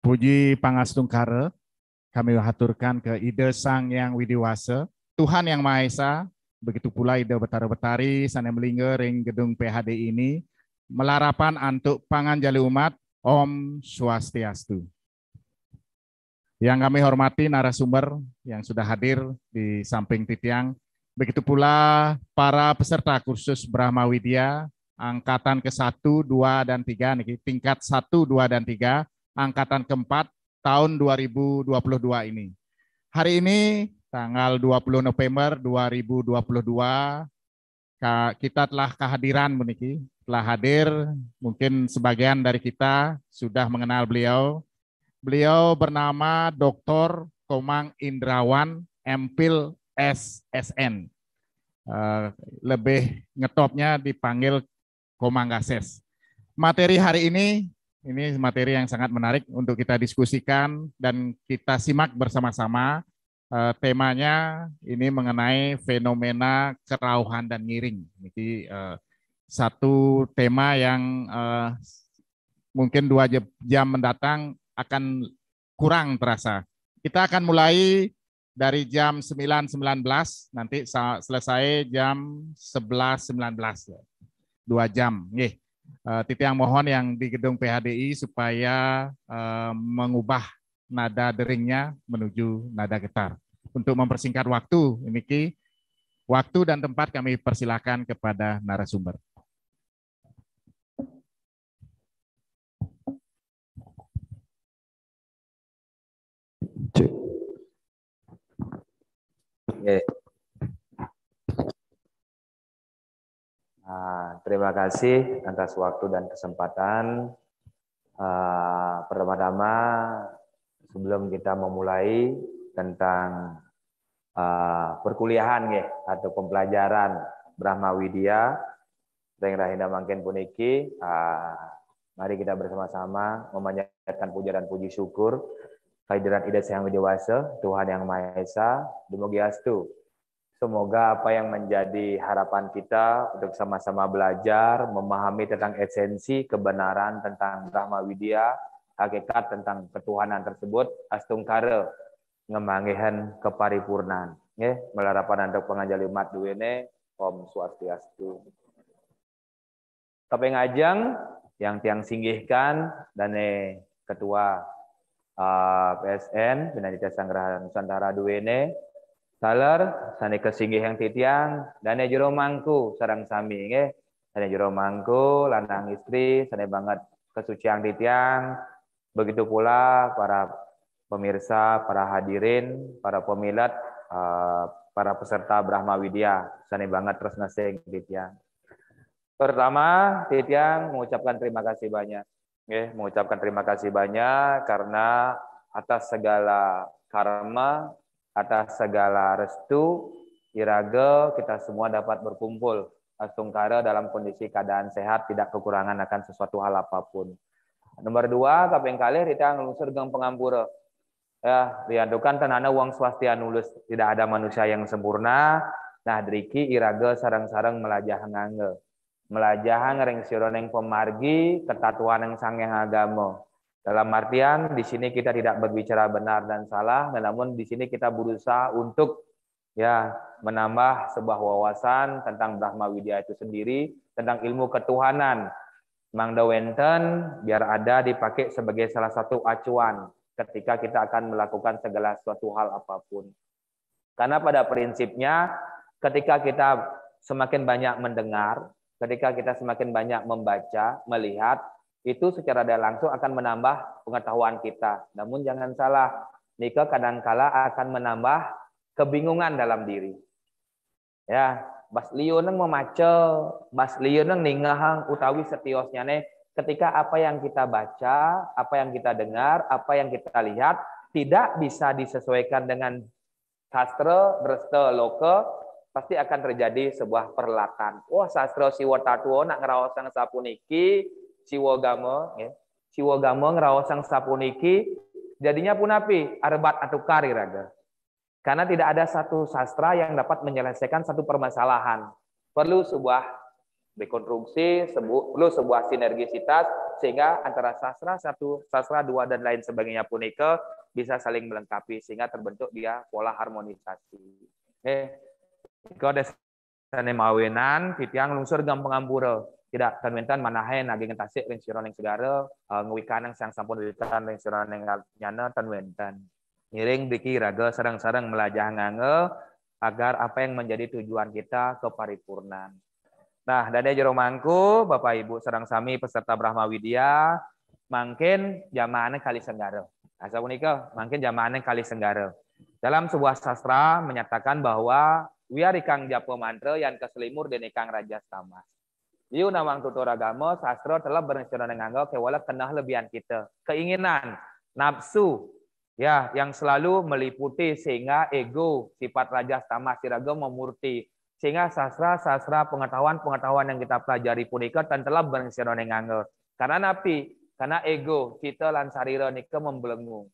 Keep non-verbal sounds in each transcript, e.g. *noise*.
Puji Kare, kami haturkan ke ide sang yang widiwasa, Tuhan yang Maha Esa, begitu pula ide betara betari sana melingga ring gedung PHD ini, melarapan antuk pangan jali umat, Om Swastiastu. Yang kami hormati narasumber yang sudah hadir di samping titiang, begitu pula para peserta kursus Brahma Widya, angkatan ke-1, 2, dan 3, tingkat 1, 2, dan 3, angkatan keempat tahun 2022 ini. Hari ini tanggal 20 November 2022 kita telah kehadiran meniki telah hadir mungkin sebagian dari kita sudah mengenal beliau. Beliau bernama Dr. Komang Indrawan Empil SSN. Eh, lebih ngetopnya dipanggil Komang Gases. Materi hari ini ini materi yang sangat menarik untuk kita diskusikan dan kita simak bersama-sama. Uh, temanya ini mengenai fenomena kerauhan dan ngiring. Jadi uh, satu tema yang uh, mungkin dua jam mendatang akan kurang terasa. Kita akan mulai dari jam 9.19 nanti selesai jam 11.19 dua jam. Nih, Eh, Titi yang mohon yang di gedung PHDI supaya eh, mengubah nada deringnya menuju nada getar. Untuk mempersingkat waktu, ini Ki, waktu dan tempat kami persilahkan kepada narasumber. Oke. Okay. Ah, terima kasih atas waktu dan kesempatan. Ah, pertama-tama, sebelum kita memulai tentang ah, perkuliahan ya, atau pembelajaran Brahma Widya, Reng Rahinda Mangkin Puniki, mari kita bersama-sama memanjatkan puja dan puji syukur kehadiran Ida Sehang Dewasa, Tuhan Yang Maha Esa, Demogiastu, Semoga apa yang menjadi harapan kita untuk sama-sama belajar, memahami tentang esensi kebenaran tentang Brahma Widya, hakikat tentang ketuhanan tersebut, astungkare ngemangihan keparipurnan. Ya, melarapan untuk pengajali umat duwene, Om Swastiastu. Topeng ajang yang tiang singgihkan dan ketua uh, PSN Penadita Sanggraha Nusantara Duwene Saler saneka singgih yang titiang dane juru mangku sarang sami nggih. Dane juru mangku lanang istri sane banget kesucian titiang. Begitu pula para pemirsa, para hadirin, para pemilat, eh, para peserta Brahma Widya, sane banget terus nasing titian. Pertama, titian mengucapkan terima kasih banyak. Nggih, mengucapkan terima kasih banyak karena atas segala karma atas segala restu iraga kita semua dapat berkumpul sungkara dalam kondisi keadaan sehat tidak kekurangan akan sesuatu hal apapun nomor dua kaping kali kita ngelusur geng pengampura ya diadukan tenana uang swastia nulis tidak ada manusia yang sempurna nah driki iraga sarang-sarang melajah ngangge melajah ngering sironeng pemargi ketatuan yang yang agama dalam artian di sini kita tidak berbicara benar dan salah, namun di sini kita berusaha untuk ya menambah sebuah wawasan tentang Brahma Widya itu sendiri, tentang ilmu ketuhanan. Mang Dawenten biar ada dipakai sebagai salah satu acuan ketika kita akan melakukan segala suatu hal apapun. Karena pada prinsipnya ketika kita semakin banyak mendengar, ketika kita semakin banyak membaca, melihat, itu secara tidak langsung akan menambah pengetahuan kita. Namun jangan salah, nikah kadangkala akan menambah kebingungan dalam diri. Ya, bas liu neng bas liu neng ningahang utawi setiosnya nih ketika apa yang kita baca, apa yang kita dengar, apa yang kita lihat tidak bisa disesuaikan dengan sastra, berste loke, pasti akan terjadi sebuah perlakan. Wah, sastra siwa tatuo nak ngerawasan sapuniki, Siwogama ya. nggih. ngerawasang sapuniki jadinya pun api arbat atau karir aga Karena tidak ada satu sastra yang dapat menyelesaikan satu permasalahan. Perlu sebuah rekonstruksi, sebu perlu sebuah sinergisitas sehingga antara sastra satu, sastra dua dan lain sebagainya punika bisa saling melengkapi sehingga terbentuk dia pola harmonisasi. Eh, kalau ada sanem awenan, titiang lungsur gampang ampura tidak termintan manahen ageng ngetasik ring sira ning segara eh, yang sang sampun witan ring sira ning nyana tenwenten miring dikira raga sarang-sarang melajah ngange agar apa yang menjadi tujuan kita ke keparipurnan nah dada jero mangku Bapak Ibu serang sami peserta Brahma Widya makin jamaahnya kali senggara asa nah, unika, makin jamaahnya kali senggara dalam sebuah sastra menyatakan bahwa wiarikang kang japo mantra yang keselimur dene kang raja tamas Liu nawang tutur agama, sastra telah berencana dengan engkau, kewala kenah lebihan kita. Keinginan, nafsu, ya yang selalu meliputi sehingga ego, sifat raja tamas siragam memurti. Sehingga sastra-sastra pengetahuan-pengetahuan yang kita pelajari pun ikut dan telah berencana dengan engkau. Karena napi, karena ego, kita lansarira nika membelenggu.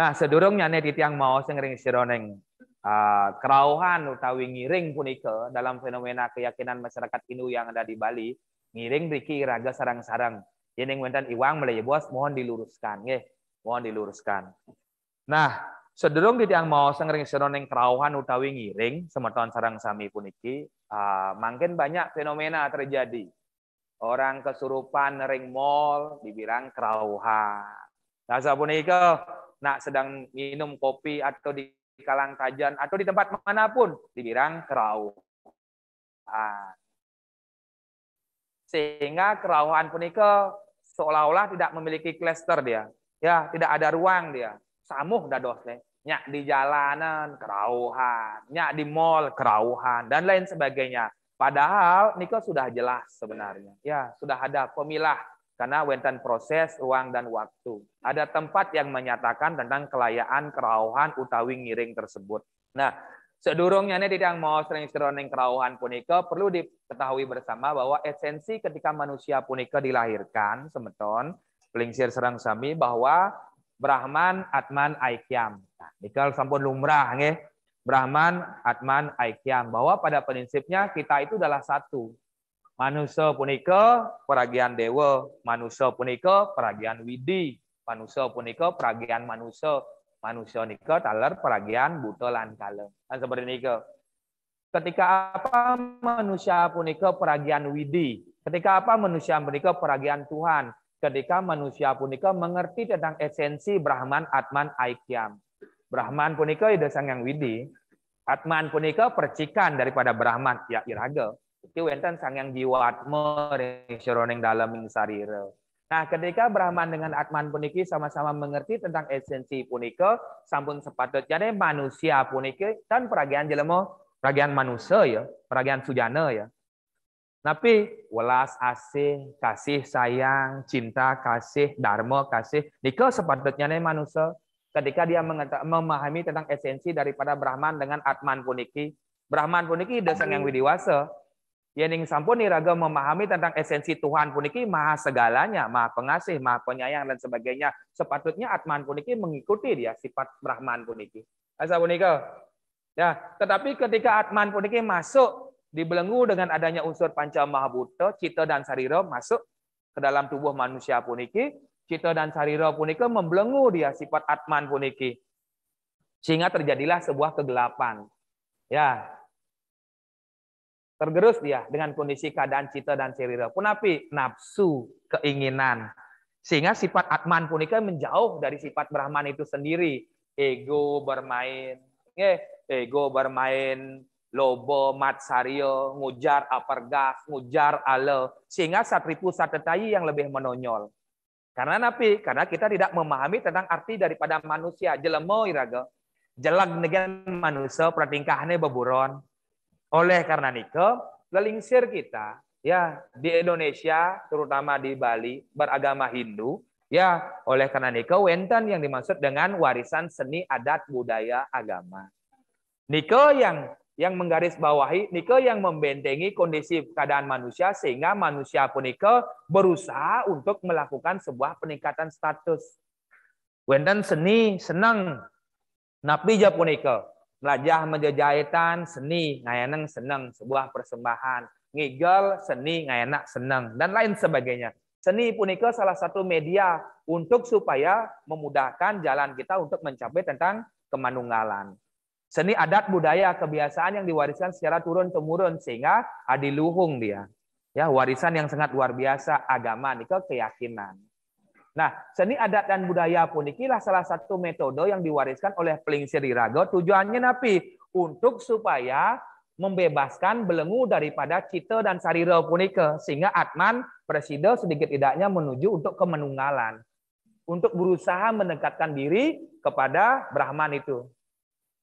Nah, sedurungnya nih titiang mau sing ring sironeng kerawahan kerauhan utawi ngiring punika dalam fenomena keyakinan masyarakat Hindu yang ada di Bali ngiring riki raga sarang-sarang ini wonten iwang melayu bos mohon diluruskan ye mohon diluruskan nah sederung tiang mau sengering seroneng kerauhan utawi ngiring semeton sarang sami puniki uh, ah, makin banyak fenomena terjadi orang kesurupan ring mall dibilang kerauhan Nah, punika nak sedang minum kopi atau di Kalang Tajan atau di tempat manapun di Birang kerauhan. Sehingga kerauhan punika seolah-olah tidak memiliki klaster dia. Ya, tidak ada ruang dia. Samuh dah dosle. Nyak di jalanan kerauhan, nyak di mall kerauhan dan lain sebagainya. Padahal nikel sudah jelas sebenarnya. Ya, sudah ada pemilah karena wentan proses, ruang, dan waktu. Ada tempat yang menyatakan tentang kelayaan, kerauhan, utawi ngiring tersebut. Nah, sedurungnya ini tidak mau sering-sering kerauhan punika, perlu diketahui bersama bahwa esensi ketika manusia punika dilahirkan, semeton, pelingsir serang sami, bahwa Brahman, Atman, Aikyam. Nah, nikal sampun lumrah, nge. Brahman, Atman, Aikyam. Bahwa pada prinsipnya kita itu adalah satu. Manusia punika peragian dewa, manusia punika peragian widi, manusia punika peragian manusia, manusia nika taler peragian buta lan kalem. Lan seperti nika. Ketika apa manusia punika peragian widi, ketika apa manusia punika peragian Tuhan, ketika manusia punika mengerti tentang esensi Brahman, Atman, Aikyam. Brahman punika ide sang yang widi, Atman punika percikan daripada Brahman, ya iraga sang yang jiwa jiwatme ning dalam ing sarira. Nah, ketika Brahman dengan Atman puniki sama-sama mengerti tentang esensi punike, sampun sepatutnya deh manusia punike dan peragian jelema, peragian manusia ya, peragian sujana ya. Tapi welas asih, kasih sayang, cinta, kasih, dharma, kasih, nika sepatutnya deh manusia ketika dia memahami tentang esensi daripada Brahman dengan Atman puniki. Brahman puniki dasar yang widiwasa, Yening sampun niraga memahami tentang esensi Tuhan puniki maha segalanya, maha pengasih, maha penyayang dan sebagainya. Sepatutnya atman puniki mengikuti dia sifat Brahman puniki. Asa puniko. Ya, tetapi ketika atman puniki masuk dibelenggu dengan adanya unsur panca mahabuta, cita dan sarira masuk ke dalam tubuh manusia puniki, cita dan sarira puniki membelenggu dia sifat atman puniki. Sehingga terjadilah sebuah kegelapan. Ya, Tergerus dia dengan kondisi keadaan cita dan sirira. Punapi nafsu, keinginan. Sehingga sifat atman punika menjauh dari sifat brahman itu sendiri. Ego bermain, eh, ego bermain lobo, matsario, ngujar apergas, ngujar ale. Sehingga satripu satetayi yang lebih menonjol. Karena napi, karena kita tidak memahami tentang arti daripada manusia. Jelemo iraga. Jelag dengan manusia, pertingkahannya beburon oleh karena itu, lelingsir kita ya di Indonesia terutama di Bali beragama Hindu ya oleh karena Niko Wenten yang dimaksud dengan warisan seni adat budaya agama Niko yang yang menggaris Niko yang membentengi kondisi keadaan manusia sehingga manusia pun Niko berusaha untuk melakukan sebuah peningkatan status Wenten seni senang napi japunike Melajah menjejaitan seni ngayaneng seneng sebuah persembahan. Ngigel seni ngayanak seneng dan lain sebagainya. Seni punika salah satu media untuk supaya memudahkan jalan kita untuk mencapai tentang kemanunggalan. Seni adat budaya kebiasaan yang diwariskan secara turun temurun sehingga adiluhung dia. Ya, warisan yang sangat luar biasa agama nika keyakinan. Nah, seni adat dan budaya pun ikilah salah satu metode yang diwariskan oleh Peling Rago. Tujuannya napi untuk supaya membebaskan belenggu daripada cita dan sarira punika sehingga Atman presiden sedikit tidaknya menuju untuk kemenunggalan untuk berusaha mendekatkan diri kepada Brahman itu.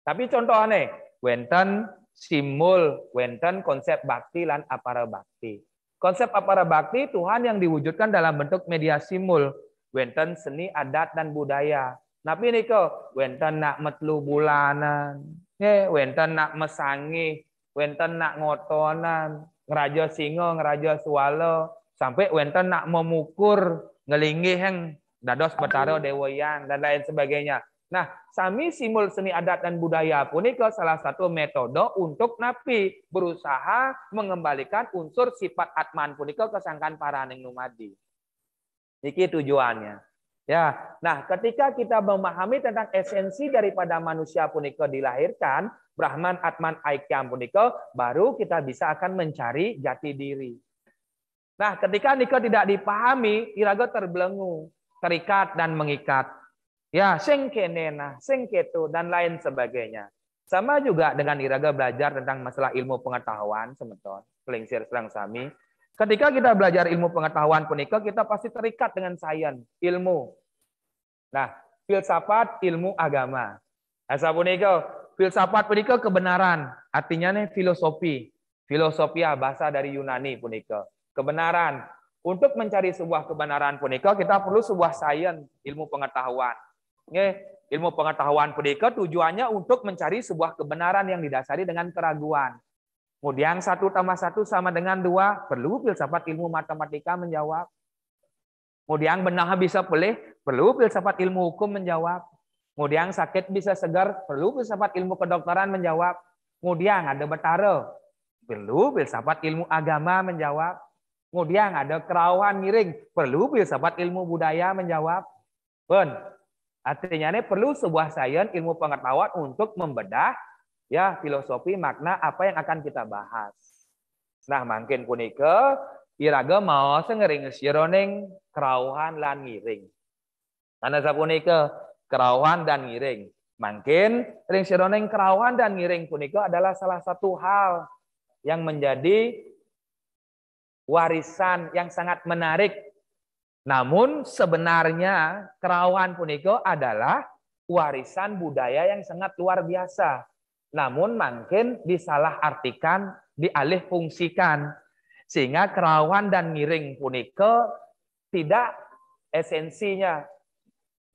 Tapi contoh aneh wenten simul wenten konsep bakti lan apara bakti. Konsep apara bakti Tuhan yang diwujudkan dalam bentuk media simul Wenten seni adat dan budaya. Napi ke wenten nak metlu bulanan. eh wenten nak mesangi, wenten nak ngotonan, ngeraja singo, ngeraja suwalo. sampai wenten nak memukur ngelingi heng dados betaro yang dan lain sebagainya. Nah, sami simul seni adat dan budaya pun ke salah satu metode untuk napi berusaha mengembalikan unsur sifat atman pun ke kesangkan neng numadi. Niki tujuannya. Ya, nah ketika kita memahami tentang esensi daripada manusia punika dilahirkan, Brahman, Atman, Aikyam punika, baru kita bisa akan mencari jati diri. Nah, ketika Niko tidak dipahami, iraga terbelenggu, terikat dan mengikat. Ya, sengkenena, sengketu, dan lain sebagainya. Sama juga dengan iraga belajar tentang masalah ilmu pengetahuan, sementara, pelingsir serang sami. Ketika kita belajar ilmu pengetahuan punika, kita pasti terikat dengan sains, ilmu. Nah, filsafat ilmu agama. Asa nah, punika, filsafat punika kebenaran, artinya nih filosofi. Filosofia ah, bahasa dari Yunani punika. Kebenaran. Untuk mencari sebuah kebenaran punika, kita perlu sebuah sains, ilmu pengetahuan. Nge, ilmu pengetahuan punika tujuannya untuk mencari sebuah kebenaran yang didasari dengan keraguan. Kemudian satu tambah satu sama dengan dua. Perlu filsafat ilmu matematika menjawab. Kemudian benah bisa pulih. Perlu filsafat ilmu hukum menjawab. Kemudian sakit bisa segar. Perlu filsafat ilmu kedokteran menjawab. Kemudian ada betara. Perlu filsafat ilmu agama menjawab. Kemudian ada kerawan miring. Perlu filsafat ilmu budaya menjawab. Pun. Artinya ini perlu sebuah sains ilmu pengetahuan untuk membedah ya filosofi makna apa yang akan kita bahas. Nah, mungkin punika iraga mau sengering sironing kerauhan lan ngiring. Karena sapunika kerauhan dan ngiring. Mungkin ring sironing kerauhan dan ngiring punika adalah salah satu hal yang menjadi warisan yang sangat menarik. Namun sebenarnya kerauhan punika adalah warisan budaya yang sangat luar biasa namun mungkin disalah artikan, dialih fungsikan. Sehingga kerawan dan miring punike tidak esensinya.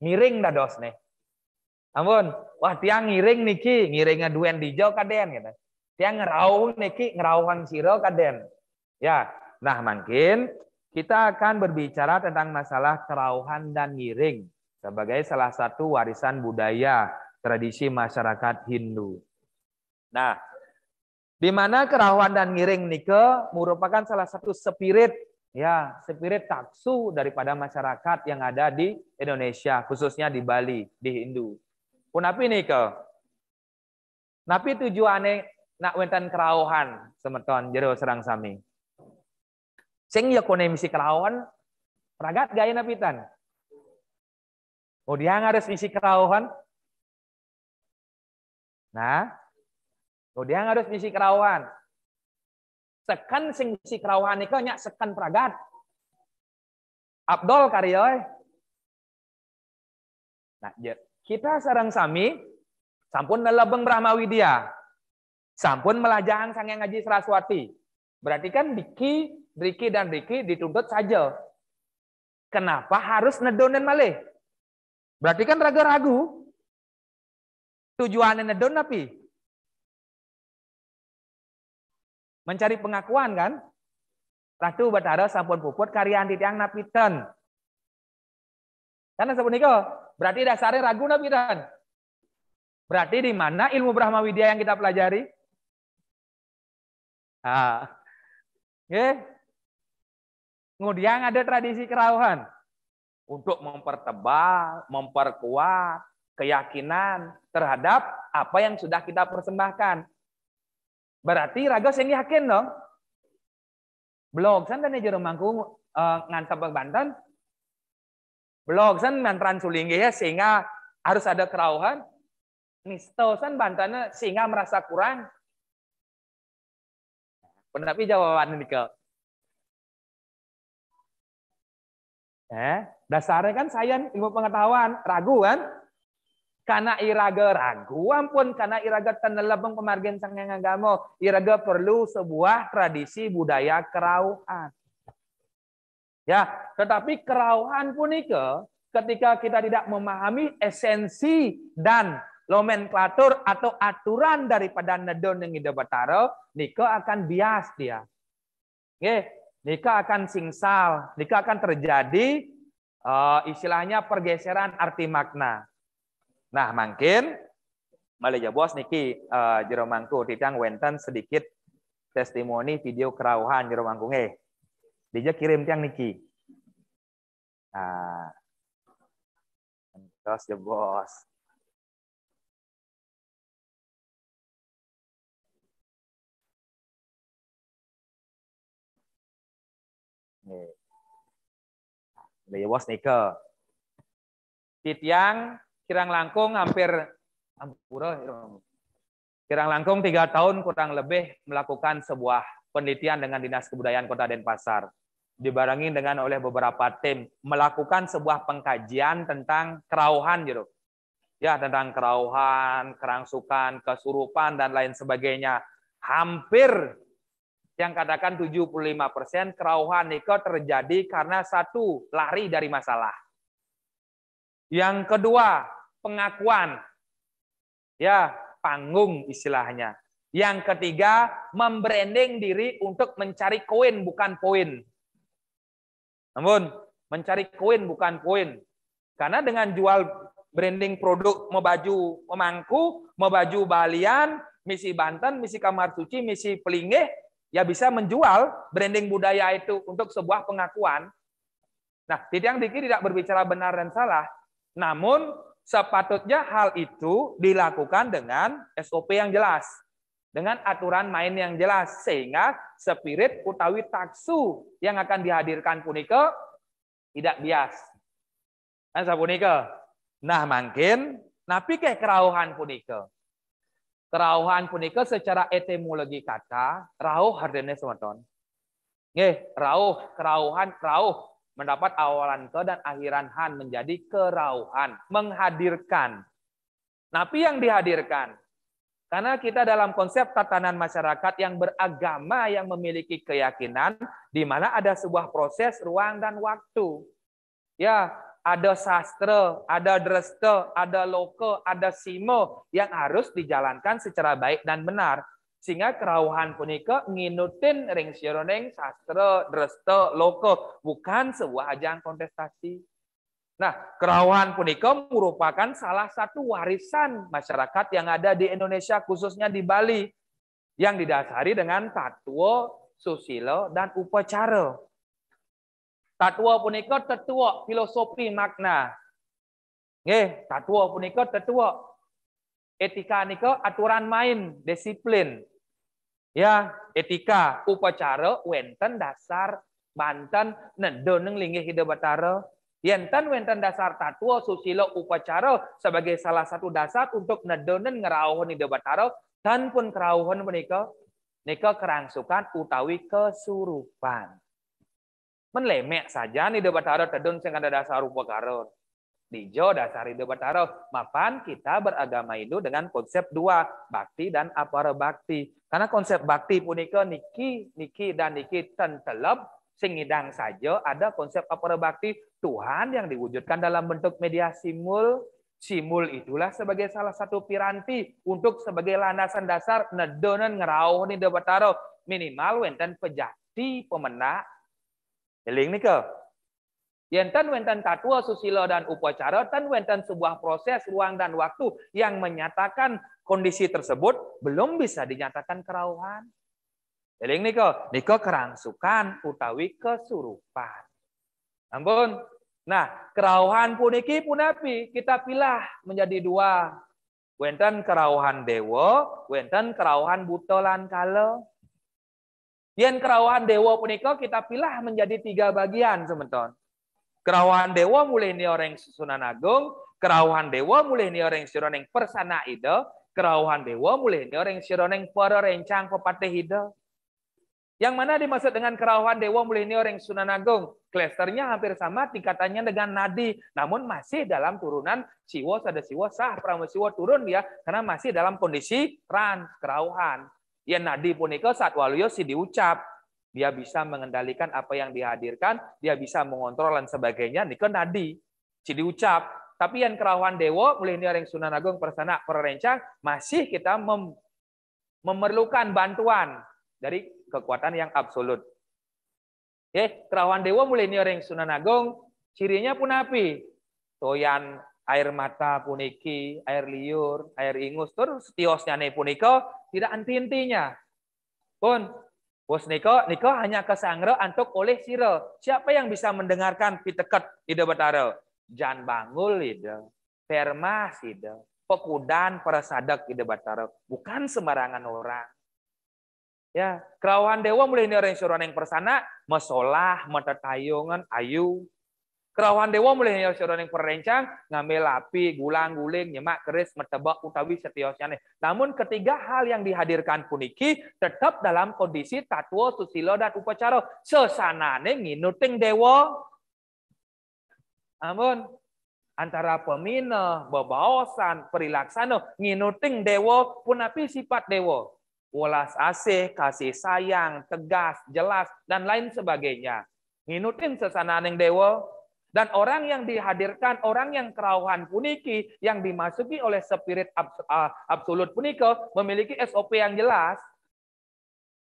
Miring dos nih. namun wah tiang ngiring niki, ngiringnya duen dijo kaden gitu. Tiang ngerau niki, ngerauhan siro kaden. Ya, nah mungkin kita akan berbicara tentang masalah kerauhan dan ngiring sebagai salah satu warisan budaya tradisi masyarakat Hindu. Nah, di mana kerahuan dan ngiring nike merupakan salah satu spirit ya spirit taksu daripada masyarakat yang ada di Indonesia khususnya di Bali di Hindu. Punapi nike. Napi tujuane nak wenten kerawahan, semeton jero serang sami. Sing ya kone misi kerahuan ragat gaya napitan. Oh dia harus misi kerahuan. Nah, Tuh, dia harus misi kerawan. Sekan sing misi kerawan itu hanya sekan pragat. Abdul karyoy. Nah, ya, kita sarang sami sampun nelebeng Brahma Widya. Sampun melajang Sang Yang Ngaji Saraswati. Berarti kan Diki, Riki dan Riki dituntut saja. Kenapa harus nedonen malih? Berarti kan ragu-ragu. Tujuannya nedon tapi mencari pengakuan kan? Ratu batara sampun puput karya tiang napitan Karena sampun niko berarti dasarnya ragu napitan Berarti di mana ilmu Brahma Widya yang kita pelajari? Ah. oke Kemudian ada tradisi kerauhan untuk mempertebal, memperkuat keyakinan terhadap apa yang sudah kita persembahkan. Berarti raga sengi hakin dong. Blog san dan jero mangku uh, eh, ngancap Banten. Blog san mantran sulingnya ya sehingga harus ada kerauhan. Nisto san Banten sehingga merasa kurang. Pendapi jawaban ini ke. Eh, dasarnya kan sayang ilmu pengetahuan, ragu kan? Karena iraga ragu ampun, karena iraga tanelebeng pemargen sangyang agama. Iraga perlu sebuah tradisi budaya kerauhan. Ya, tetapi kerauhan punika ketika kita tidak memahami esensi dan nomenklatur atau aturan daripada nedon yang idabataro, nika akan bias dia. Oke, nika akan singsal, nika akan terjadi uh, istilahnya pergeseran arti makna. Nah, mungkin malah ya bos niki uh, jero mangku titang wenten sedikit testimoni video kerauhan jero mangku mangkunge. Dia kirim tiang niki. Nah, terus ya, bos Nih. Dia ya, bos nikel. Titiang Kirang Langkung hampir Ampura, ya. Kirang Langkung tiga tahun kurang lebih melakukan sebuah penelitian dengan Dinas Kebudayaan Kota Denpasar. Dibarengi dengan oleh beberapa tim melakukan sebuah pengkajian tentang kerauhan jeruk. Gitu. Ya, tentang kerauhan, kerangsukan, kesurupan, dan lain sebagainya. Hampir yang katakan 75 persen kerauhan itu terjadi karena satu, lari dari masalah. Yang kedua, pengakuan. Ya, panggung istilahnya. Yang ketiga, membranding diri untuk mencari koin bukan poin. Namun, mencari koin bukan poin. Karena dengan jual branding produk mau baju memangku, mau baju balian, misi Banten, misi Kamar Suci, misi Pelingeh, ya bisa menjual branding budaya itu untuk sebuah pengakuan. Nah, yang diki tidak berbicara benar dan salah, namun Sepatutnya hal itu dilakukan dengan SOP yang jelas, dengan aturan main yang jelas, sehingga spirit utawi taksu yang akan dihadirkan punika tidak bias. Kan punika. Nah, mungkin napi ke kerauhan punika. Kerauhan punika secara etimologi kata rauh hardenes semeton. Nggih, rauh, kerauhan, rauh mendapat awalan ke dan akhiran han menjadi kerauhan, menghadirkan. Napi yang dihadirkan. Karena kita dalam konsep tatanan masyarakat yang beragama yang memiliki keyakinan di mana ada sebuah proses ruang dan waktu. Ya, ada sastra, ada dreste, ada loke, ada simo yang harus dijalankan secara baik dan benar sehingga kerauhan punika nginutin ring sironeng sastra dresta loko bukan sebuah ajang kontestasi Nah, kerauhan punika merupakan salah satu warisan masyarakat yang ada di Indonesia, khususnya di Bali, yang didasari dengan tatwa, susilo, dan upacara. Tatwa punika tetua filosofi makna. Nggih, tatwa punika tetua. Etika nika aturan main, disiplin ya etika upacara wenten dasar banten nendo linggih hidup batara yentan wenten dasar tatwa susilo upacara sebagai salah satu dasar untuk nendoneng ngerauhon hidup batara dan pun kerauhon menika nika kerangsukan utawi kesurupan. Menlemek saja debat bataro tedun sing ada dasar rupa di Jo dasar hidup bertaruh, mapan kita beragama Hindu dengan konsep dua, bakti dan apara bakti. Karena konsep bakti punika niki, niki dan niki tentelep, singidang saja ada konsep apara bakti Tuhan yang diwujudkan dalam bentuk media simul. Simul itulah sebagai salah satu piranti untuk sebagai landasan dasar nedonan ngerauh nih bertaruh minimal wenten pejati pemenang. Eling nih Yentan wentan tatwa susilo dan upacara, tan wentan sebuah proses ruang dan waktu yang menyatakan kondisi tersebut belum bisa dinyatakan kerauhan. Eling niko, niko kerangsukan utawi kesurupan. Ampun. Nah, kerauhan puniki punapi kita pilah menjadi dua. Wenten kerauhan dewa, wenten kerauhan butolan kalau. Yang kerauhan dewa puniko kita pilah menjadi tiga bagian sementon. Kerawahan dewa mulai ni orang yang sunan agung, kerawahan dewa mulai ni orang yang sironeng persana ide, kerawahan dewa mulai ni orang yang sironeng para rencang pepatih ide. Yang mana dimaksud dengan kerawahan dewa mulai ni orang sunan agung? Klasternya hampir sama tingkatannya dengan nadi, namun masih dalam turunan siwa sada siwa sah siwa turun ya, karena masih dalam kondisi ran, kerawahan. Yang nadi saat waluyo si diucap, dia bisa mengendalikan apa yang dihadirkan, dia bisa mengontrol dan sebagainya. kan nadi, cili ucap. Tapi yang kerawan mulai ini yang sunan agung persana perencang, masih kita mem memerlukan bantuan dari kekuatan yang absolut. Eh, kerawan mulai ini yang sunan agung, cirinya pun api. Toyan air mata puniki, air liur, air ingus, terus tiosnya nih puniko, tidak anti-intinya. Pun, Bos Niko, Niko hanya ke sangre antuk oleh siro. Siapa yang bisa mendengarkan piteket ide betarel? Jan bangul ide, permas ide, pekudan sadak ide betarel. Bukan sembarangan orang. Ya, kerawahan dewa mulai ini orang yang persana, mesolah, metetayungan, ayu, Kerawahan dewa mulai ya, sira ning perencang ngambil lapi gulang-guling, nyemak keris, mertebak utawi setiosane. Namun ketiga hal yang dihadirkan puniki tetap dalam kondisi tatwa susilo dan upacara. Sesanane nginuting dewa. Namun antara pemina, bebaosan, perilaksana nginuting dewa punapi sifat dewa. Welas asih, kasih sayang, tegas, jelas dan lain sebagainya. Nginutin neng dewa dan orang yang dihadirkan, orang yang kerauhan puniki, yang dimasuki oleh spirit absolut puniko, memiliki SOP yang jelas.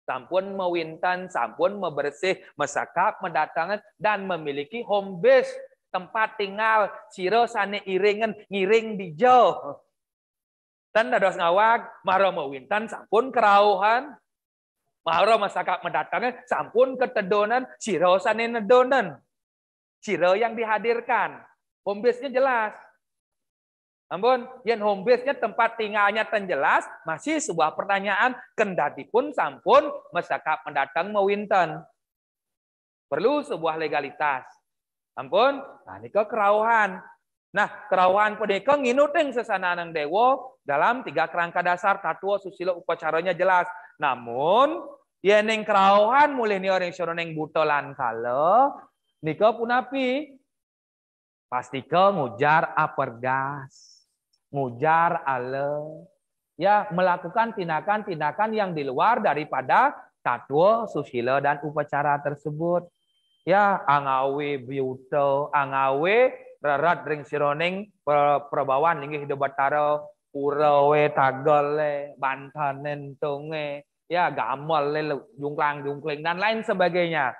Sampun mewintan, sampun membersih, mesakap, mendatangkan, dan memiliki home base. Tempat tinggal, siro sane iringan, ngiring di jauh. Dan dados ngawak, maro mewintan, sampun kerauhan. Maro mesakap, mendatangkan, sampun ketedonan, siro sane nedonan Ciro yang dihadirkan. Home base-nya jelas. Ampun, yang home base-nya tempat tinggalnya terjelas masih sebuah pertanyaan, kendati pun sampun, mesakap mendatang mewinten. Perlu sebuah legalitas. Ampun, nah ini kerauhan. Nah, kerawuhan punika sesana nang dewa dalam tiga kerangka dasar tatua susila upacaranya jelas. Namun, yang ini kerawahan mulai nih orang soroning butolan kalau Nika Pasti ke ngujar apergas, ngujar ale, ya melakukan tindakan-tindakan yang di luar daripada tatwa, susila dan upacara tersebut. Ya angawi biuto, angawi rerat ring sironing perbawan ini hidup batara urawe tagale bantanen tunge ya gamal le jungklang jungkling dan lain sebagainya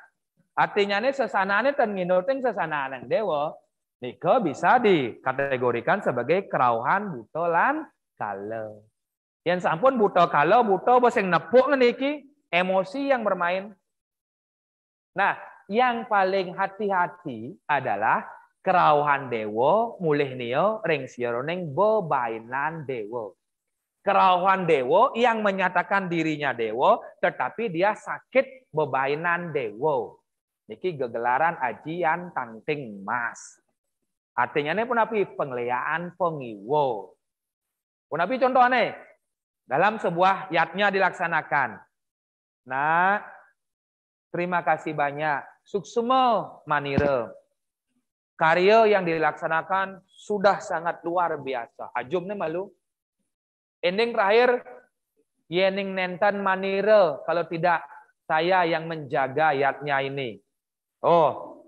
Artinya ini sesana sesanane dan nginuting sesanane dewa. Niko bisa dikategorikan sebagai kerauhan butolan lan Yang sampun butol kalau butol bos yang nepuk niki emosi yang bermain. Nah, yang paling hati-hati adalah kerauhan dewa mulih nio ring sironing bebainan dewa. Kerauhan dewa yang menyatakan dirinya dewa tetapi dia sakit bebainan dewa. Niki gegelaran ajian tanting mas. Artinya ini pun api pengleyaan pengiwo. Pun api contohnya dalam sebuah yatnya dilaksanakan. Nah, terima kasih banyak. Suksumo manire. Karya yang dilaksanakan sudah sangat luar biasa. Ajum nih malu. Ending terakhir, yening nentan manire. Kalau tidak, saya yang menjaga yatnya ini Oh,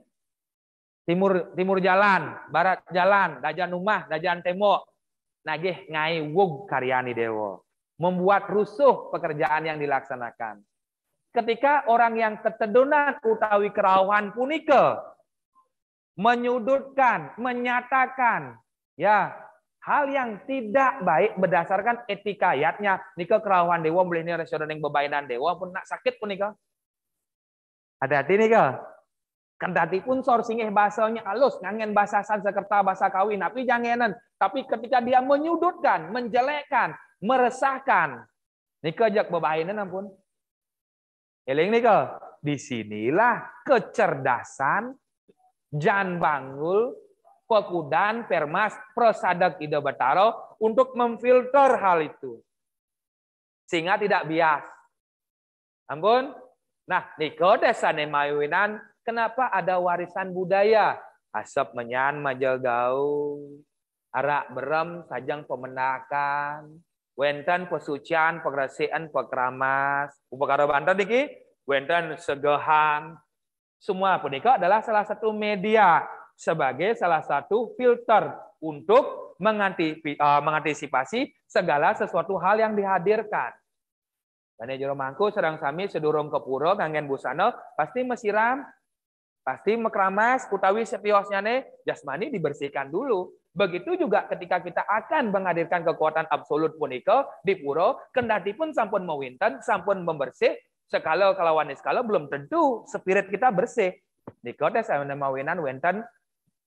timur timur jalan, barat jalan, dajan rumah, dajan temo. Nagih ngai wug karyani dewo. Membuat rusuh pekerjaan yang dilaksanakan. Ketika orang yang ketedunan utawi kerawahan punike menyudutkan, menyatakan ya hal yang tidak baik berdasarkan etika yatnya nika kerawahan dewa beli ini restoran yang bebainan dewa pun nak sakit pun nika. Hati-hati nika. Kendati pun sourcingnya bahasanya halus, ngangen bahasa Sanskerta, bahasa kawin, tapi janganan. Tapi ketika dia menyudutkan, menjelekkan, meresahkan, nika jak bebahinan ampun. Eling nika, disinilah kecerdasan Jan Bangul, Pekudan, Permas, Prosadak Ida Bataro untuk memfilter hal itu. Sehingga tidak bias. Ampun. Nah, nika desa nemayuinan Kenapa ada warisan budaya? Asap menyan majal gau arak berem sajang pemenakan, wenten pesucian, pengresian, pekramas, upakara banten niki, wenten segahan. Semua punika adalah salah satu media sebagai salah satu filter untuk eh, mengantisipasi segala sesuatu hal yang dihadirkan. Dan jero mangku serang sami sedurung kepuro kangen busana pasti mesiram Pasti mekramas utawi nih jasmani dibersihkan dulu. Begitu juga ketika kita akan menghadirkan kekuatan absolut punika di puro, kendati pun sampun mewinten, sampun membersih, sekalau kalau wanis kalau belum tentu spirit kita bersih. Niko tes mawinan wintan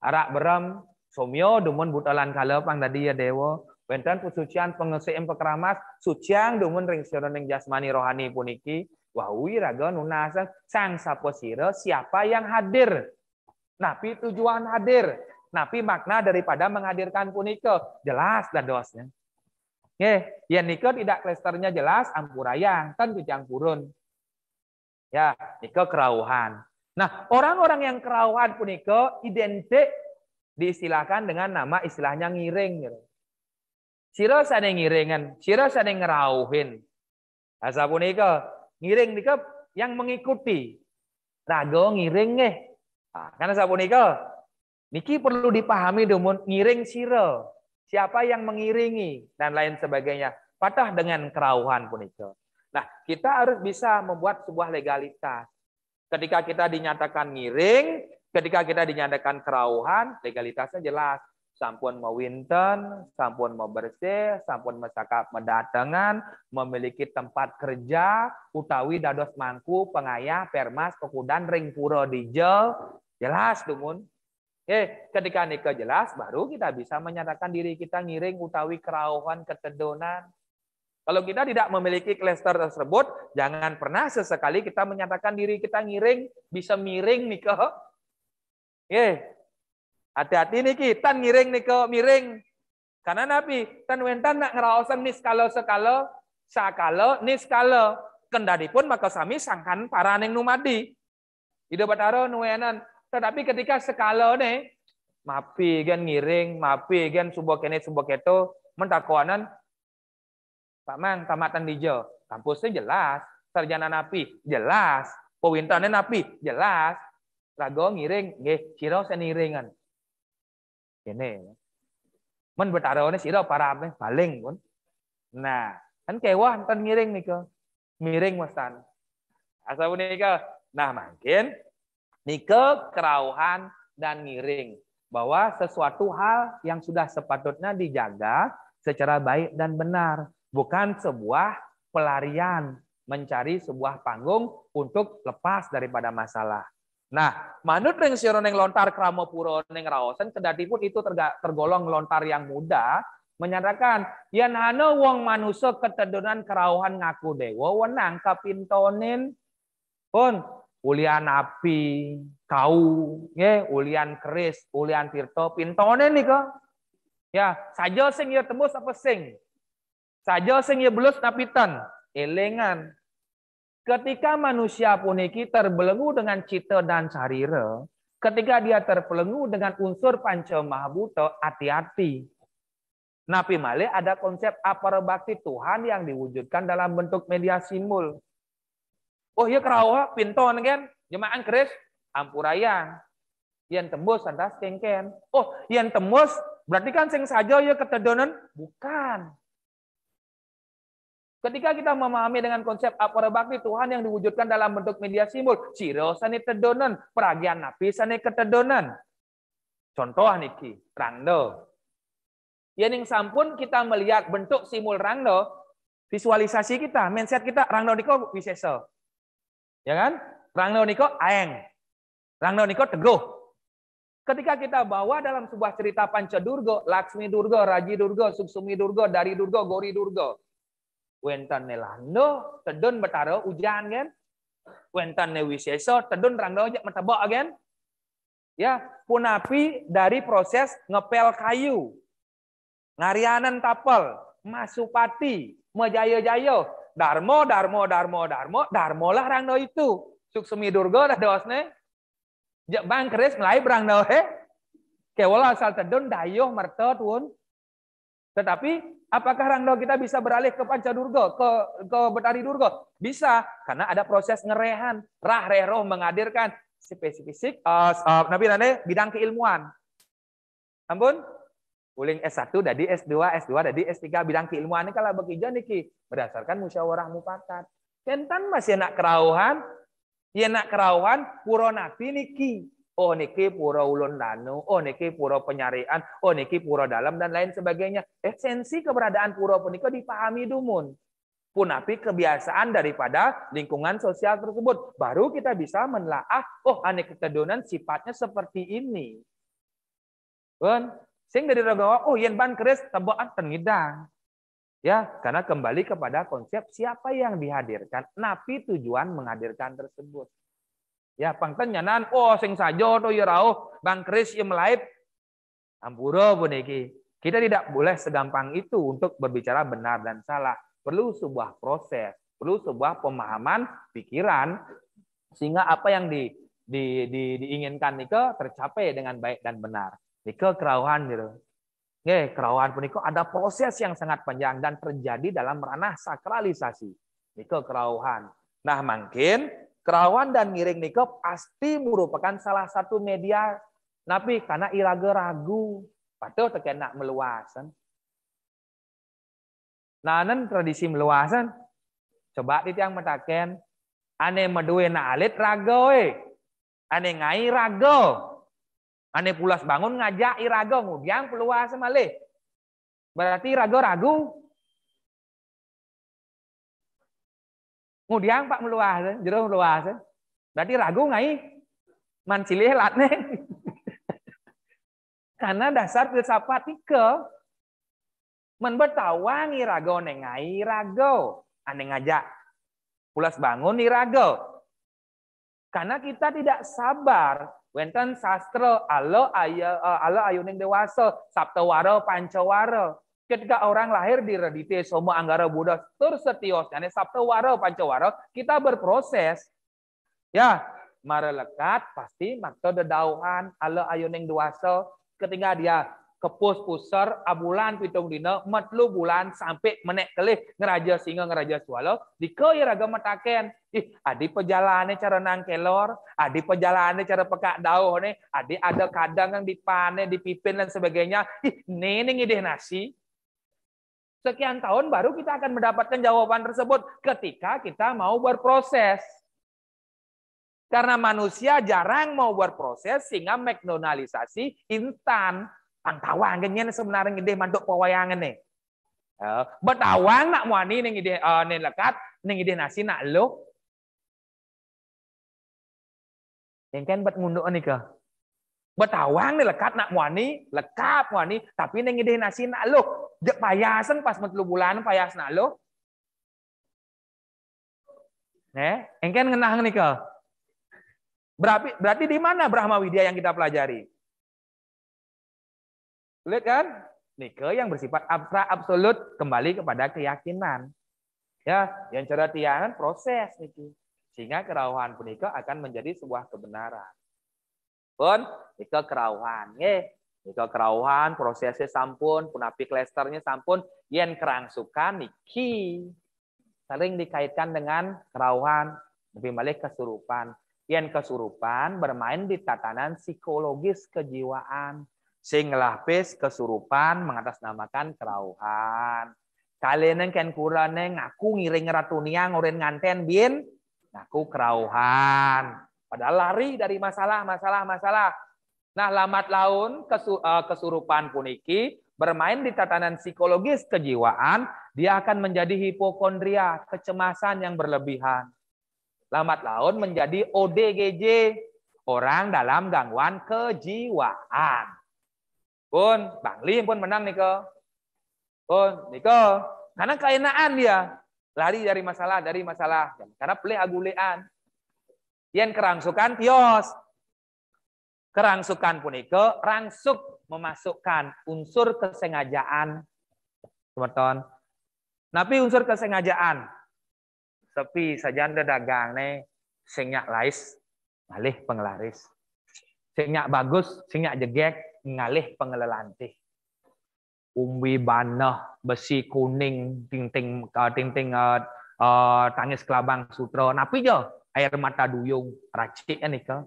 arak beram somyo dumun butalan kalau pang tadi ya dewo wenten pesucian pengesiem pekramas suciang dumun ring sironing jasmani rohani puniki wahui raga nunasa sang sapo siapa yang hadir. Napi tujuan hadir. Napi makna daripada menghadirkan punika Jelas dan dosnya. Ya, yang nike tidak klasternya jelas ampurayang. Kan kujang purun. Ya, nika kerauhan. Nah, orang-orang yang kerauhan punika identik diistilahkan dengan nama istilahnya ngiring. Siro sana ngiringan, siro sana ngerauhin. Asa punika Ngiring nika yang mengikuti. rago ngiring nih Nah, karena sapunika niki perlu dipahami dong. ngiring siro, Siapa yang mengiringi dan lain sebagainya. Patah dengan kerauhan itu Nah, kita harus bisa membuat sebuah legalitas. Ketika kita dinyatakan ngiring, ketika kita dinyatakan kerauhan, legalitasnya jelas sampun mewinten, sampun mau bersih, sampun mesakap mendatangan, memiliki tempat kerja, utawi dados mangku pengayah permas kekudan ring pura dijel, jelas tungun. Eh, ketika nikah jelas, baru kita bisa menyatakan diri kita ngiring utawi kerauhan ketedonan. Kalau kita tidak memiliki klaster tersebut, jangan pernah sesekali kita menyatakan diri kita ngiring, bisa miring nikah. Eh, Hati-hati nih kita ngiring nih ke miring. Karena Nabi tan wentan nak ngerawasan nis kalau sekalo sakalo nis sekalo. kendari pun maka sami sangkan para neng numadi. ido bataro nuenan. Tetapi ketika sekalo nih mapi gen ngiring, mapi gen subuh kene subuh keto mentakuanan Pak Mang, tamatan dijo. Kampusnya jelas, sarjana napi jelas, pewintanen napi jelas. Rago ngiring, nggih, ciro seniringan kene. Men betarone sira parame baling pun. Nah, kan kewah kan miring nika. Miring wesan. Asa punika nah mungkin nika kerauhan dan miring bahwa sesuatu hal yang sudah sepatutnya dijaga secara baik dan benar, bukan sebuah pelarian mencari sebuah panggung untuk lepas daripada masalah. Nah, manut ring siro neng lontar kramo puro ning raosen kedatipun itu tergolong lontar yang muda menyatakan yen ana wong manusia ketendunan kerauhan ngaku dewa wenang kapintonin pun ulian api kau ya, ulian keris ulian tirto pintonin nih nika ya saja sing ya tembus apa sing saja sing ya belus napitan elengan Ketika manusia puniki terbelenggu dengan cita dan sarire, ketika dia terbelenggu dengan unsur panca mahabuta, hati-hati. Napi Malik ada konsep apa bakti Tuhan yang diwujudkan dalam bentuk media simbol. Oh iya kerawa, pinton kan, jemaah keris, ampuraya. Yang tembus antas kengken. Oh, yang tembus berarti kan sing saja ya ketedonan? Bukan. Ketika kita memahami dengan konsep apore bakti Tuhan yang diwujudkan dalam bentuk media simbol, siro sani tedonan, peragian napi sani ketedonan. Contoh niki, rangdo. Yening sampun kita melihat bentuk simbol rangdo, visualisasi kita, mindset kita rangdo niko wiseso. Ya kan? Rangdo niko aeng. Rangdo niko teguh. Ketika kita bawa dalam sebuah cerita Pancadurga, Laksmi Durga, Raji Durga, Suksumi Durga, Dari Durga, Gori Durga, Wentan lando, tedon betaro gen, kan? Wentan wiseso, tedon aja metabok kan? Ya, punapi dari proses ngepel kayu. Ngarianan tapel, masupati, mejayo-jayo. Darmo, darmo, darmo, darmo, darmo lah rando itu. Suksemi durga dah dosne. Jak bang keris melai berang he. Kewala asal tedon dayo mertot Tetapi Apakah Rangdo kita bisa beralih ke Pancadurga, ke ke Betari Durga? Bisa, karena ada proses ngerehan. Rah reh roh menghadirkan spesifik uh, uh, nabi nane bidang keilmuan. Ampun, uling S1 dari S2, S2 dari S3 bidang keilmuan ini kalau bekerja niki berdasarkan musyawarah mufakat. Kentan masih nak kerauhan, ya nak kerauhan nabi niki. Oh niki pura ulun lanu, oh niki pura penyarian, oh niki pura dalam dan lain sebagainya. Esensi keberadaan pura punika dipahami dumun. Punapi kebiasaan daripada lingkungan sosial tersebut. Baru kita bisa menelaah, oh aneka kedonan sifatnya seperti ini. Pun, sing dari ragawa, oh yen ban keris tebaan ah, tengidang. Ya, karena kembali kepada konsep siapa yang dihadirkan, napi tujuan menghadirkan tersebut. Ya pangten nyanan oh sing sajo to ya rao, Bang Kris ya melaib. Ampura pun iki. Kita tidak boleh segampang itu untuk berbicara benar dan salah. Perlu sebuah proses, perlu sebuah pemahaman pikiran sehingga apa yang di, di, di diinginkan nike tercapai dengan baik dan benar. Nike kerauhan gitu. Nge, kerauhan Nika ada proses yang sangat panjang dan terjadi dalam ranah sakralisasi. Nike kerauhan. Nah, mungkin Kerawan dan miring niko pasti merupakan salah satu media napi karena irage ragu. Patuh terkena meluasan. Nanan tradisi meluasan. Coba itu yang matakan. Ane medue na alit rago eh. Ane ngai rago. Ane pulas bangun ngajak irago. Ngudiang peluasan malih. Berarti ragu ragu Kemudian pak meluas, jero meluas. Berarti ragu ngai mancilih latne. *laughs* Karena dasar filsafat tiga membuat bertawang irago nengai ragu, aneng ngajak pulas bangun irago karena kita tidak sabar wenten sastra alo ayo eh, alo ayuning dewasa sabtawaro pancawaro Ketika orang lahir di Redite semua Anggara, Buddha, tersetios, Jane, Sabta, Waro, Waro, kita berproses. Ya, mara lekat pasti makto dedauhan ala ayuning duasa ketika dia kepus pusar abulan pitung dina metlu bulan sampai menek kelih ngeraja singa ngeraja swalo di raga metaken ih adi pejalane cara nang kelor adi pejalane cara pekak dauh adi ada kadang yang dipane dipipin dan sebagainya ih nening ide nasi Sekian tahun baru kita akan mendapatkan jawaban tersebut ketika kita mau berproses. Karena manusia jarang mau berproses sehingga McDonaldisasi instan Pantawang genyen sebenarnya gede mantuk pewayangan nih. Ya, betawang nak muani nih ide eh, nih lekat ning ide nasi nak lo. Yang kan bet ngunduk nih ke. Betawang nih lekat nak muani lekap muani tapi ning ide nasi nak lo payasan pas metu bulan payasna lo. Eh, engken ngenah nika, Berarti berarti di mana Brahma Widya yang kita pelajari? Lihat kan? Nikel yang bersifat abstrak absolut kembali kepada keyakinan. Ya, yang cara tiangan proses niki. Sehingga kerauhan punika akan menjadi sebuah kebenaran. Pun itu kerauhan, Nge, Nika kerauhan, prosesnya sampun, punapi klasternya sampun, yen kerangsukan niki sering dikaitkan dengan kerauhan, lebih balik kesurupan. Yen kesurupan bermain di tatanan psikologis kejiwaan. Sing lapis kesurupan mengatasnamakan kerauhan. Kalian kan kurane ngaku ngiring ratunia ngurin nganten bin ngaku kerauhan. Padahal lari dari masalah, masalah, masalah Nah, lamat laun eh, kesurupan puniki bermain di tatanan psikologis kejiwaan, dia akan menjadi hipokondria, kecemasan yang berlebihan. lamat laun menjadi ODGJ, orang dalam gangguan kejiwaan. Pun, Bang Lim pun menang nih ke. Pun, Niko. Karena keenaan dia. Lari dari masalah, dari masalah. Karena pelih agulean. Yang kerangsukan tios. Kerangsukan punika rangsuk memasukkan unsur kesengajaan. Teman-teman. Tapi unsur kesengajaan. Tapi saja anda dagang nih senyak lais ngalih pengelaris. Senyak bagus, senyak jegek ngalih pengelelantih. Umbi banah, besi kuning, ting-ting eh, ting-ting uh, tangis kelabang sutra. Napi je air mata duyung racik kan ke?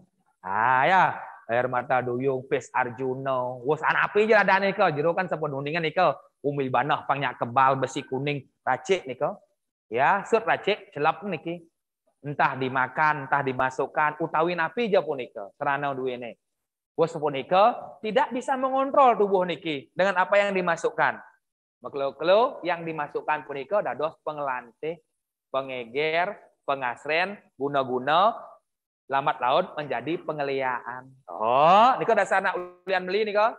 Ah ya, air mata duyung, pes Arjuna, wos anak api aja ada ke jero kan sepenuhnya nikel umi banah pangnya kebal besi kuning racik nikel, ya sur racik celap niki, entah dimakan, entah dimasukkan, utawi napi aja pun niko, serana ni Wos pun ke tidak bisa mengontrol tubuh niki dengan apa yang dimasukkan. Maklo-klo yang dimasukkan pun ke dados pengelantih, pengeger, pengasren, guna-guna, lambat laun menjadi pengeliaan. Oh, niko dasar anak ulian beli kok?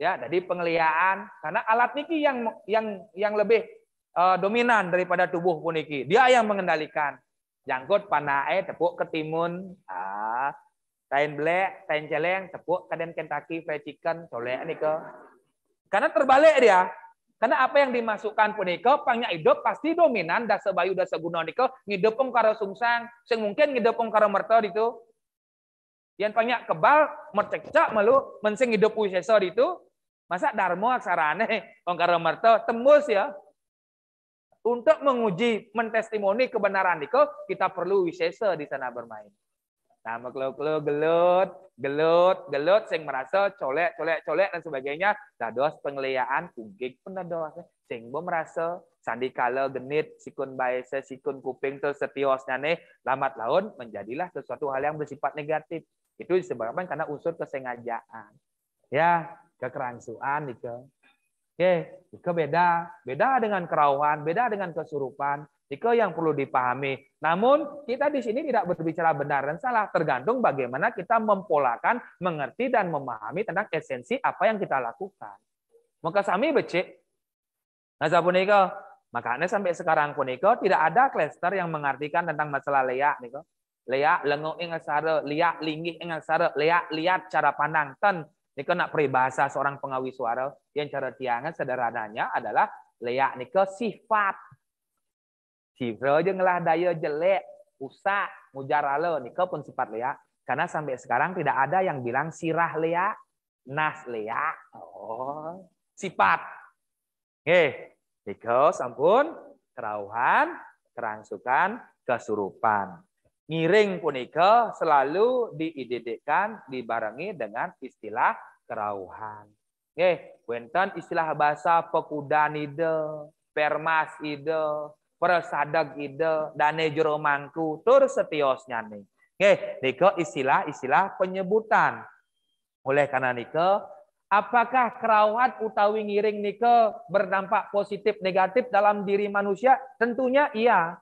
Ya, jadi pengeliaan karena alat niki yang yang yang lebih uh, dominan daripada tubuh puniki. Dia yang mengendalikan. Jangkut panae tepuk ketimun. Ah, tain blek, tain celeng, tepuk kaden Kentucky fried chicken, colek niko. Karena terbalik dia. Karena apa yang dimasukkan pun itu, pangnya hidup pasti dominan dasa bayu dasa guna nikel ngidupung karo sungsang sing mungkin ngidupung karo merta itu. Yang pangnya kebal mercekcak malu mensing hidup wisesa itu masa dharma aksarane *laughs* wong karo merto, tembus ya. Untuk menguji, mentestimoni kebenaran itu, kita perlu wisesa di sana bermain. Nah, makhluk lu gelut, gelut, gelut, sing merasa colek, colek, colek, dan sebagainya. Dados pengleyaan ada penedos. Sing bom merasa sandi kalau genit, sikun baese, sikun kuping, terus setiosnya nih. lamat laun menjadilah sesuatu hal yang bersifat negatif. Itu disebabkan karena unsur kesengajaan. Ya, kekerangsuan itu. Oke, itu beda. Beda dengan kerauhan, beda dengan kesurupan, itu yang perlu dipahami. Namun kita di sini tidak berbicara benar dan salah, tergantung bagaimana kita mempolakan, mengerti dan memahami tentang esensi apa yang kita lakukan. Maka sami becik. Nah, makanya sampai sekarang punika tidak ada klaster yang mengartikan tentang masalah leak niko. Leak lengo ing sara, leak linggih ing sara, leak lihat cara pandang ten. Niko nak peribahasa seorang pengawi suara yang cara tiangan sederhananya adalah leak niko sifat Tivro je ngelah daya jelek, usak, mujarala. Nikah pun sifat lea. Ya. Karena sampai sekarang tidak ada yang bilang sirah lea, ya, nas lea. Ya. Oh, sifat. Oke, nikah sampun, kerauhan, kerangsukan, kesurupan. Miring pun punika selalu diidentikan dibarengi dengan istilah kerauhan. Eh, wenten istilah bahasa pekudan ide, permas ide, Persadag ide dane jero mangku tur setios nyane. Nggih, niko istilah-istilah penyebutan. Oleh karena niko, apakah kerawat utawi ngiring niko berdampak positif negatif dalam diri manusia? Tentunya iya.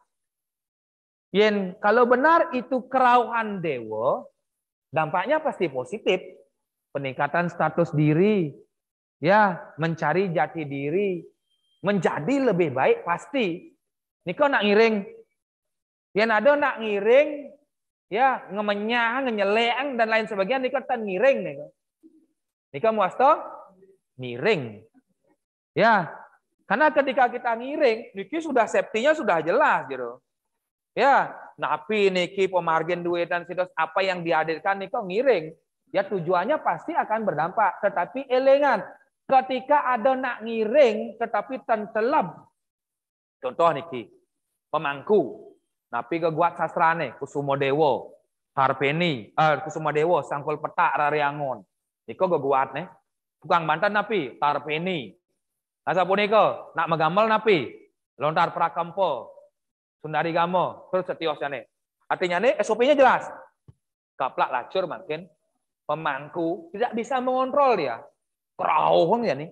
Yen kalau benar itu kerauhan dewa, dampaknya pasti positif. Peningkatan status diri, ya, mencari jati diri, menjadi lebih baik pasti. Niko nak ngiring. yang ada nak ngiring, ya ngemenyah, ngenyeleang dan lain sebagainya niko tan ngiring niko. Niko muasto miring. Ya. Karena ketika kita ngiring, niki sudah safety-nya sudah jelas gitu. Ya, napi nah, niki pemargin duit dan situs apa yang dihadirkan niko ngiring. Ya tujuannya pasti akan berdampak, tetapi elengan ketika ada nak ngiring tetapi tentelam. Contoh niki, pemangku. Napi gua sastrane, kusumo dewo, harpeni, eh, kusumo dewo, sangkul petak rariangon. Iko keguat nih. Tukang mantan napi, tarpeni. Nasa puniko, nak megamel napi, lontar prakampo, sundari gamo, terus setiosnya nih. Artinya nih, SOP-nya jelas. Kaplak lacur makin pemangku tidak bisa mengontrol dia. Kerauhun ya nih.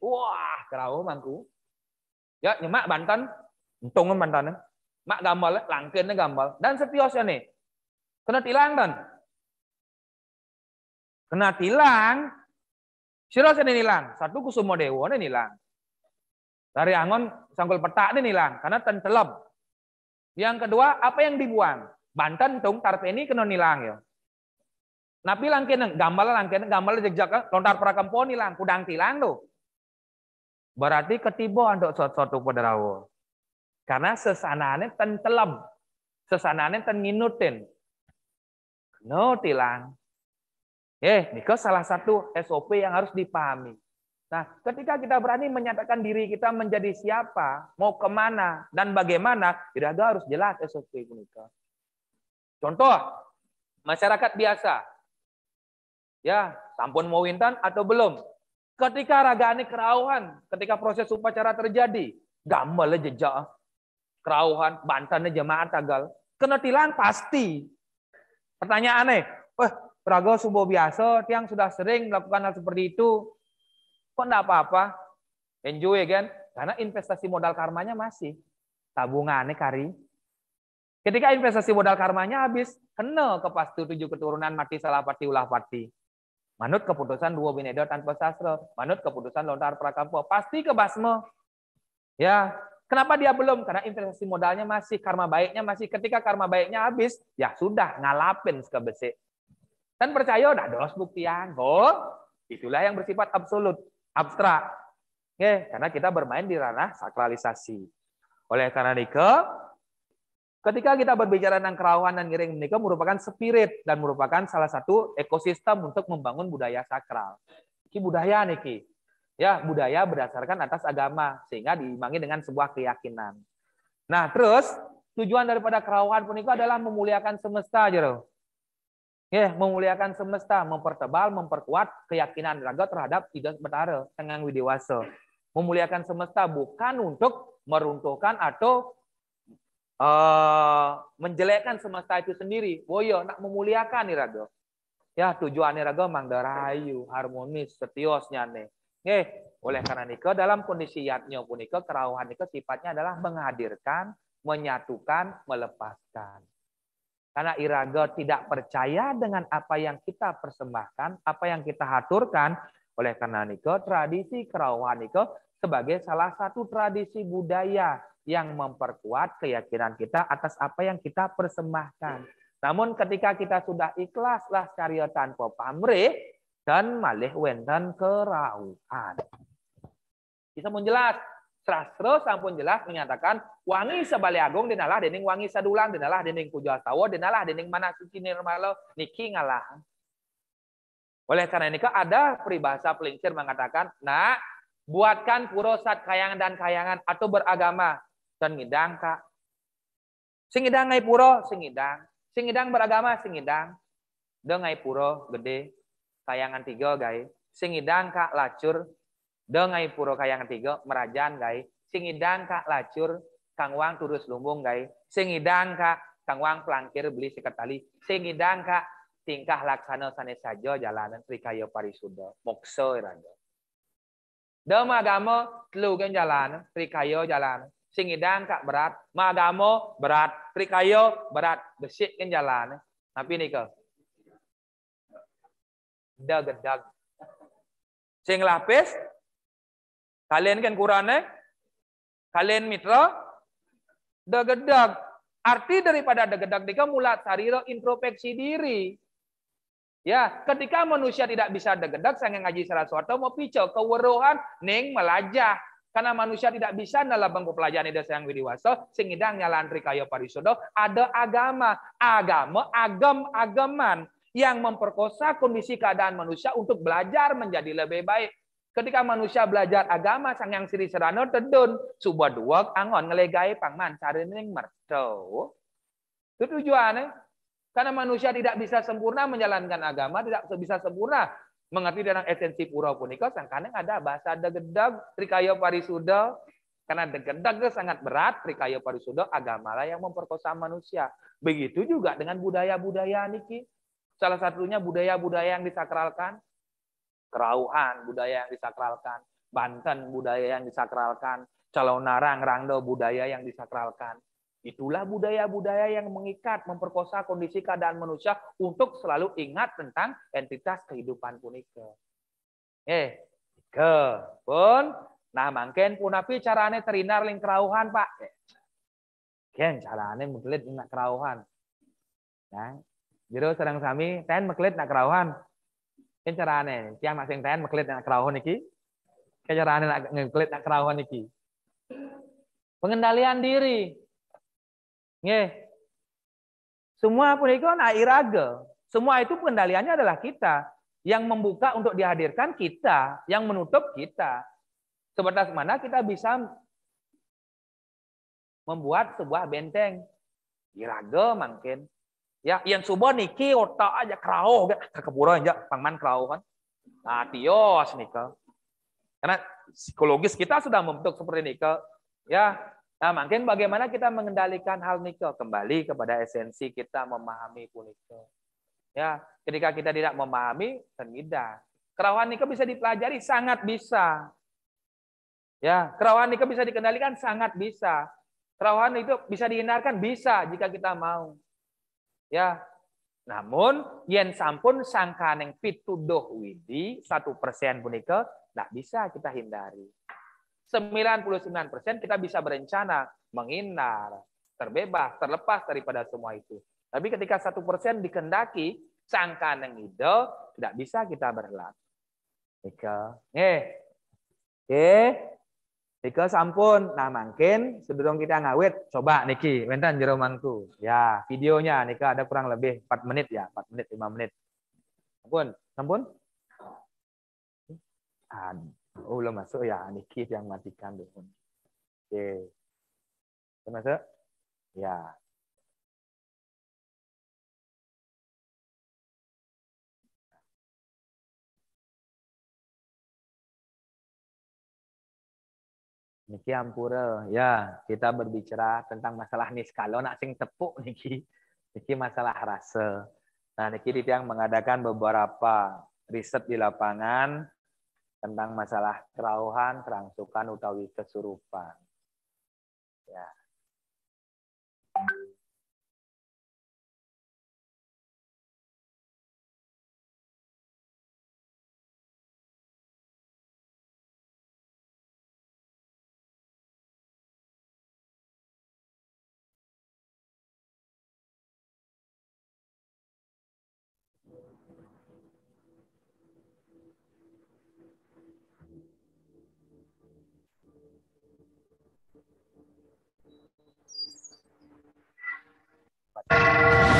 Wah, kerauh mangku. Ya, nyemak Banten Untung kan mantan. Eh. Mak gambal, langkene gambal. Dan setiosnya nih. Kena tilang kan? Kena tilang. Sirosnya nih hilang. Satu kusumo dewa nih hilang. Dari angon sangkul petak nih hilang. Karena tentelam. Yang kedua, apa yang dibuang? Banten tung ini kena nilang ya. Napi langkene gambal langkene gambal jejak eh. lontar perakamponi nilang kudang tilang tuh. Berarti ketiba untuk sesuatu pada rawo. Karena sesanaannya ten telem. Sesanaannya ten nginutin. No tilang. Eh, ini salah satu SOP yang harus dipahami. Nah, ketika kita berani menyatakan diri kita menjadi siapa, mau kemana, dan bagaimana, tidak harus jelas SOP menikah. Contoh, masyarakat biasa. Ya, sampun mau wintan atau belum. Ketika ragani kerauhan, ketika proses upacara terjadi, gamel jejak kerauhan, bantannya jemaat tagal. Kena tilang pasti. pertanyaan wah Prago subuh biasa, tiang sudah sering melakukan hal seperti itu. Kok enggak apa-apa? Enjoy ya kan? Karena investasi modal karmanya masih. Tabungannya kari. Ketika investasi modal karmanya habis, kena ke pasti tujuh keturunan mati salah pati ulah pati. Manut keputusan dua binedo tanpa sastra. Manut keputusan lontar prakampo. Pasti ke basmo. Ya, Kenapa dia belum? Karena investasi modalnya masih, karma baiknya masih. Ketika karma baiknya habis, ya sudah, ngalapin ke besi. Dan percaya udah dos buktian. Oh, itulah yang bersifat absolut, abstrak. Oke, karena kita bermain di ranah sakralisasi. Oleh karena itu, ketika kita berbicara tentang kerawanan dan giring menikah merupakan spirit dan merupakan salah satu ekosistem untuk membangun budaya sakral. Ki budaya niki. Ya, budaya berdasarkan atas agama sehingga diimbangi dengan sebuah keyakinan. Nah, terus tujuan daripada kerawuhan itu adalah memuliakan semesta, jero. Ya, memuliakan semesta, mempertebal, memperkuat keyakinan raga terhadap tidak betara, tengang widiwasa. Memuliakan semesta bukan untuk meruntuhkan atau uh, menjelekkan semesta itu sendiri. Woyo, oh iya, nak memuliakan nih raga. Ya, tujuan raga mang harmonis, setiosnya nih. Oke, Oleh karena itu dalam kondisi yatnya punika kerawahan niku sifatnya adalah menghadirkan, menyatukan, melepaskan. Karena irago tidak percaya dengan apa yang kita persembahkan, apa yang kita haturkan. Oleh karena itu tradisi kerawahan niku sebagai salah satu tradisi budaya yang memperkuat keyakinan kita atas apa yang kita persembahkan. Namun ketika kita sudah ikhlas lah karya tanpa pamrih, dan malih wendan kerauhan. Bisa pun jelas. Sastra sampun jelas menyatakan wangi sebalik agung dinalah dening wangi sadulang dinalah dening sawo dinalah dening mana suci nirmalo niki ngalah. Oleh karena ini ada peribahasa pelincir mengatakan, nak buatkan purosat kayangan dan kayangan atau beragama dan ngidang kak. Singidang ngai puro, singidang. Singidang beragama, singidang. Dengai puro gede, kayangan tiga guys. singi dangka lacur dengai puro kayangan tiga merajan guys. singi dangka lacur kang wang turus lumbung guys. singi dangka kang wang pelangkir beli seketali singi dangka tingkah laksana sana saja jalanan Trikayo parisuda mokso irado Dem agama telu gen jalan, trikayo jalan. singi dangka berat, magamo berat, Trikayo berat, besik gen jalan. Tapi nih dagedag. Sing lapis, kalian kan Qurane, kalian mitra, dagedag. Arti daripada dagedag dika mulat sariro introspeksi diri. Ya, ketika manusia tidak bisa degedak, saya ngaji salah suatu mau picok keweruhan neng melajah. Karena manusia tidak bisa bangku pelajaran dasar sayang widiwaso, singidang nyalantri kayo parisodo, ada agama, agama, agam, agaman yang memperkosa kondisi keadaan manusia untuk belajar menjadi lebih baik. Ketika manusia belajar agama, sang yang siri serano tedun, sebuah dua angon ngelegai pangman, cari neng merdo. Itu tujuannya. Eh? Karena manusia tidak bisa sempurna menjalankan agama, tidak bisa sempurna mengerti tentang esensi pura punika, sang kaneng ada bahasa degedag, trikayo parisuda, karena degedag sangat berat, trikaya parisuda, agamalah yang memperkosa manusia. Begitu juga dengan budaya-budaya niki. Salah satunya budaya-budaya yang disakralkan, Kerauhan budaya yang disakralkan, Banten budaya yang disakralkan, Calonarang, Rangdo budaya yang disakralkan. Itulah budaya-budaya yang mengikat, memperkosa kondisi keadaan manusia untuk selalu ingat tentang entitas kehidupan punika. Eh, ke pun nah mungkin punapi carane terinar ling kerauhan pak. Ken eh, carane modelit ling kerauhan. Nah, jero sedang sami ten meklit nak kerauhan kan carane tiang sing ten meklit nak kerauhan iki kan carane nak ngeklit nak kerauhan iki pengendalian diri nggih semua pun punika nak iraga semua itu pengendaliannya adalah kita yang membuka untuk dihadirkan kita yang menutup kita sebatas mana kita bisa membuat sebuah benteng iraga mungkin Ya, yang subuh niki otak aja kerauh gak kekepura aja pangman kerauh kan. Nah, tios nikel. Karena psikologis kita sudah membentuk seperti nikel. Ya, nah mungkin bagaimana kita mengendalikan hal nikel kembali kepada esensi kita memahami punika Ya, ketika kita tidak memahami terhindar. Kerawan nikel bisa dipelajari sangat bisa. Ya, kerawan nikel bisa dikendalikan sangat bisa. Kerawan itu bisa dihindarkan bisa jika kita mau. Ya. Namun yen sampun sangkaning pituduh widi satu persen punika tidak bisa kita hindari. 99% kita bisa berencana menghindar, terbebas, terlepas daripada semua itu. Tapi ketika satu persen dikendaki, sangkaning ide tidak bisa kita berlaku. Nika. Eh. Eh. Tiga sampun. Nah, mungkin sebelum kita ngawit, coba Niki, wenten jero mangku. Ya, videonya Nika ada kurang lebih 4 menit ya, 4 menit, 5 menit. Sampun, sampun. Oh, belum masuk ya, Niki yang matikan Oke, Okay. Masuk? Ya. Niki ampura. Ya, kita berbicara tentang masalah kalau nak sing tepuk *laughs* niki. Niki masalah rasa. Nah, niki yang mengadakan beberapa riset di lapangan tentang masalah kerauhan, kerangsukan, utawi kesurupan. Ya. dapat.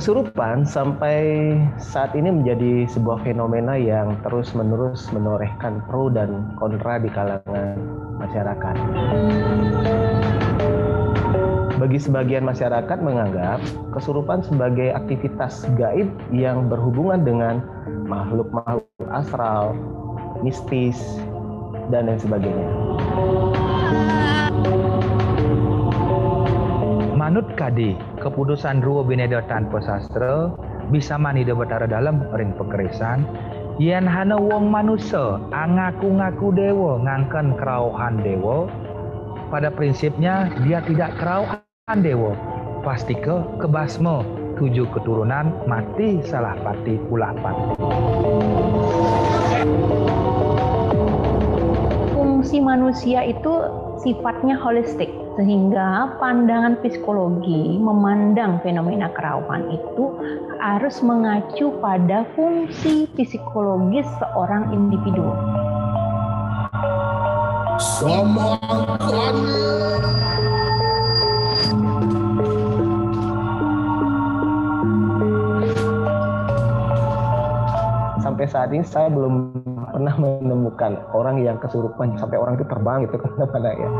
kesurupan sampai saat ini menjadi sebuah fenomena yang terus-menerus menorehkan pro dan kontra di kalangan masyarakat. Bagi sebagian masyarakat menganggap kesurupan sebagai aktivitas gaib yang berhubungan dengan makhluk-makhluk astral, mistis, dan lain sebagainya. Manut KD, keputusan Ruo Binedo tanpa sastra bisa manida betara dalam ring pekerisan yen hana wong manusia angaku-ngaku dewa ngangken kerauhan dewa pada prinsipnya dia tidak kerauhan dewa pasti ke kebasmo tujuh keturunan mati salah pati ulah pati fungsi manusia itu sifatnya holistik sehingga pandangan psikologi memandang fenomena kerawanan itu harus mengacu pada fungsi psikologis seorang individu. Sama Sampai saat ini saya belum pernah menemukan orang yang kesurupan sampai orang itu terbang gitu *laughs* kan mana ya.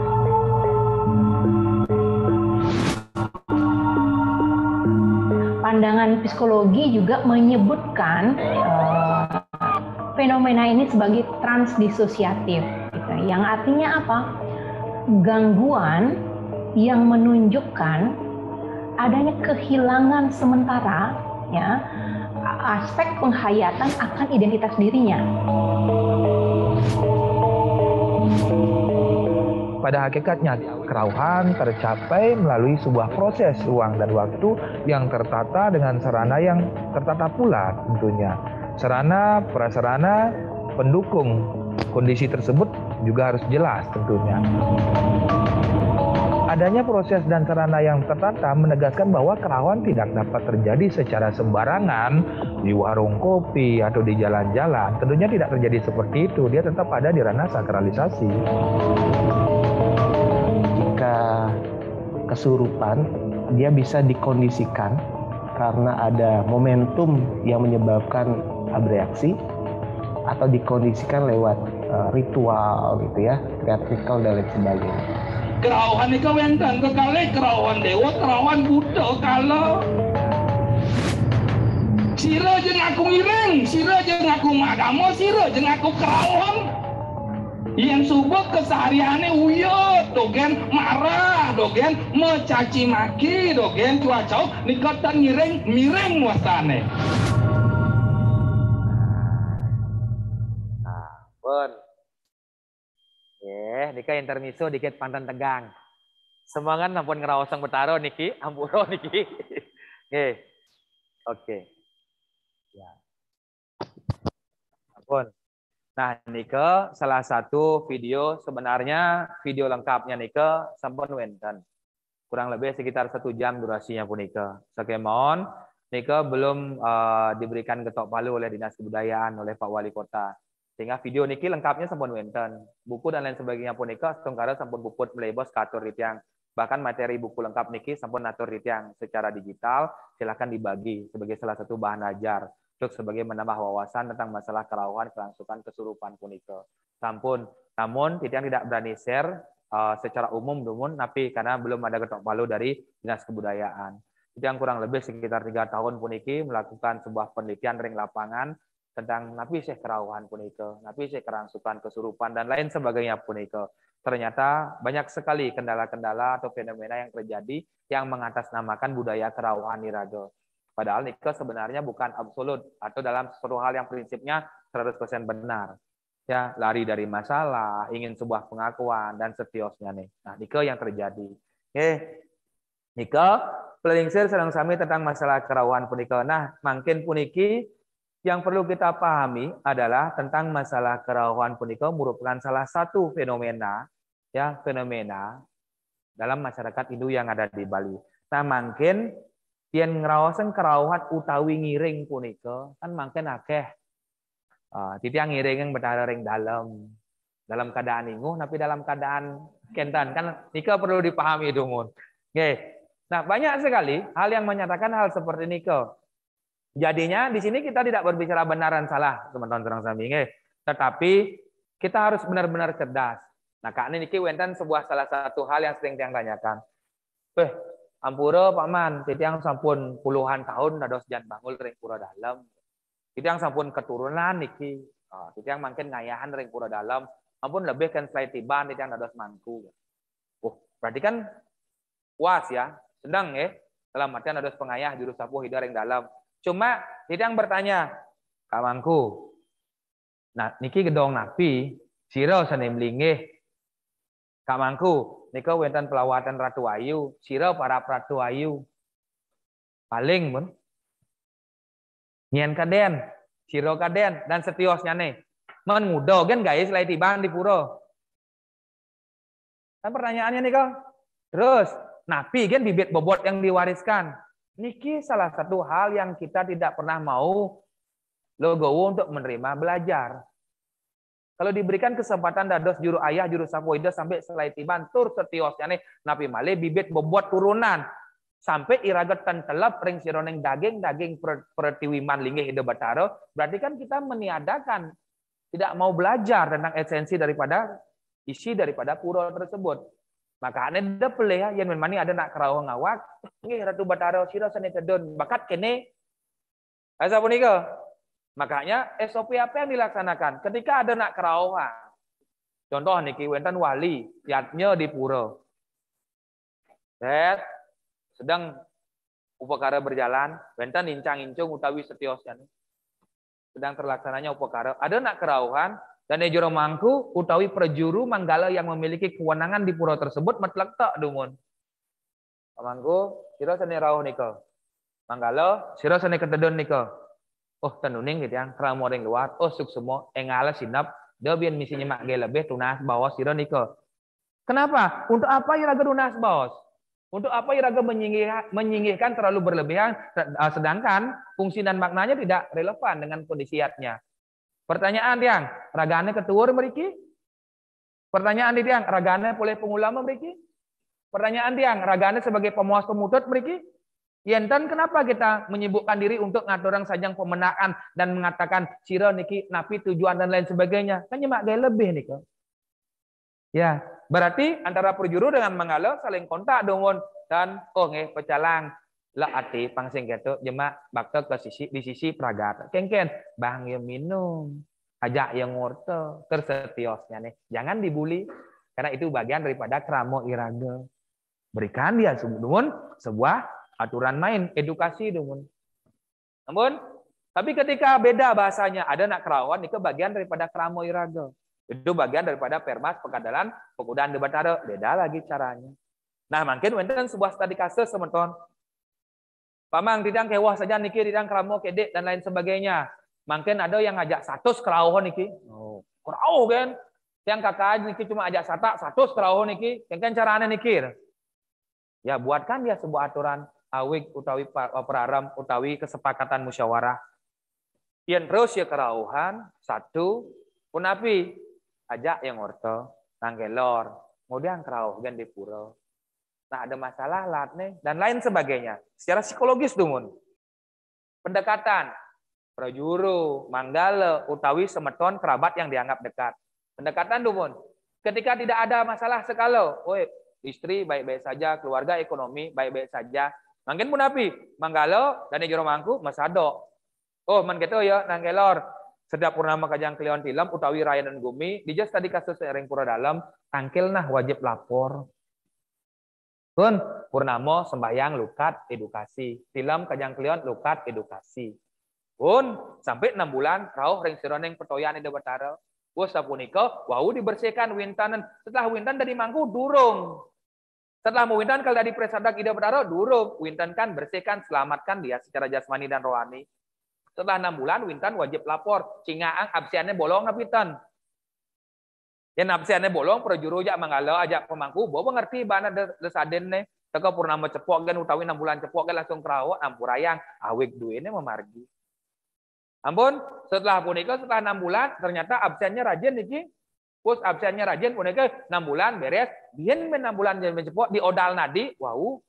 pandangan psikologi juga menyebutkan uh, fenomena ini sebagai transdisosiatif, gitu. yang artinya apa? Gangguan yang menunjukkan adanya kehilangan sementara, ya, aspek penghayatan akan identitas dirinya. Pada hakikatnya, kerauhan tercapai melalui sebuah proses ruang dan waktu yang tertata dengan sarana yang tertata pula tentunya. Sarana, prasarana, pendukung kondisi tersebut juga harus jelas tentunya. Adanya proses dan sarana yang tertata menegaskan bahwa kerawan tidak dapat terjadi secara sembarangan di warung kopi atau di jalan-jalan. Tentunya tidak terjadi seperti itu, dia tetap ada di ranah sakralisasi kesurupan, dia bisa dikondisikan karena ada momentum yang menyebabkan abreaksi atau dikondisikan lewat uh, ritual gitu ya, teatrikal dan lain sebagainya. Kerawan itu wendang kekali kerawan dewa, kerawan buddha kalau sira jeng aku ireng, sira jeng aku magamo, sira jeng aku kerawan yang subuh kesehariannya uyut dogen marah dogen mencaci maki dogen cuaca nikotan mireng mireng wasane nah pun yeah, yang intermiso dikit pantan tegang semangat nampun ngerawasang betaro niki ampuro *laughs* niki Oke. Oke. Ya. Ampun. Nah, Nike, salah satu video sebenarnya video lengkapnya Nike sampun wenten. Kan? Kurang lebih sekitar satu jam durasinya pun Nike. Sekemon, Nike belum uh, diberikan ketok palu oleh Dinas Kebudayaan, oleh Pak Wali Kota. Sehingga video Niki lengkapnya sampun wenten. Kan? Buku dan lain sebagainya pun Nike, sekarang sampun puput melebos katur yang Bahkan materi buku lengkap Niki sampun natur yang secara digital, silahkan dibagi sebagai salah satu bahan ajar untuk sebagai menambah wawasan tentang masalah kerauhan, kelangsungan, kesurupan punika. Sampun. Namun tidak tidak berani share uh, secara umum namun tapi karena belum ada ketok palu dari Dinas Kebudayaan. Jadi yang kurang lebih sekitar tiga tahun puniki melakukan sebuah penelitian ring lapangan tentang napi sih eh kerauhan punika, napi sih eh kerangsukan, kesurupan dan lain sebagainya punika. Ternyata banyak sekali kendala-kendala atau fenomena yang terjadi yang mengatasnamakan budaya kerauhan nirajo. Padahal nikel sebenarnya bukan absolut atau dalam seluruh hal yang prinsipnya 100% benar. Ya, lari dari masalah, ingin sebuah pengakuan dan seterusnya nih. Nah, nikel yang terjadi. Eh, nikel pelingsir sedang sami tentang masalah kerawanan punikel. Nah, makin puniki yang perlu kita pahami adalah tentang masalah kerawanan punikel merupakan salah satu fenomena ya fenomena dalam masyarakat Hindu yang ada di Bali. Nah, makin Yen ngraosen kerawat utawi ngiring punika kan mangken akeh uh, titiang ngiring yang berada ring dalam dalam keadaan inguh tapi dalam keadaan kentan kan nika perlu dipahami dungun. Oke, Nah, banyak sekali hal yang menyatakan hal seperti nika. Jadinya di sini kita tidak berbicara benaran salah, teman-teman terang sambil nggih. Tetapi kita harus benar-benar cerdas. Nah, Kak ini wenten sebuah salah satu hal yang sering yang tanyakan. Eh, Ampura paman yang sampun puluhan tahun ada sejan bangul ring pura Kita yang sampun keturunan niki. kita ah, yang mungkin ngayahan ring pura dalam. Ampun lebih kan selain tiban yang ada mangku. Oh, berarti kan puas ya, sedang ya. Dalam artian ada pengayah jurus sapu hidar ring dalam. Cuma yang bertanya, kamangku. Nah, niki gedong napi, siro sanem linggih Kamangku kau wonten pelawatan Ratu Ayu, siro para Ratu Ayu. Paling pun nyen kaden, siro kaden dan setiosnya nih. Men mudo, kan guys lain tiba di puro. Dan pertanyaannya nih kau. Terus napi kan bibit bobot yang diwariskan. Niki salah satu hal yang kita tidak pernah mau logowo untuk menerima belajar. Kalau diberikan kesempatan dados juru ayah, juru sapoida sampai selai tiban tur yani napi male bibit membuat turunan sampai iragat telap ring sironeng daging daging pertiwiman linggih hidup bataro berarti kan kita meniadakan tidak mau belajar tentang esensi daripada isi daripada pura tersebut maka ane depele ya yang memani ada nak kerawang ngawak nggih ratu bataro sira sane tedon bakat kene asa punika Makanya SOP apa yang dilaksanakan? Ketika ada nak kerawa, contoh niki wenten wali, yatnya di pura. Set, sedang upakara berjalan, wenten incang-incung utawi setiosan. Sedang terlaksananya upakara. Ada nak kerauhan, dan ejoro mangku utawi perjuru manggala yang memiliki kewenangan di pura tersebut tak, dumun. Mangku, sira seni niko. Manggala, sira seni ketedon niko oh tenuning gitu ya kerang moring luar oh suk semua engalas sinap biar misinya mak lebih tunas bawas siro niko kenapa untuk apa iraga ya tunas bawas untuk apa iraga ya raga menyinggihkan terlalu berlebihan ah, sedangkan fungsi dan maknanya tidak relevan dengan kondisiatnya. pertanyaan tiang ragane ketuur meriki pertanyaan tiang ragane boleh pengulama meriki pertanyaan tiang ragane sebagai pemuas pemutut meriki Yentan kenapa kita menyebutkan diri untuk ngaturang sajang pemenaan dan mengatakan siro niki napi tujuan dan lain sebagainya. Kan nyemak gaya lebih nih kok. Ya, berarti antara perjuru dengan mangalo saling kontak dongon dan oh nge pecalang la ati pangsing gitu jemak ke sisi di sisi pragat kengken bang yang minum ajak yang ngorto tersetiosnya nih jangan dibully karena itu bagian daripada kramo iraga berikan dia sebuah aturan main, edukasi dongun. Namun, tapi ketika beda bahasanya, ada nak kerawan, itu bagian daripada keramoi ragel. Itu bagian daripada permas, pengadalan, pengudahan debatara. Beda lagi caranya. Nah, mungkin wenten sebuah studi kasus semeton Pamang tidak kewah saja niki tidak keramo kedek dan lain sebagainya. Mungkin ada yang ngajak satu kerawon niki. Oh, kan. Yang kakak niki cuma ajak satu, satu kerawon niki. Yang kan caranya niki. Kan? Ya buatkan dia sebuah aturan awig utawi peraram eh, utawi kesepakatan musyawarah. Yang terus ya kerauhan satu punapi ajak yang orto nanggelor, kemudian kerauh gan dipuro. Nah ada masalah lat nih dan lain sebagainya. Secara psikologis dumun pendekatan prajuru manggale utawi semeton kerabat yang dianggap dekat. Pendekatan dumun ketika tidak ada masalah sekalau, woi istri baik-baik saja, keluarga ekonomi baik-baik saja, Mangkin pun api, manggalo dan jero mangku masado. Oh, man gitu ya, nanggelor. Sedap purnama kajang kelion film, utawi raya dan gumi, dijas tadi kasus sering pura dalam, tangkil nah wajib lapor. Pun, purnamo sembahyang lukat edukasi. film kajang kelion lukat edukasi. Pun, sampai enam bulan, rauh ring sironeng pertoyan ide bertara. Wah, sapunika, wau dibersihkan wintanan. Setelah wintan dari mangku, durung setelah kalau dari presadak tidak berdarah, duruk, kan bersihkan, selamatkan dia secara jasmani dan rohani. Setelah enam bulan, wintan wajib lapor. Cingaang, absiannya bolong, napitan. Yang absiannya bolong, perjuru jak manggalau, ajak pemangku, bawa mengerti bana desaden nih. Teka purnama cepok kan, utawi enam bulan cepok kan, langsung terawak, ampurayang, awik duitnya memargi. Ampun, setelah punika, setelah enam bulan, ternyata absennya rajin nih, Kus absennya rajin, ke enam bulan beres. men enam bulan jadi mencepo di odal nadi. Wow,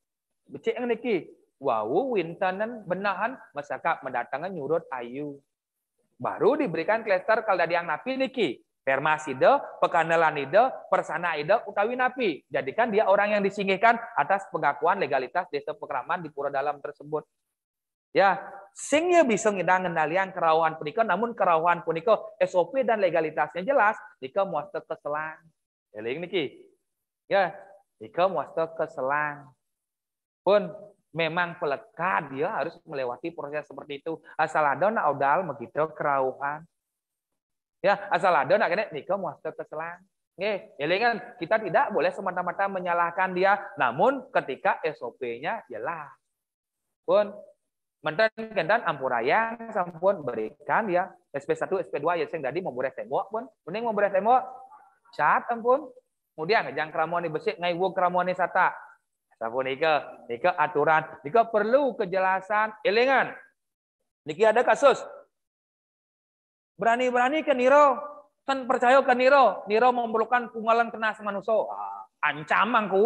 becik yang niki. Wow, wintanan benahan masaka mendatangkan nyurut ayu. Baru diberikan klaster kalau dari yang napi niki. Permaside, persana ide utawi napi. Jadikan dia orang yang disingkirkan atas pengakuan legalitas desa pekeraman di pura dalam tersebut. Ya, sing bisa ngidang ngendalian kerawuhan punika namun kerawuhan punika SOP dan legalitasnya jelas nika muasta keselang. Ya, Eling niki. Ya, nika muasta keselang. Pun memang pelekat dia harus melewati proses seperti itu. Asal ada nak odal begitu kerauhan. Ya, asal ada nak kene nika muasta keselang. Nge, elingan ya, kita tidak boleh semata-mata menyalahkan dia, namun ketika SOP-nya jelas. Pun Menten kentan ampurayang sampun berikan ya SP1 SP2 ya sing tadi mau beres tembok pun mending mau beres tembok cat ampun kemudian keramuan kramone besi. ngai keramuan ini sata sampun nika nika aturan nika perlu kejelasan elingan niki ada kasus berani-berani ke Niro kan percaya ke Niro Niro memerlukan pungalan kena semanuso ancamanku, ah, ancam mangku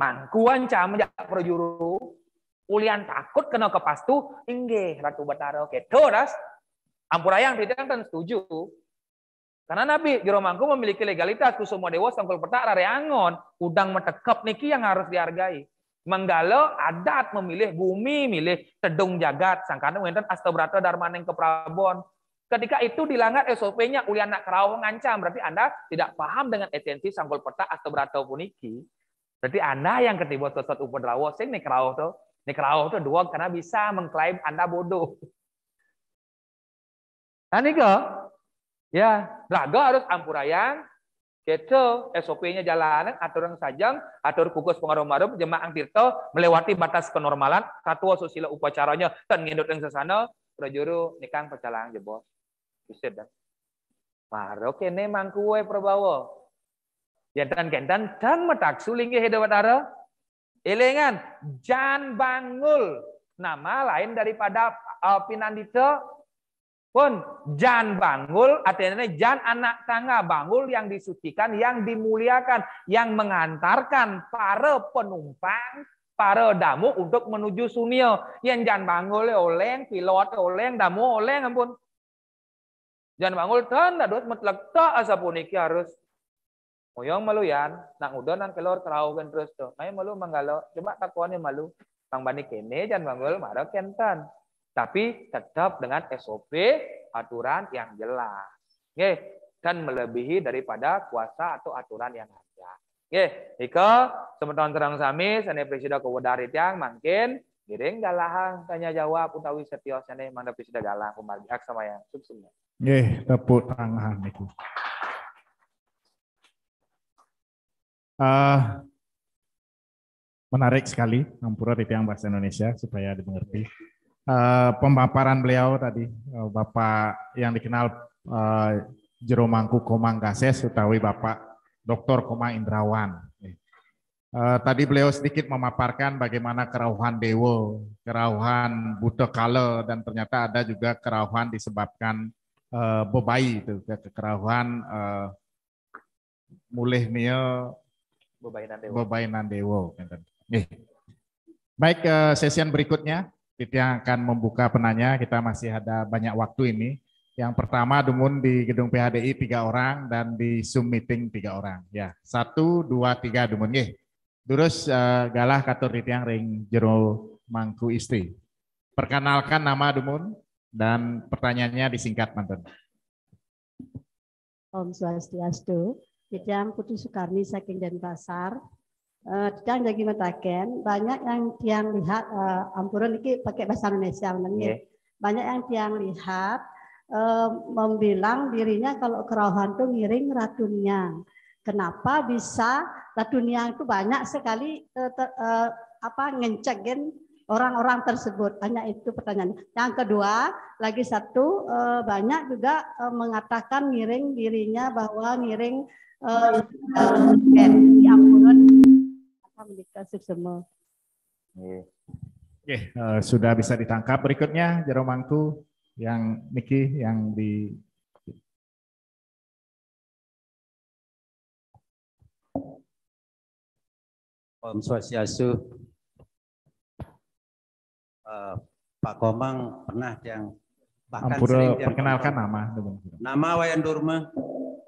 mangku ancam ya, perjuru Ulian takut kena ke pastu, ratu batara oke. Doras ampurayang tidak kan setuju. Karena Nabi di memiliki legalitas semua dewa sangkul petak rareangon, udang metekep niki yang harus dihargai. Menggalo adat memilih bumi, milih tedung jagat, sangkana wenten astobrata darmaning keprabon. Ketika itu dilanggar SOP-nya ulian nak kerawang ngancam, berarti Anda tidak paham dengan esensi sangkul petak astobrata puniki. Berarti Anda yang ketiba sosot upod rawo sing nih kerawang tuh Niklao itu doang karena bisa mengklaim Anda bodoh. Nah, Niko, ya, belaga harus ampurayang, gitu, SOP-nya jalanan, aturan sajang, atur kukus pengaruh marum, jemaah tirto, melewati batas kenormalan, satu susila upacaranya, dan ngindut yang sesana, prajuru, nikang pecalang jebos. Bisa dan. Maro kene mangkuwe prabawa. Jantan kentan, dan metak sulingi hidup atara, Elengan, Jan Bangul. Nama lain daripada eh, Pinandite pun Jan Bangul artinya Jan anak tangga Bangul yang disucikan, yang dimuliakan, yang mengantarkan para penumpang para damu untuk menuju sunil. Yang Jan Bangul oleh pilot oleh damu oleh ampun. Jan Bangul tanda dot mutlak tak asa puniki ya, harus Muyong maluyan, nang udonan kelor keraukan terus tu. May malu manggalo, takuan yang malu. Bang Bani kene dan manggul marah kentan. Tapi tetap dengan SOP aturan yang jelas. Oke, dan melebihi daripada kuasa atau aturan yang ada. Oke, Ika, sementara terang sami, sana presida kewedarit yang mungkin Giring galahang tanya jawab utawi setio sana mana sudah galang kumali aksama sama yang subsumnya. Nggih, tepuk tangan itu. Uh, menarik sekali Ampura tiang Bahasa Indonesia supaya dimengerti. Uh, pemaparan beliau tadi, uh, Bapak yang dikenal uh, Mangku Komang Gases, utawi Bapak Dr. Komang Indrawan. Uh, tadi beliau sedikit memaparkan bagaimana kerauhan dewo, kerauhan buta kale, dan ternyata ada juga kerauhan disebabkan uh, bebai, itu kerauhan uh, mulih mil Bobainan Dewo. Bobainan Dewo. Nih. Baik, eh, sesian berikutnya yang akan membuka penanya. Kita masih ada banyak waktu ini. Yang pertama Dumun di gedung PHDI tiga orang dan di Zoom meeting tiga orang. Ya, satu, dua, tiga Dumun. Nggih. Terus uh, eh, galah katur tiang ring jero mangku istri. Perkenalkan nama Dumun dan pertanyaannya disingkat mantan. Om Swastiastu. Dedang Putu Sukarni saking Denpasar. Uh, eh, Dedang jadi mataken banyak yang tiang lihat uh, eh, ampun ini pakai bahasa Indonesia menengi. Yeah. Iya. Banyak yang tiang lihat uh, membilang dirinya kalau kerawahan itu miring ratunya. Kenapa bisa ratunya itu banyak sekali uh, ter, uh, apa ngecekin orang-orang tersebut. Hanya itu pertanyaan. Yang kedua, lagi satu banyak juga mengatakan miring dirinya bahwa miring Eh, iya. Oke, eh, sudah bisa ditangkap. Berikutnya Jeromangku yang Niki yang di Om Swastiastu. Uh, Pak Komang pernah yang bahkan Ampura, sering perkenalkan nama. Nama Wayan Durma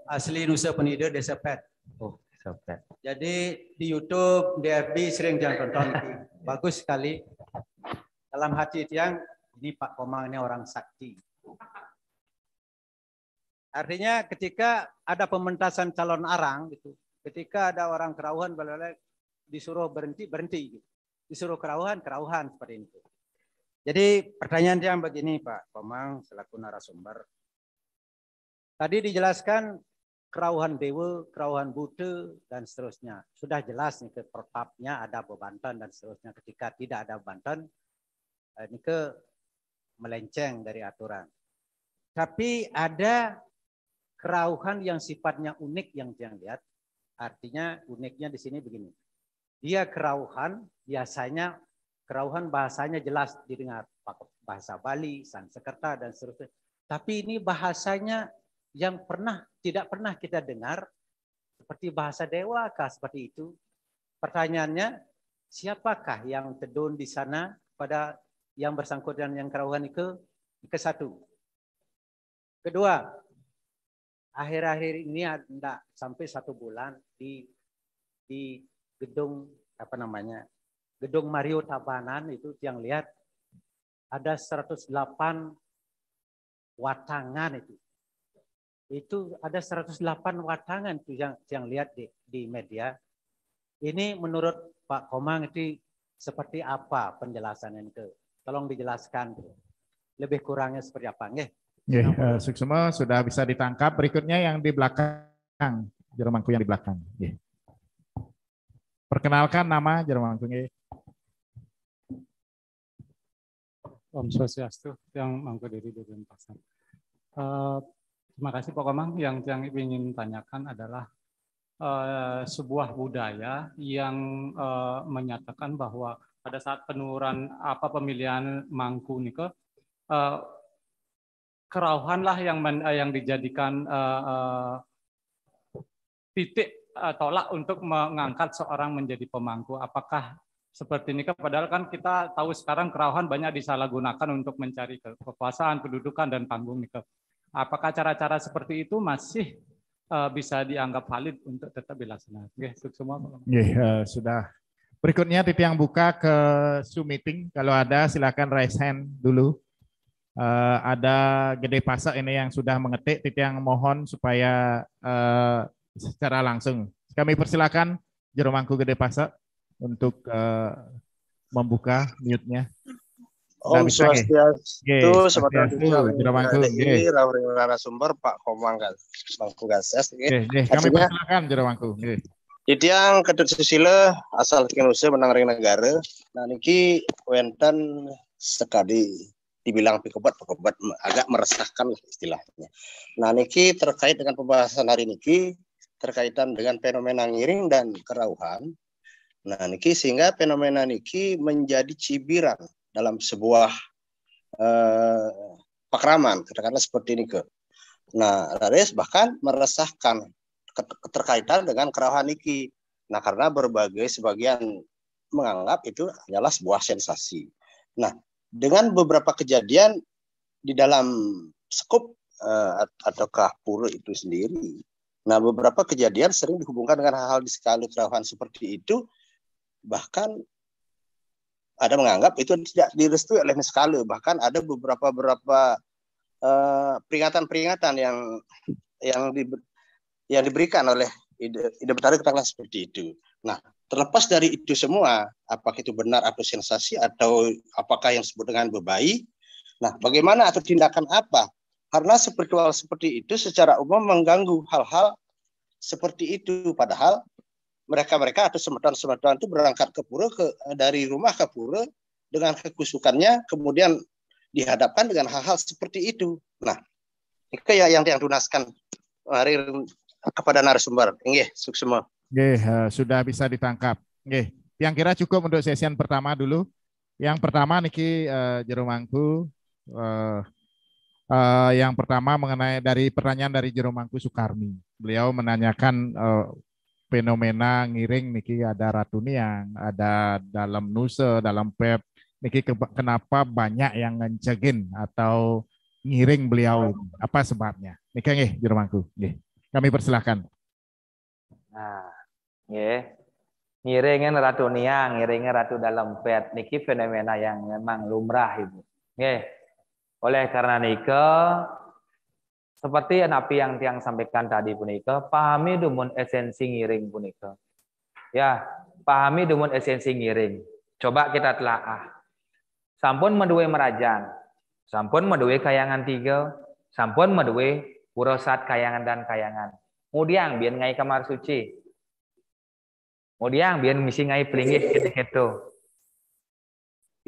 asli Nusa Penida Desa Pet. Oh, Desa Pet. Jadi di YouTube, di FB sering jangan tonton. *laughs* Bagus sekali. Dalam hati yang ini Pak Komang ini orang sakti. Artinya ketika ada pementasan calon arang gitu, ketika ada orang kerauhan boleh disuruh berhenti berhenti, gitu. disuruh kerauhan kerauhan seperti itu. Jadi pertanyaan yang begini Pak Komang selaku narasumber. Tadi dijelaskan kerauhan Dewa, kerauhan Buddha, dan seterusnya. Sudah jelas nih ke protapnya ada bebantan dan seterusnya. Ketika tidak ada bebantan, eh, ini ke melenceng dari aturan. Tapi ada kerauhan yang sifatnya unik yang jangan lihat. Artinya uniknya di sini begini. Dia kerauhan biasanya kerauhan bahasanya jelas didengar bahasa Bali, Sanskerta dan seterusnya. Tapi ini bahasanya yang pernah tidak pernah kita dengar seperti bahasa dewa kah seperti itu? Pertanyaannya, siapakah yang tedun di sana pada yang bersangkutan yang kerauhan ke ke satu? Kedua, akhir-akhir ini tidak sampai satu bulan di di gedung apa namanya gedung Mario Tabanan itu yang lihat ada 108 watangan itu itu ada 108 watangan tuh yang yang lihat di, di media. Ini menurut Pak Komang itu seperti apa penjelasan yang ke? Tolong dijelaskan lebih kurangnya seperti apa, nggih? Nggih, uh, sudah bisa ditangkap. Berikutnya yang di belakang, Jeromangku yang di belakang. Perkenalkan nama Jeromangku nggih. Om Swastiastu yang mangku dari Durian Pasar. Uh, eh, Terima kasih Pak Komang. Yang yang ingin tanyakan adalah uh, sebuah budaya yang uh, menyatakan bahwa pada saat penurunan apa pemilihan mangku nih ke uh, eh, kerauhanlah yang men, uh, yang dijadikan uh, uh, titik uh, tolak untuk mengangkat seorang menjadi pemangku. Apakah seperti ini padahal kan kita tahu sekarang kerauhan banyak disalahgunakan untuk mencari kekuasaan, kedudukan dan panggung Apakah cara-cara seperti itu masih uh, bisa dianggap valid untuk tetap dilaksanakan? Oke, untuk semua. Yeah, eh, uh, sudah. Berikutnya titik yang buka ke Zoom meeting. Kalau ada silakan raise hand dulu. Uh, ada Gede Pasak ini yang sudah mengetik titik yang mohon supaya uh, secara langsung. Kami persilakan Jeromangku Gede Pasak untuk uh, membuka mute-nya. Om oh, Swastiastu, yeah, Sobat RTI, Rauri Narasumber, Pak Komang Bang Kugases. kami persilakan jerawangku. Jadi yang kedut susila asal Indonesia usia menang ring negara, nah niki wenten sekali dibilang pekebat pekebat agak meresahkan istilahnya. Nah niki terkait dengan pembahasan hari niki terkaitan dengan fenomena ngiring dan kerauhan. Nah niki sehingga fenomena niki menjadi cibiran dalam sebuah eh, pakraman, katakanlah seperti ini ke. Nah, Rares bahkan meresahkan keterkaitan dengan kerawahan iki. Nah, karena berbagai sebagian menganggap itu adalah sebuah sensasi. Nah, dengan beberapa kejadian di dalam skop uh, eh, ataukah pura itu sendiri. Nah, beberapa kejadian sering dihubungkan dengan hal-hal di skala kerawahan seperti itu, bahkan ada menganggap itu tidak direstui oleh Niskala bahkan ada beberapa beberapa eh, peringatan-peringatan uh, yang yang di, yang diberikan oleh ide ide betarik katakanlah seperti itu. Nah, terlepas dari itu semua, apakah itu benar atau sensasi atau apakah yang disebut dengan bebai? Nah, bagaimana atau tindakan apa? Karena spiritual seperti itu secara umum mengganggu hal-hal seperti itu padahal mereka-mereka atau semeton-semeton itu berangkat ke pura ke, eh, dari rumah ke pura dengan kekusukannya kemudian dihadapkan dengan hal-hal seperti itu. Nah, ini kayak yang yang tunaskan eh, hari kepada narasumber. Nggih, semua. Nggih, uh, sudah bisa ditangkap. Nggih. Yang kira cukup untuk sesi pertama dulu. Yang pertama niki uh, Jeromangku uh, uh, yang pertama mengenai dari pertanyaan dari Jerumangku Sukarni. Beliau menanyakan uh, fenomena ngiring niki ada yang ada dalam Nusa, dalam Pep. E niki kenapa banyak yang ngecegin atau ngiring beliau? Apa sebabnya? Niki nggih jermangku. nih Kami persilahkan. Nah, nggih. Ngiringin Ratu Niang, ngiringin Ratu Dalam Pet. Niki fenomena yang memang lumrah, Ibu. nih Oleh karena nika seperti napi yang tiang sampaikan tadi punika, pahami dumun esensi ngiring punika. Ya, pahami dumun esensi ngiring. Coba kita telaah. Sampun meduwe merajan, sampun meduwe kayangan tiga, sampun meduwe purosat kayangan dan kayangan. Mudiang biar ngai kamar suci. Mudiang biar misi ngai pelingit gitu-gitu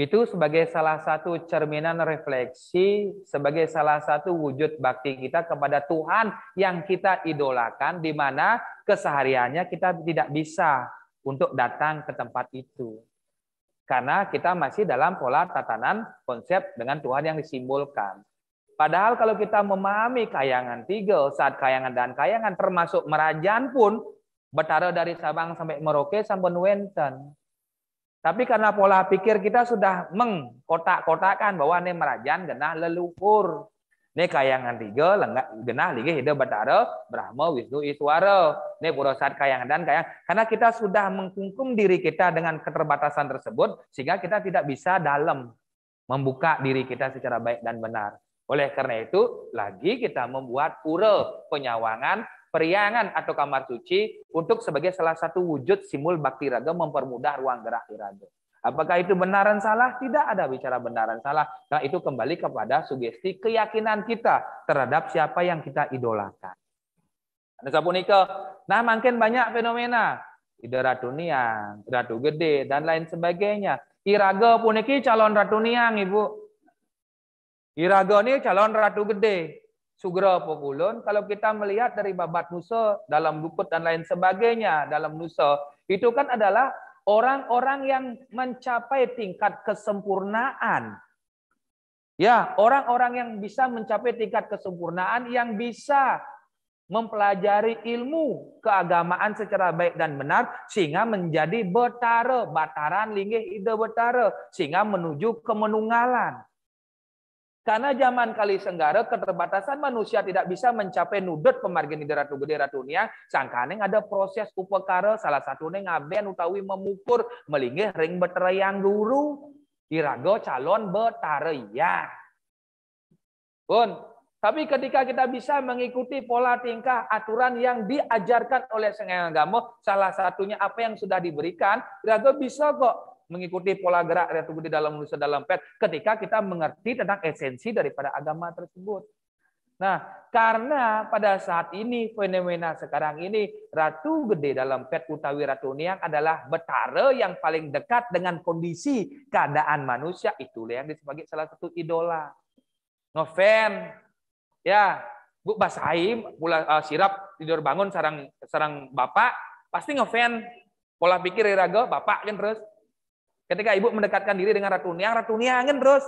itu sebagai salah satu cerminan refleksi, sebagai salah satu wujud bakti kita kepada Tuhan yang kita idolakan, di mana kesehariannya kita tidak bisa untuk datang ke tempat itu. Karena kita masih dalam pola tatanan konsep dengan Tuhan yang disimbolkan. Padahal kalau kita memahami kayangan tiga, saat kayangan dan kayangan termasuk merajan pun, bertaruh dari Sabang sampai Merauke sampai Wenten tapi karena pola pikir kita sudah mengkotak-kotakan bahwa ini merajan genah leluhur. Ini kayangan tiga, genah lagi, hidup batara, brahma, wisnu, iswara. Ini pura saat kayangan dan kayang. Karena kita sudah mengkungkum diri kita dengan keterbatasan tersebut, sehingga kita tidak bisa dalam membuka diri kita secara baik dan benar. Oleh karena itu, lagi kita membuat pura penyawangan periangan atau kamar suci untuk sebagai salah satu wujud simul bakti raga mempermudah ruang gerak iraga. Apakah itu benaran salah? Tidak ada bicara benaran salah. Nah, itu kembali kepada sugesti keyakinan kita terhadap siapa yang kita idolakan. Nasa punika, nah makin banyak fenomena. Ida Ratu Niang, Ratu Gede, dan lain sebagainya. Iraga puniki calon Ratu Niang, Ibu. Iraga ini calon Ratu Gede. Sugra Pokulon, kalau kita melihat dari babat Nusa, dalam Luput dan lain sebagainya, dalam Nusa, itu kan adalah orang-orang yang mencapai tingkat kesempurnaan. Ya, orang-orang yang bisa mencapai tingkat kesempurnaan, yang bisa mempelajari ilmu keagamaan secara baik dan benar sehingga menjadi betara bataran lingih ide betara sehingga menuju kemenunggalan karena zaman kali senggara keterbatasan manusia tidak bisa mencapai nudut pemargin di ratu gede dunia. Sangkaneng ada proses upekara salah satunya ngaben utawi memukur melingih ring beterayang guru. Irago calon betaraya. Bun. tapi ketika kita bisa mengikuti pola tingkah aturan yang diajarkan oleh sengaja Agama, salah satunya apa yang sudah diberikan, Irago bisa kok mengikuti pola gerak yang di dalam manusia dalam pet ketika kita mengerti tentang esensi daripada agama tersebut. Nah, karena pada saat ini fenomena sekarang ini ratu gede dalam pet utawi ratu niang adalah betara yang paling dekat dengan kondisi keadaan manusia itu yang disebut salah satu idola. Noven, ya Bu Basaim pula uh, sirap tidur bangun sarang sarang bapak pasti ngefan pola pikir ragu bapak kan terus Ketika ibu mendekatkan diri dengan ratu niang, ratu niangin terus.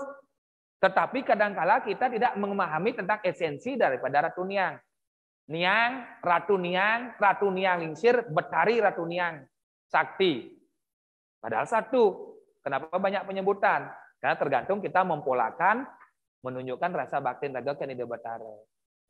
Tetapi kadangkala kita tidak memahami tentang esensi daripada ratu niang. Niang, ratu niang, ratu niang lingsir, betari ratu niang, sakti. Padahal satu. Kenapa banyak penyebutan? Karena tergantung kita mempolakan menunjukkan rasa bakti naga ke Nida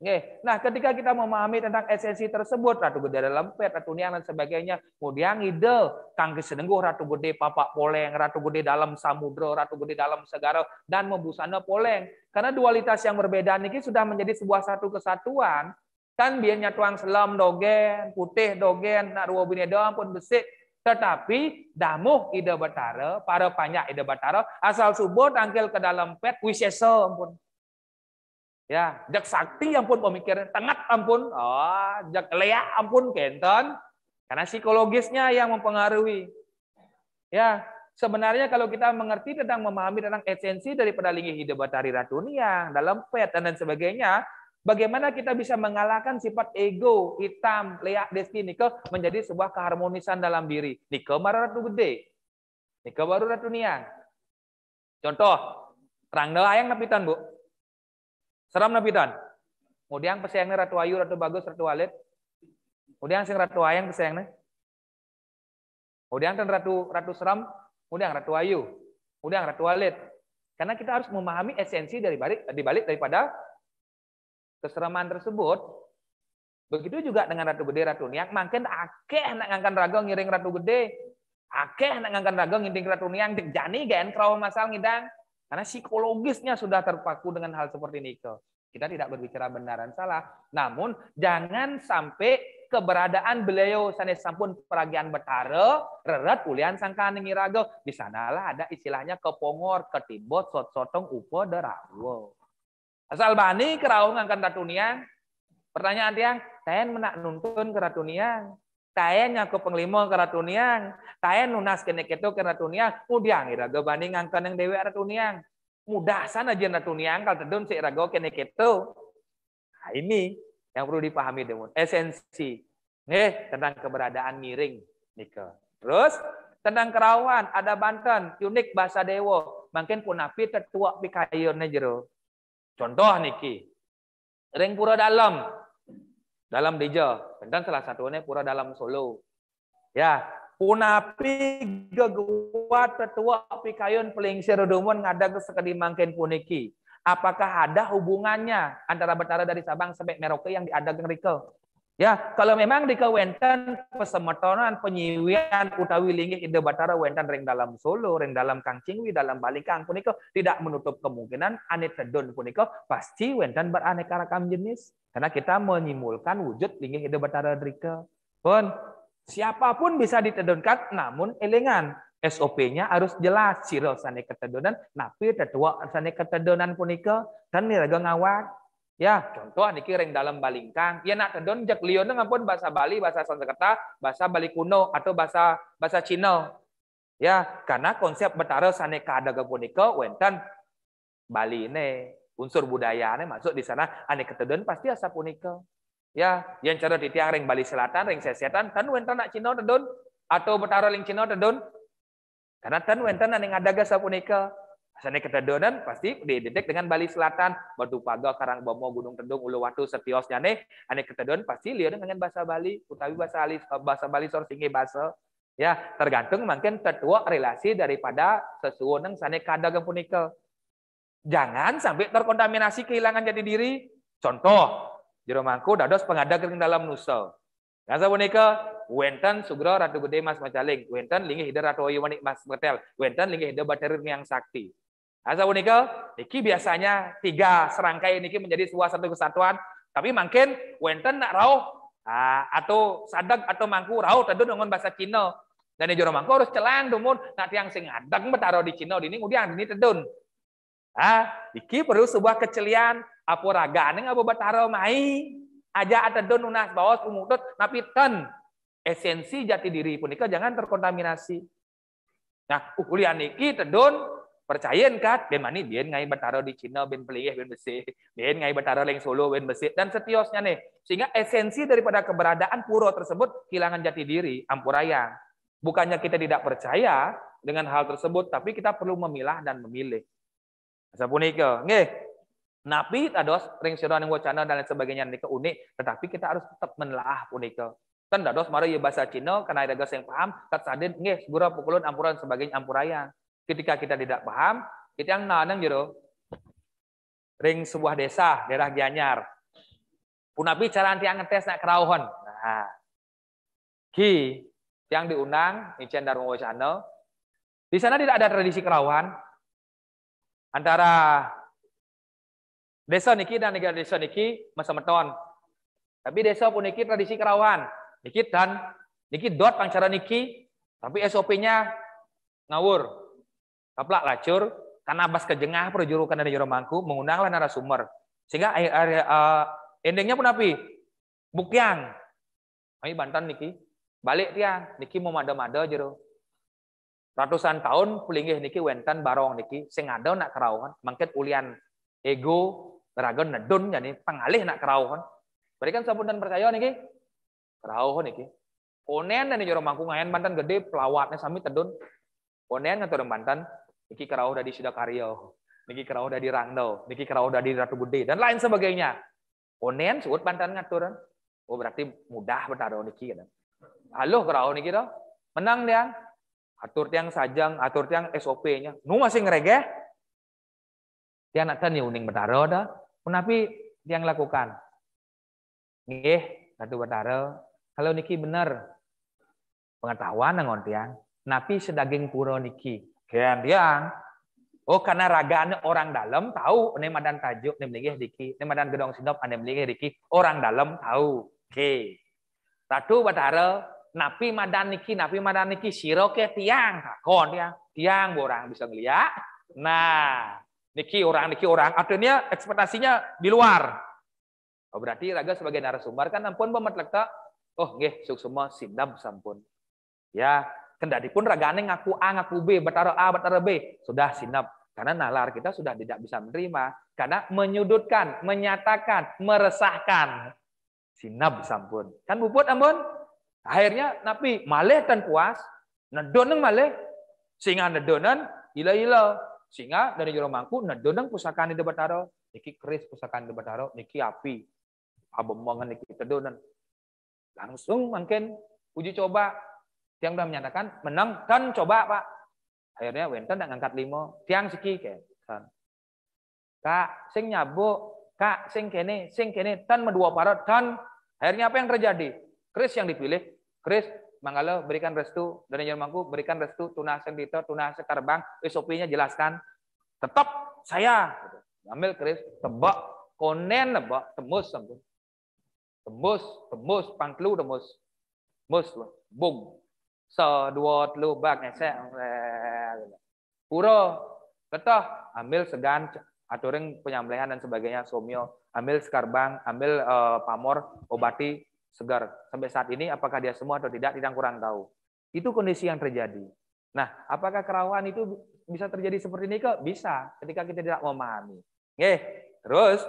Oke. Nah, ketika kita memahami tentang esensi tersebut, Ratu Gede Lempet, Ratu Niang, dan sebagainya, kemudian ide, Kang Kisedengguh, Ratu Gede Papak Poleng, Ratu Gede Dalam Samudro, Ratu Gede Dalam Segara, dan Membusana Poleng. Karena dualitas yang berbeda ini sudah menjadi sebuah satu kesatuan, kan biarnya tuang selam dogen, putih dogen, nak ruwa doang pun besik, tetapi damuh ide batara, para banyak ide batara, asal subuh tangkil ke dalam pet, wisesa ya pun. Ya, jak sakti ampun pemikiran, tengah ampun, oh, jak lea ampun Kenton, Karena psikologisnya yang mempengaruhi. Ya, sebenarnya kalau kita mengerti tentang memahami tentang esensi daripada lingi hidup batari ratunia ya, dalam pet dan, dan sebagainya, bagaimana kita bisa mengalahkan sifat ego, hitam, leak, desti, nikel menjadi sebuah keharmonisan dalam diri. Nikel baru ratu gede. Nikel baru ratunia. Contoh, terang doa yang napitan, Bu. Seram na pitan. kemudian pesayangna Ratu Ayu, Ratu Bagus, Ratu Walid. kemudian sing Ratu Ayang pesayangnya. kemudian kan Ratu Ratu Seram, kemudian Ratu Ayu, kemudian Ratu Walid. Karena kita harus memahami esensi dari balik dibalik daripada keseraman tersebut. Begitu juga dengan Ratu Gede, Ratu Niang. Makin akeh nak ngangkan ragu ngiring Ratu Gede. Akeh nak ngangkan ragu ngiring Ratu Niang. Jani gen kerawam masal ngidang. Karena psikologisnya sudah terpaku dengan hal seperti ini. Kita tidak berbicara benar dan salah. Namun jangan sampai keberadaan beliau sanes sampun peragian betara reret ulian sangkaan ningirago di sanalah ada istilahnya kepongor ketibot sot sotong upo derawo asal bani kerau ngangkan ratunian pertanyaan tiang saya menak nuntun ke Taen ke penglima keratuniang, Kaya nunas kene keto keratuniang, mudiang ira go banding ngangkan yang dewi ratuniang. Mudah sana aja ratuniang kalau tedun si rago kene keto. Nah, ini yang perlu dipahami demun. Esensi. Nih, tentang keberadaan miring. Nike. Terus, tentang kerawan, ada banten, unik bahasa dewo. Mungkin pun api tertua pikayunnya jero. Contoh niki. Ring pura dalam, dalam Deja. dan salah satunya pura dalam Solo. Ya, punapi geguat tetua pikayun serodomon ngada ke sekedi mangkin puniki. Apakah ada hubungannya antara betara dari Sabang sampai Merauke yang diadakan Rike? Ya, kalau memang dikawinkan pesemetonan penyiwian utawi linggih ide batara wentan ring dalam Solo, ring dalam Cingwi, dalam Balikang puniko tidak menutup kemungkinan anitedon puniko pasti wentan beraneka ragam jenis karena kita menyimpulkan wujud linggih ide batara drika. Pun siapapun bisa ditedonkan namun elengan SOP-nya harus jelas sirosane ketedonan napi tetua sane ketedonan dan kan niraga ngawat Ya, contoh niki ring dalam balingkang. Ya nak kendon jak liona bahasa Bali, bahasa Sanskerta, bahasa Bali kuno atau bahasa bahasa Cina. Ya, karena konsep betara saneka adaga punika wentan Bali ini unsur budaya ini masuk di sana aneka tedon pasti asa punika. Ya, yang cara di tiang ring Bali Selatan, ring Sesetan, tan wentan nak Cina tedon atau betara ring Cina tedon. Karena tan wentan ada adaga sapunika kita ketedonan pasti diidentik dengan Bali Selatan, Batu Karang Bomo, Gunung Tendung, Uluwatu, Setios nyane. Ane ketedonan pasti lihat dengan bahasa Bali, utawi bahasa Bali, eh, bahasa Bali sor singi bahasa ya tergantung mungkin tertua relasi daripada sesuatu yang sane kada gempunikel. Jangan sampai terkontaminasi kehilangan jati diri. Contoh, jero mangku dados pengada kering dalam nusa. punya ke, wenten sugro ratu gede mas macaling, wenten linggi hidra ratu oyu manik mas metel, wenten linggi hidra baterir yang sakti. Asa unikel, niki biasanya tiga serangkai niki menjadi sebuah satu kesatuan. Tapi mungkin wenten nak rauh ah, atau sadak atau mangku rauh tentu dengan bahasa Cina. Dan di jurumangku mangku harus celan dumun nak tiang sing adag betaro di Cina di dini kemudian dini tedun. Ah, iki perlu sebuah kecelian apa Enggak apa tarau mai aja atedun unas bawas umutut ten esensi jati diri pun punika jangan terkontaminasi. Nah, ukulian niki tedun percayaan kat ben mani ben ngai bertaruh di Cina ben pelih ben besi ben ngai bertaruh leng Solo ben besi dan setiosnya nih sehingga esensi daripada keberadaan pura tersebut kehilangan jati diri ampuraya. bukannya kita tidak percaya dengan hal tersebut tapi kita perlu memilah dan memilih sapunika nggih Napi tados ring sira ning wacana dan lain sebagainya nika unik tetapi kita harus tetap menelaah punika kan dados mari ya bahasa Cina karena ada yang paham kat sadin nggih segura pukulun ampuran sebagainya ampuraya. Ketika kita tidak paham, kita yang nanang jero. Ring sebuah desa, daerah Gianyar. Punapi cara nanti anti ngetes nak kerawon. Nah. Ki yang diundang Nichen Darmo Channel. Di sana tidak ada tradisi kerauhan antara desa niki dan negara desa niki masa meton. Tapi desa pun niki tradisi kerauhan. Niki dan niki dot pancaran niki, tapi SOP-nya ngawur. Kaplak lacur, karena abas kejengah perjurukan dari juru mangku, mengundanglah narasumber. Sehingga uh, endingnya pun api. Bukyang. ini Banten niki. Balik dia Niki mau mada-mada jero. Ratusan tahun pelinggih niki wentan barong niki. Sing ada nak kerauhan, Mangket ulian ego ragon nedun jadi pengalih nak kerauhan, berikan sabun dan percaya niki. kerauhan niki. Onen dan jero mangku ngayan Banten gede pelawatnya sami tedun. Onen ngatur Banten Niki Kerauda di Sidakaryo, Niki Kerauda di Rangdo, Niki Kerauda di Ratu Gede, dan lain sebagainya. Onen, sebut pantan ngaturan. Oh berarti mudah bertaruh niki kan. Halo kerau niki toh. Menang dia. Atur tiang sajang, atur tiang SOP-nya. Nu masih ngeregeh. Dia nak tanya uning bertaruh dah. dia yang lakukan. Nggih, satu bertaruh. Kalau niki benar pengetahuan ngon tiang, napi sedaging pura niki diang. Oh karena ragane orang dalam tahu ini madan tajuk ini melihat diki ini madan gedong sinop ini melihat diki orang dalam tahu. Oke. Okay. Satu napi madan niki napi madan niki siro ke tiang nah, kon ya. Tiang orang bisa ngeliat. Nah, niki orang niki orang artinya ekspektasinya di luar. Oh, berarti raga sebagai narasumber kan ampun pemet Oh nggih suk semua sindam sampun. Ya, pun ragane ngaku A, ngaku B, bertaro A, bertaro B, sudah sinap. Karena nalar kita sudah tidak bisa menerima. Karena menyudutkan, menyatakan, meresahkan. Sinap sampun. Kan buput ampun. Akhirnya Nabi malih dan puas. Nedonen malih. Singa nedonen, ila-ila. Singa dari jero mangku nedonen pusakaan itu bertaro. Niki keris pusakaan itu bertaro. Niki api. Abomongan niki tedonen. Langsung mungkin uji coba Tiang sudah menyatakan menang dan coba pak. Akhirnya Wenten tidak ngangkat limo. Tiang siki kan. Kak, sing nyabu, kak, sing kene, sing kene, dan medua parot, dan akhirnya apa yang terjadi? Chris yang dipilih, Chris Manggalo berikan restu dan yang mangku berikan restu tunah sendito tunah sekarbang SOP-nya jelaskan tetap saya ambil Kris, tebak konen tebak tembus tembus tembus tembus pangklu tembus tembus bung dua lubang esek puro Betul, ambil segan, aturing penyampaian dan sebagainya, somio, ambil sekarbang, ambil uh, pamor, obati, segar. Sampai saat ini apakah dia semua atau tidak, tidak kurang tahu. Itu kondisi yang terjadi. Nah, apakah kerawan itu bisa terjadi seperti ini ke? Bisa, ketika kita tidak memahami. Eh, terus,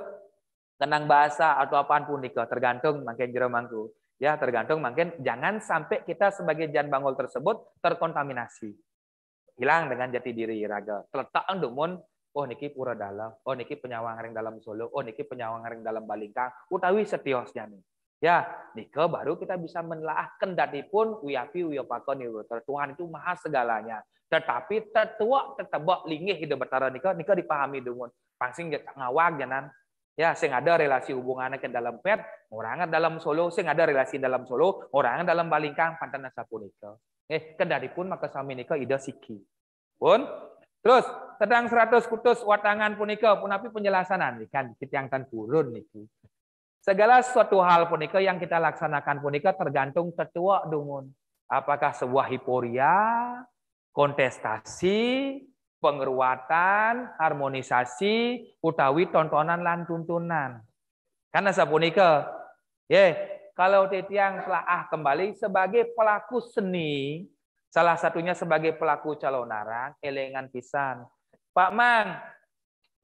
tenang bahasa atau apapun nih? tergantung makin jero mangku. Ya, tergantung mungkin jangan sampai kita sebagai jan bangol tersebut terkontaminasi. Hilang dengan jati diri raga. Terletak endumun, oh niki pura dalam, oh niki penyawang ring dalam Solo, oh niki penyawang ring dalam Balingkang, utawi setiosnya nih. Ya, nike baru kita bisa menelaah kendatipun uyapi uyapakon Tuhan itu maha segalanya. Tetapi tertua tertebak lingih hidup bertara nike nike dipahami dumun. Pangsing ngawak janan Ya, sing ada relasi hubungannya ke dalam pet, orangan dalam Solo, sing ada relasi dalam Solo, orangan dalam Balingkang, pantan punika. Eh, kendari pun maka sami nika ida siki. Pun terus sedang 100 kutus watangan punika punapi penjelasanan kan dikit yang tan turun niki. Segala suatu hal punika yang kita laksanakan punika tergantung tetua dungun. Apakah sebuah hiporia, kontestasi, pengeruatan, harmonisasi, utawi tontonan lan tuntunan. Karena sapunika, ya kalau titiang telah kembali sebagai pelaku seni, salah satunya sebagai pelaku calon arang, elengan pisan. Pak Mang,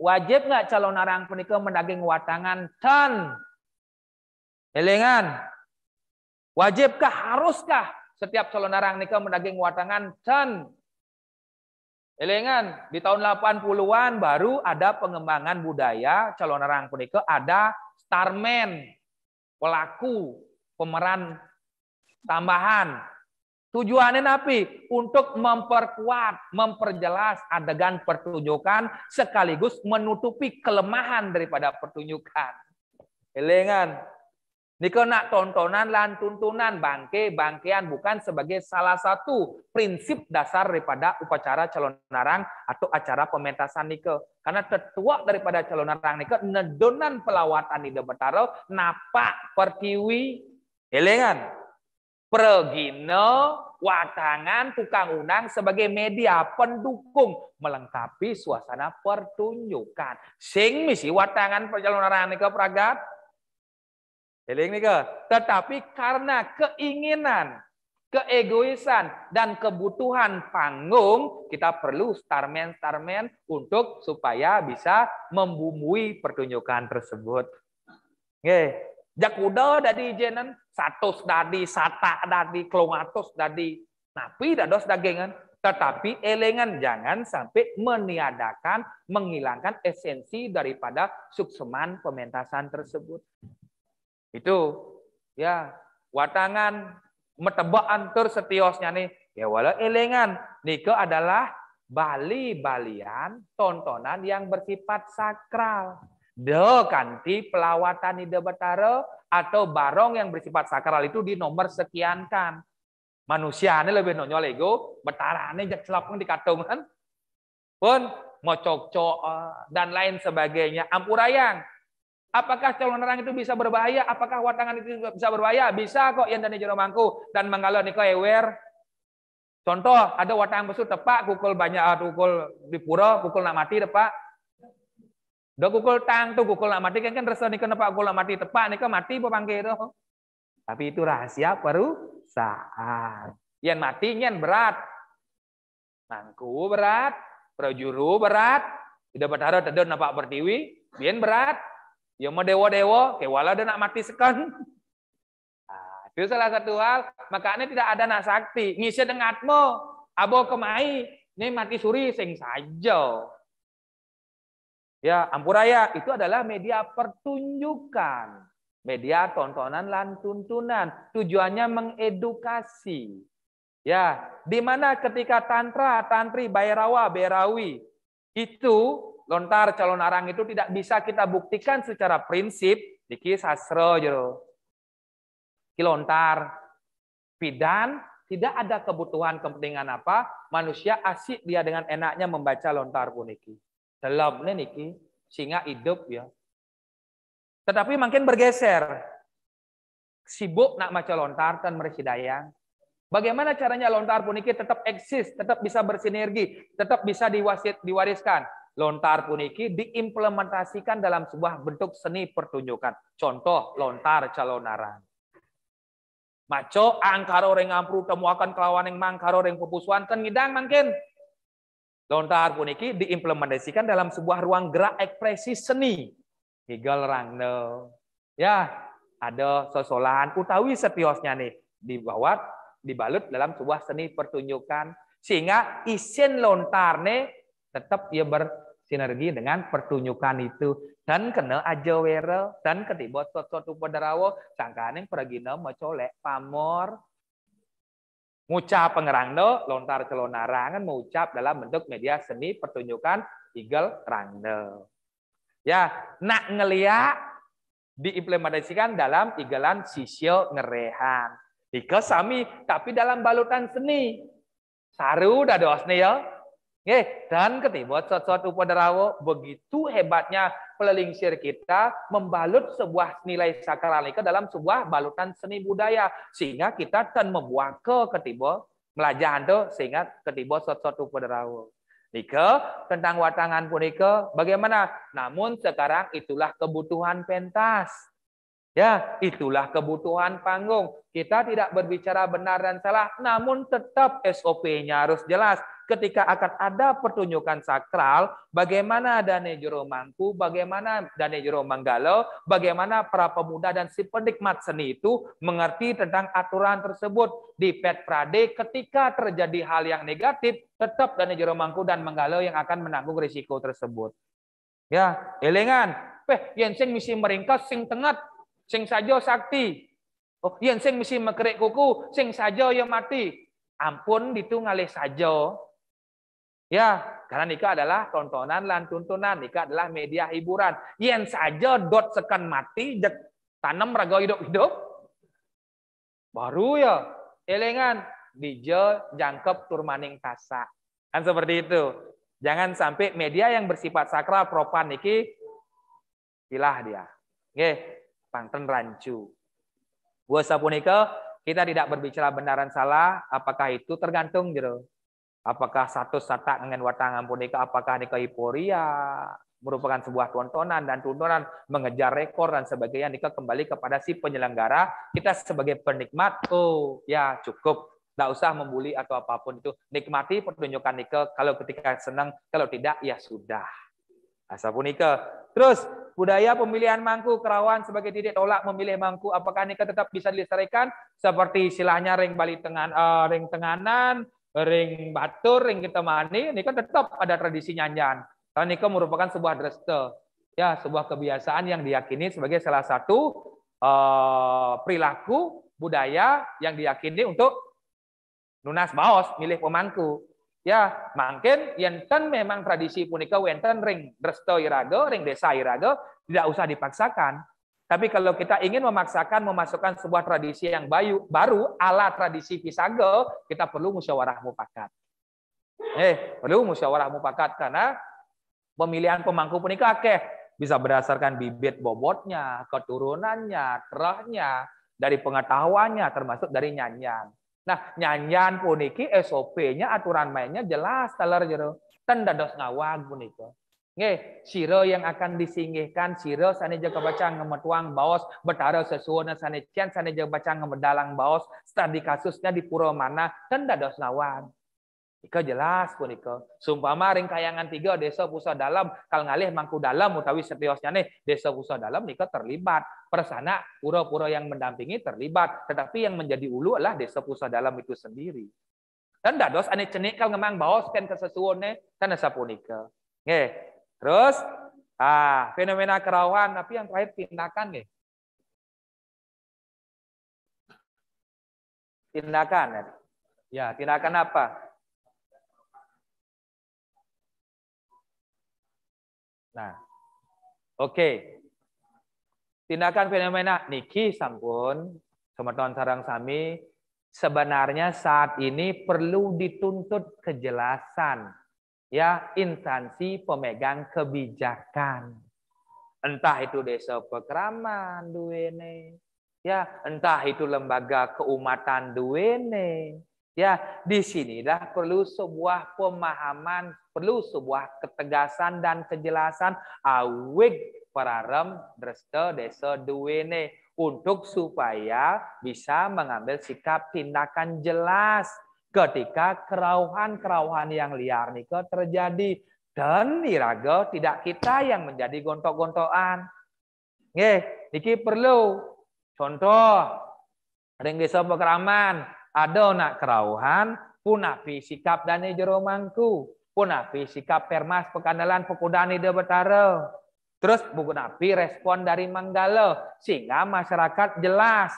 wajib nggak calon arang punika mendaging watangan tan? Elengan, wajibkah haruskah setiap calon arang nikah mendaging watangan tan? Elengan, di tahun 80-an baru ada pengembangan budaya calon orang punika ada starman, pelaku, pemeran tambahan. Tujuannya napi untuk memperkuat, memperjelas adegan pertunjukan sekaligus menutupi kelemahan daripada pertunjukan. Elengan, Niko nak tontonan lan tuntunan bangke bangkean bukan sebagai salah satu prinsip dasar daripada upacara calon narang atau acara pementasan Niko. Karena tetua daripada calon narang Niko nedonan pelawatan di betaro napa pertiwi elengan pergino watangan tukang unang sebagai media pendukung melengkapi suasana pertunjukan. Sing misi watangan perjalanan Niko pragat Eling nih Tetapi karena keinginan, keegoisan, dan kebutuhan panggung, kita perlu starman-starman untuk supaya bisa membumbui pertunjukan tersebut. Oke. Jakuda dari jenan, satu dari, sata dari, kelongatus dari, napi dados dagengan. Tetapi elengan jangan sampai meniadakan, menghilangkan esensi daripada sukseman pementasan tersebut. Itu ya watangan metebaan tur setiosnya nih ya walau elengan niko adalah bali balian tontonan yang bersifat sakral de kanti pelawatan ide betare atau barong yang bersifat sakral itu di nomor sekian kan manusia ini lebih nonyol lego betara ini jak selapung di pun kan? mau cocok eh, dan lain sebagainya ampurayang Apakah calon orang itu bisa berbahaya? Apakah watangan itu bisa berbahaya? Bisa kok yang dari jero mangku dan manggalau niko ewer. Contoh, ada watangan besut tepak kukul banyak kukul di pura, kukul nak mati tepak. Do kukul tang tu kukul nak mati kan kan resah niko tepak kukul nak mati tepak niko mati panggil itu. Tapi itu rahasia baru saat. Yang mati yang berat. Mangku berat, prajuru berat, tidak berharap terdor nampak bertiwi, bien berat, Ya mau dewa-dewa, kewala dan nak mati sekon. Nah, itu salah satu hal. Makanya tidak ada nak sakti. Ngisi atmo. Abo kemai. Ini mati suri sing saja. Ya, ampuraya itu adalah media pertunjukan. Media tontonan dan tuntunan. Tujuannya mengedukasi. Ya, di mana ketika tantra, tantri, bayrawa, berawi itu lontar calon arang itu tidak bisa kita buktikan secara prinsip Niki sasro jero gitu. kilontar pidan tidak ada kebutuhan kepentingan apa manusia asik dia dengan enaknya membaca lontar puniki dalam niki singa hidup ya tetapi makin bergeser sibuk nak maca lontar dan mersidayang Bagaimana caranya lontar puniki tetap eksis, tetap bisa bersinergi, tetap bisa diwasit, diwariskan lontar puniki diimplementasikan dalam sebuah bentuk seni pertunjukan. Contoh lontar calonaran. Maco angkaro ring ampru temuakan kelawan yang mangkaro ring pepusuan kan ngidang mungkin. Lontar puniki diimplementasikan dalam sebuah ruang gerak ekspresi seni. Higel rangnel. Ya, ada sosolahan utawi setiosnya nih dibawat, dibalut dalam sebuah seni pertunjukan sehingga isin lontarne tetap ia bersinergi dengan pertunjukan itu dan kena aja wera dan ketiba sangkaan yang pergi nama colek pamor ngucap pengerangno lontar celonarangan mengucap dalam bentuk media seni pertunjukan igel rangno ya nak ngeliat diimplementasikan dalam igelan sisio ngerehan Ika sami tapi dalam balutan seni saru ada ya Oke, dan ketiba sesuatu rawo, begitu hebatnya sir kita membalut sebuah nilai sakralnya ke dalam sebuah balutan seni budaya sehingga kita akan membuat ke ketiba melajahan itu, sehingga ketiba sesuatu rawa. Nika tentang watangan punika bagaimana? Namun sekarang itulah kebutuhan pentas. Ya, itulah kebutuhan panggung. Kita tidak berbicara benar dan salah, namun tetap SOP-nya harus jelas ketika akan ada pertunjukan sakral, bagaimana Dane Jero Mangku, bagaimana Dane Jero Manggalo, bagaimana para pemuda dan si penikmat seni itu mengerti tentang aturan tersebut di Pet Prade ketika terjadi hal yang negatif, tetap Dane Jero Mangku dan Manggalo yang akan menanggung risiko tersebut. Ya, elengan. Peh, yang sing misi meringkas sing tengat, sing saja sakti. Oh, yang sing misi mekerik kuku, sing saja yang mati. Ampun itu ngalih saja. Ya, karena nikah adalah tontonan dan tuntunan. Nikah adalah media hiburan. yang saja dot sekan mati, jek, tanam raga hidup-hidup. Baru ya, elengan. Dije jangkep turmaning tasa. Kan seperti itu. Jangan sampai media yang bersifat sakral propan niki pilah dia. Oke, panten rancu. Puasa punika kita tidak berbicara benaran salah, apakah itu tergantung jero gitu. Apakah satu satak dengan watangan boneka, apakah nikah hiporia, merupakan sebuah tontonan dan tuntunan mengejar rekor dan sebagainya nikah kembali kepada si penyelenggara kita sebagai penikmat oh ya cukup tidak usah membuli atau apapun itu nikmati pertunjukan nikel kalau ketika senang kalau tidak ya sudah asal pun nikel terus budaya pemilihan mangku kerawan sebagai titik tolak memilih mangku apakah nikel tetap bisa dilestarikan seperti istilahnya ring balik tengan uh, ring tenganan ring batur, ring kita mani ini kan tetap ada tradisi nyanyian. Karena ini kan merupakan sebuah dreste, ya sebuah kebiasaan yang diyakini sebagai salah satu uh, perilaku budaya yang diyakini untuk nunas maos milik pemangku. Ya, mungkin yang ten memang tradisi punika wenten ring dresto irago, ring desa irago tidak usah dipaksakan. Tapi kalau kita ingin memaksakan memasukkan sebuah tradisi yang bayu, baru ala tradisi Visago, kita perlu musyawarah mufakat. Eh, perlu musyawarah mufakat karena pemilihan pemangku pernikah akeh bisa berdasarkan bibit bobotnya, keturunannya, kerahnya, dari pengetahuannya termasuk dari nyanyian. Nah, nyanyian puniki SOP-nya aturan mainnya jelas teler jero. Ten dados ngawag puniki. Nggih, sira yang akan disinggihkan sira saneja baca ngemetuang baos betara sesuona sanecian saneja baca ngemedalang baos studi kasusnya di pura mana tanda dos lawan. Ika jelas pun ika. Sumpah maring kayangan tiga desa pusat dalam kal ngalih mangku dalam utawi setiosnya nih desa pusat dalam ika terlibat. Persana pura-pura yang mendampingi terlibat, tetapi yang menjadi ulu adalah desa pusat dalam itu sendiri. Dan dados ane cenik kal ngemang baos kan kesesuone kan asa punika. Nggih, Terus, ah fenomena kerawan tapi yang terakhir tindakan nih. Tindakan. Ya, tindakan apa? Nah, oke. Okay. Tindakan fenomena niki sampun teman sarang sami sebenarnya saat ini perlu dituntut kejelasan ya instansi pemegang kebijakan. Entah itu desa pekraman duene, ya entah itu lembaga keumatan duene, Ya, di sinilah perlu sebuah pemahaman, perlu sebuah ketegasan dan kejelasan awig pararem dreste desa duene untuk supaya bisa mengambil sikap tindakan jelas ketika kerauhan-kerauhan yang liar niko terjadi dan niraga tidak kita yang menjadi gontok-gontokan. nih niki perlu contoh ring desa keraman ada nak kerauhan pun api sikap dan jero mangku pun api sikap permas pekandalan pekudani de betara terus buku api respon dari manggala sehingga masyarakat jelas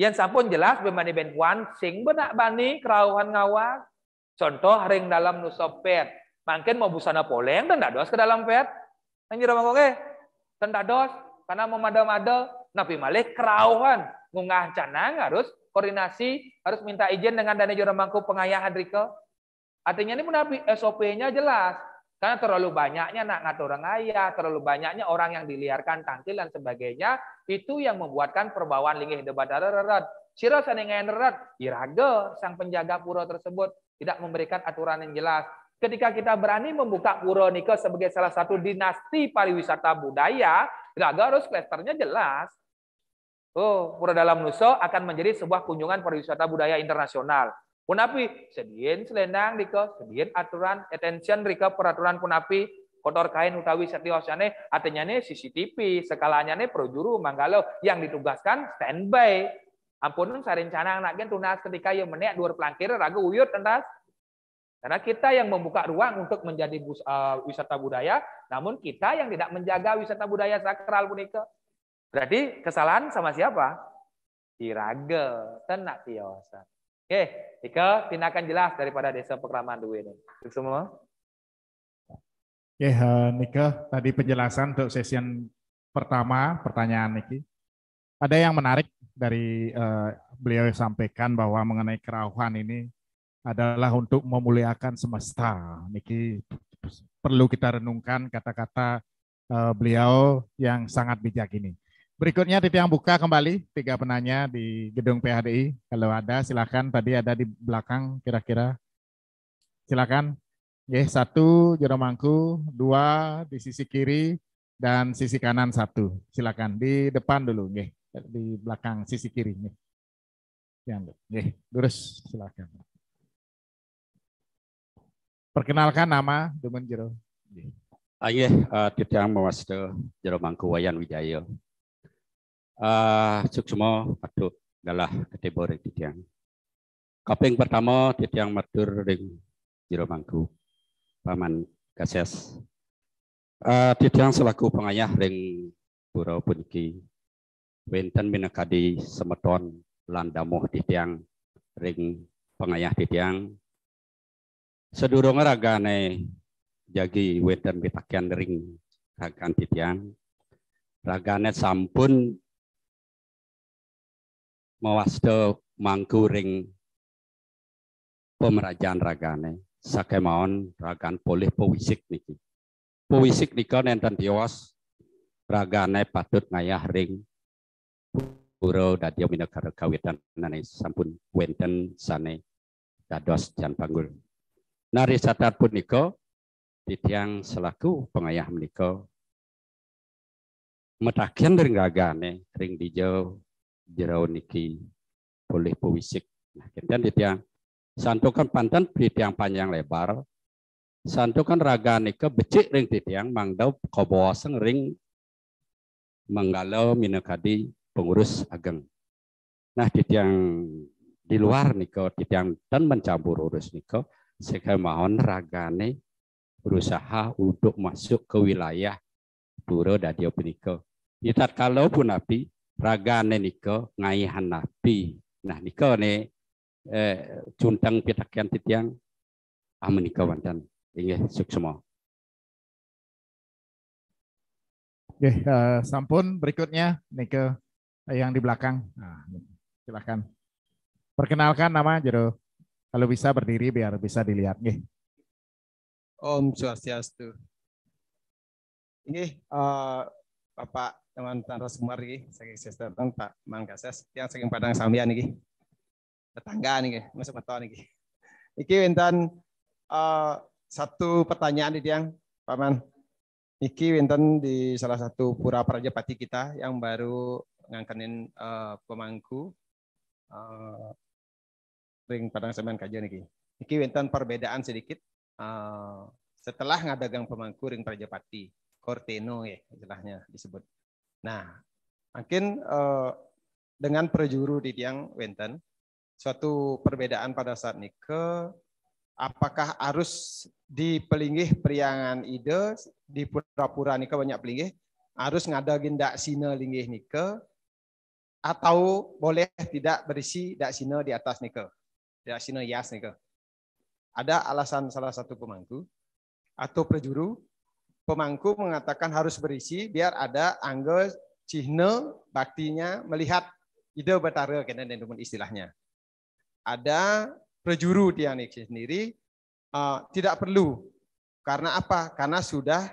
yang sampun jelas bermani ben sing benak bani kerauhan ngawak. Contoh ring dalam nusopet. Mungkin mau busana poleng dan dados ke dalam pet. Anjir mangko eh. Dan dados karena memada-mada Nabi Malik kerauhan ngungah canang harus koordinasi harus minta izin dengan dana jurumangku pengayahan Hadrikel. Artinya ini pun SOP-nya jelas. Karena terlalu banyaknya nak ngatur orang ayah, terlalu banyaknya orang yang diliarkan tangkil dan sebagainya, itu yang membuatkan perbawaan lingih debat darat. Sira sanengayan erat, iraga sang penjaga pura tersebut tidak memberikan aturan yang jelas. Ketika kita berani membuka pura nikah sebagai salah satu dinasti pariwisata budaya, tidak harus klasternya jelas. Oh, Pura Dalam Nusa akan menjadi sebuah kunjungan pariwisata budaya internasional. Punapi sedien selendang rika sedien aturan attention rika peraturan punapi kotor kain utawi setiosane atenyane CCTV skalanya pro juru manggalo yang ditugaskan standby ampunun sarencana gen tunas ketika yang menek dua pelangkir ragu uyut tentas karena kita yang membuka ruang untuk menjadi bus, uh, wisata budaya, namun kita yang tidak menjaga wisata budaya sakral punika. Berarti kesalahan sama siapa? Tirage, tenak tiosan. Oke, Ika, tindakan jelas daripada desa pekeraman dua ini. Untuk semua. Oke, uh, eh, Nika, tadi penjelasan untuk yang pertama pertanyaan Niki. Ada yang menarik dari uh, beliau sampaikan bahwa mengenai kerauhan ini adalah untuk memuliakan semesta. Niki perlu kita renungkan kata-kata uh, beliau yang sangat bijak ini. Berikutnya titik yang buka kembali tiga penanya di gedung PHDI. Kalau ada silakan tadi ada di belakang kira-kira. Silakan. Ya, satu Mangku dua di sisi kiri dan sisi kanan satu. Silakan di depan dulu, ya. di belakang sisi kiri. Ya. Yang, ya. lurus silakan. Perkenalkan nama Dumen Jero. Ayah, uh, Titiang Mawastu Jero Mangku Wayan Wijaya uh, eh, suksmo aduk galah kategori titiang kaping pertama titiang merdur ring jiro mangku paman kases uh, eh, titiang selaku pengayah ring pura puniki wenten minakadi semeton landamuh titiang ring pengayah titiang sedurung ragane jagi wenten pitakian ring ragan titiang ragane sampun mawasta mangkuring pemerajaan ragane sake ragan polih pewisik niki pewisik niko nenten tiwas ragane patut ngayah ring puro dadia minagara kawitan nane sampun wenten sane dados jan panggul nari pun niko titiang selaku pengayah menika metakian ring ragane ring dijau jerau niki boleh puisik. Nah, kemudian di tiang santukan pantan di tiang panjang lebar. Santukan raga nike becik ring di tiang mangdau koboseng ring menggalau minakadi pengurus ageng. Nah di tiang di luar niko di tiang dan mencampur urus niko sehingga mohon ragane berusaha untuk masuk ke wilayah Buro dan Diopiniko. kita kalau pun api ragane niko ngaihan nabi. Nah niko ne eh, cuntang pitakian titiang amun niko wantan. Inge suk semua. Oke, uh, sampun berikutnya niko yang di belakang. Nah, silakan. Perkenalkan nama jero. Kalau bisa berdiri biar bisa dilihat. Nge. Om Swastiastu. Ini uh, Bapak teman tanpa Sumari iki saking sister Pak Mangkases yang saking Padang Sambian iki. Tetangga niki, masuk metu niki. Iki Wintan eh, satu pertanyaan di yang Pak Man. Iki Wintan di salah satu pura Prajapati kita yang baru ngangkenin eh, pemangku eh, ring Padang Sambian kajian niki. Iki Wintan perbedaan sedikit setelah ngadagang pemangku ring Prajapati Corteno ya istilahnya disebut. Nah, mungkin uh, dengan perjuru di Tiang Wenten, suatu perbedaan pada saat Nike, apakah harus di pelinggih periangan ide, di pura-pura Nike banyak pelingih, harus ngada gendak sina linggih Nike, atau boleh tidak berisi dak sine di atas Nike, dak sine yas Nike. Ada alasan salah satu pemangku atau perjuru pemangku mengatakan harus berisi biar ada angle cihne baktinya melihat ide batara kena dendumun istilahnya. Ada prejuru tianik sendiri uh, tidak perlu karena apa? Karena sudah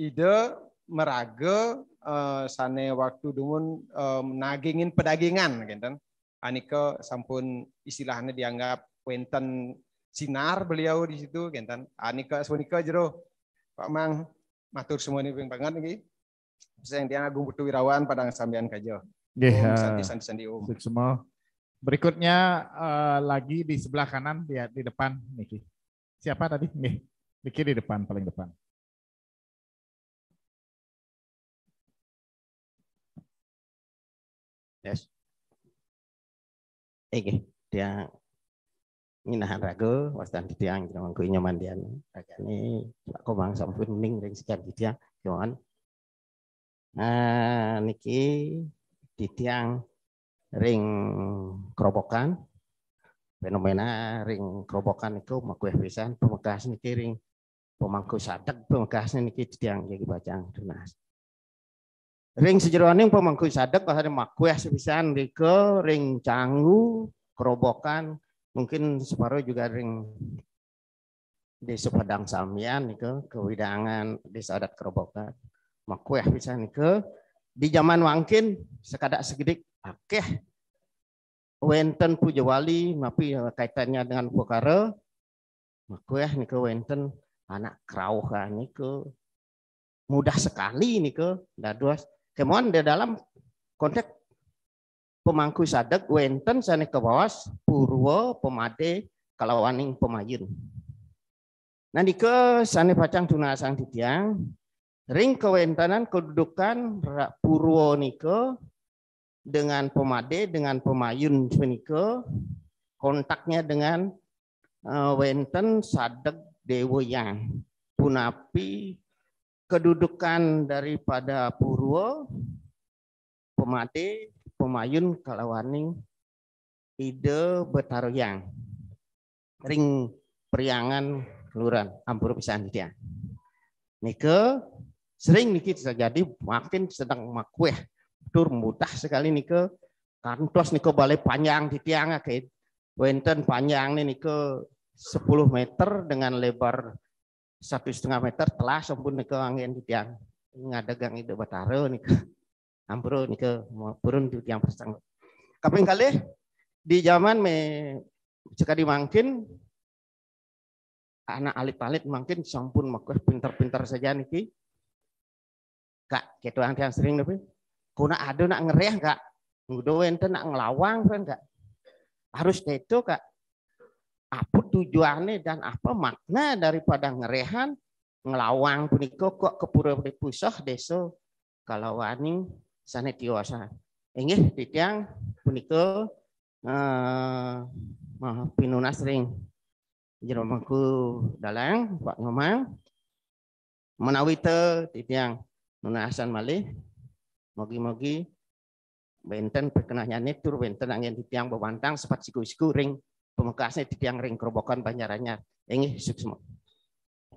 ide meraga uh, eh, sana waktu dumun um, eh, nagingin pedagingan gitu. Kan. Anika sampun istilahnya dianggap wenten sinar beliau di situ gitu. Kan. Anika sunika jero Pak Mang matur ini ping banget nih. Saya yang Agung Putu Wirawan Padang Sambian Kajo. Nggih. Um, santi santi santi um. semua. Berikutnya uh, lagi di sebelah kanan di, di depan niki. Siapa tadi? Nih, Niki di depan paling depan. Yes. Oke, dia nginahan ragel wasdan ditiang jenengan kuwi nyomandian ragane aku bang sampun ning ring sekian dia, cuman, nah niki ditiang ring kerobokan, fenomena ring kerobokan itu makuih pisan pemekas niki ring pemangku pemegah pemekas niki ditiang jadi bacang denas ring ini pemangku sadak bahari makuih sepisan riko ring canggu kerobokan mungkin separuh juga ring di sepedang Samian nih ke kewidangan di sadat Kerobokan makueh bisa ke di zaman wangkin sekadak segedik akeh wenten Wali tapi eh, kaitannya dengan pokare makueh ke wenten anak nih ke mudah sekali nih ke dua kemauan di dalam konteks pemangku sadek wenten ke bawas purwo pemade kalawaning pemayun. Nanti ke sane pacang tunasang titiang ring kewentanan kedudukan purwo nike dengan pemade dengan pemayun nike kontaknya dengan uh, wenten sadek dewoyang punapi kedudukan daripada purwo pemade pemayun kalawaning ide betaroyang ring periangan luran ampur pisan dia nike sering niki terjadi makin sedang makwe tur mudah sekali nike kantos nike balai panjang di tiang akeh, wenten panjang nih nike 10 meter dengan lebar satu setengah meter telah sempurna ke angin di tiang ngadegang ide bataro nike ni ke purun tu yang pasang. kapan kali di zaman me sekali dimangkin anak alit-alit mungkin sampun makuh pintar pintar saja niki. Kak, kita yang sering tapi kuna ada nak ngeriah kak, udah ente nak ngelawang kan kak. Harus itu kak. Apa tujuannya dan apa makna daripada ngerehan ngelawang puniko kok kepura pusah deso kalau wani diwasa. Inggih titiang punika eh uh, pinunas jero mangku dalang Pak Ngomang menawi te titiang nunasan malih mogi-mogi benten perkenanya tur benten angin titiang bebantang sepat siku-siku ring pemekasnya titiang ring kerobokan banyarannya ini sukses.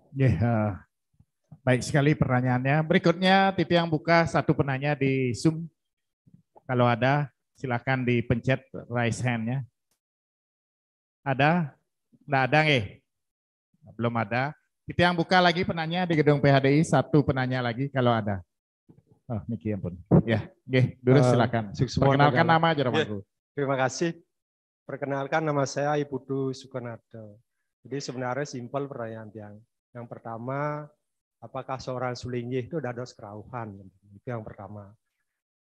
Yeah, uh, eh, Baik sekali pertanyaannya. Berikutnya TV yang buka satu penanya di Zoom. Kalau ada, silakan dipencet raise hand-nya. Ada? Tidak ada nggih? Belum ada. TV yang buka lagi penanya di gedung PHDI, satu penanya lagi kalau ada. Oh, Niki ya ampun. Ya, nggih, dulu eh, silakan. Uh, Perkenalkan nama aja, Romanku. Ya, terima kasih. Perkenalkan nama saya Ibudu Sukonardo. Jadi sebenarnya simpel pertanyaan yang yang pertama apakah seorang sulingih itu dados kerauhan itu yang pertama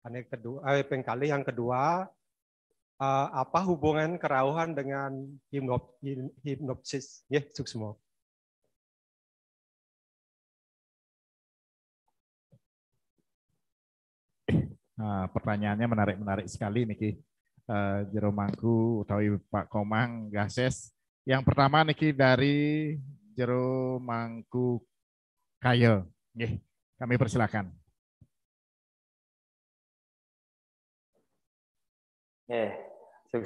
Ane kedua eh, pengkali yang kedua eh, apa hubungan kerauhan dengan hipnop, hipnopsis ya yeah, semua. Nah, pertanyaannya menarik-menarik sekali Niki. Eh, Jero Mangku utawi Pak Komang Gases. Yang pertama Niki dari Jero Mangku Kayo. Nggih, kami persilakan. Eh,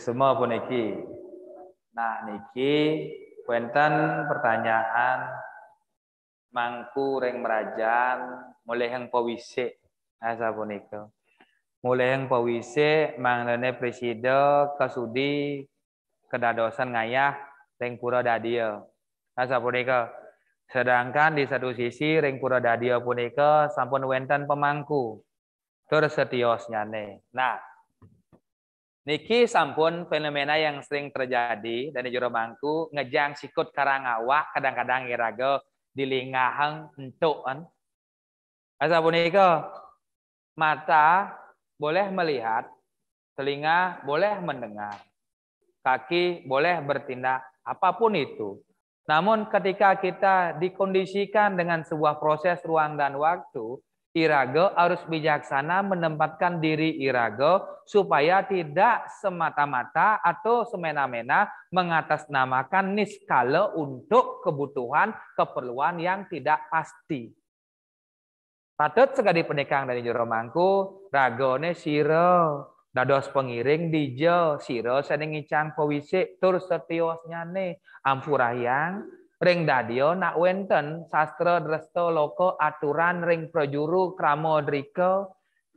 semua pun niki. Nah, niki wenten pertanyaan mangku reng merajan mulai yang pawise asa nah, punika. Mulai yang pawise manglene presiden kasudi kedadosan ngayah reng pura dadia. Nah, asa punika Sedangkan di satu sisi ring dadio punika sampun wenten pemangku tur setios nyane. Nah, niki sampun fenomena yang sering terjadi dan di juru mangku ngejang sikut karangawa kadang-kadang iraga dilingahang entukan. Asa punika mata boleh melihat, telinga boleh mendengar, kaki boleh bertindak apapun itu namun ketika kita dikondisikan dengan sebuah proses ruang dan waktu, Irago harus bijaksana menempatkan diri Irago supaya tidak semata-mata atau semena-mena mengatasnamakan niskala untuk kebutuhan keperluan yang tidak pasti. Patut sekali pendekang dari juromangku, ragone siro, dados pengiring dijel siro seneng ngicang pewisik tur setios nyane yang ring dadio nak wenten sastra dresto loko aturan ring prajuru kramo yang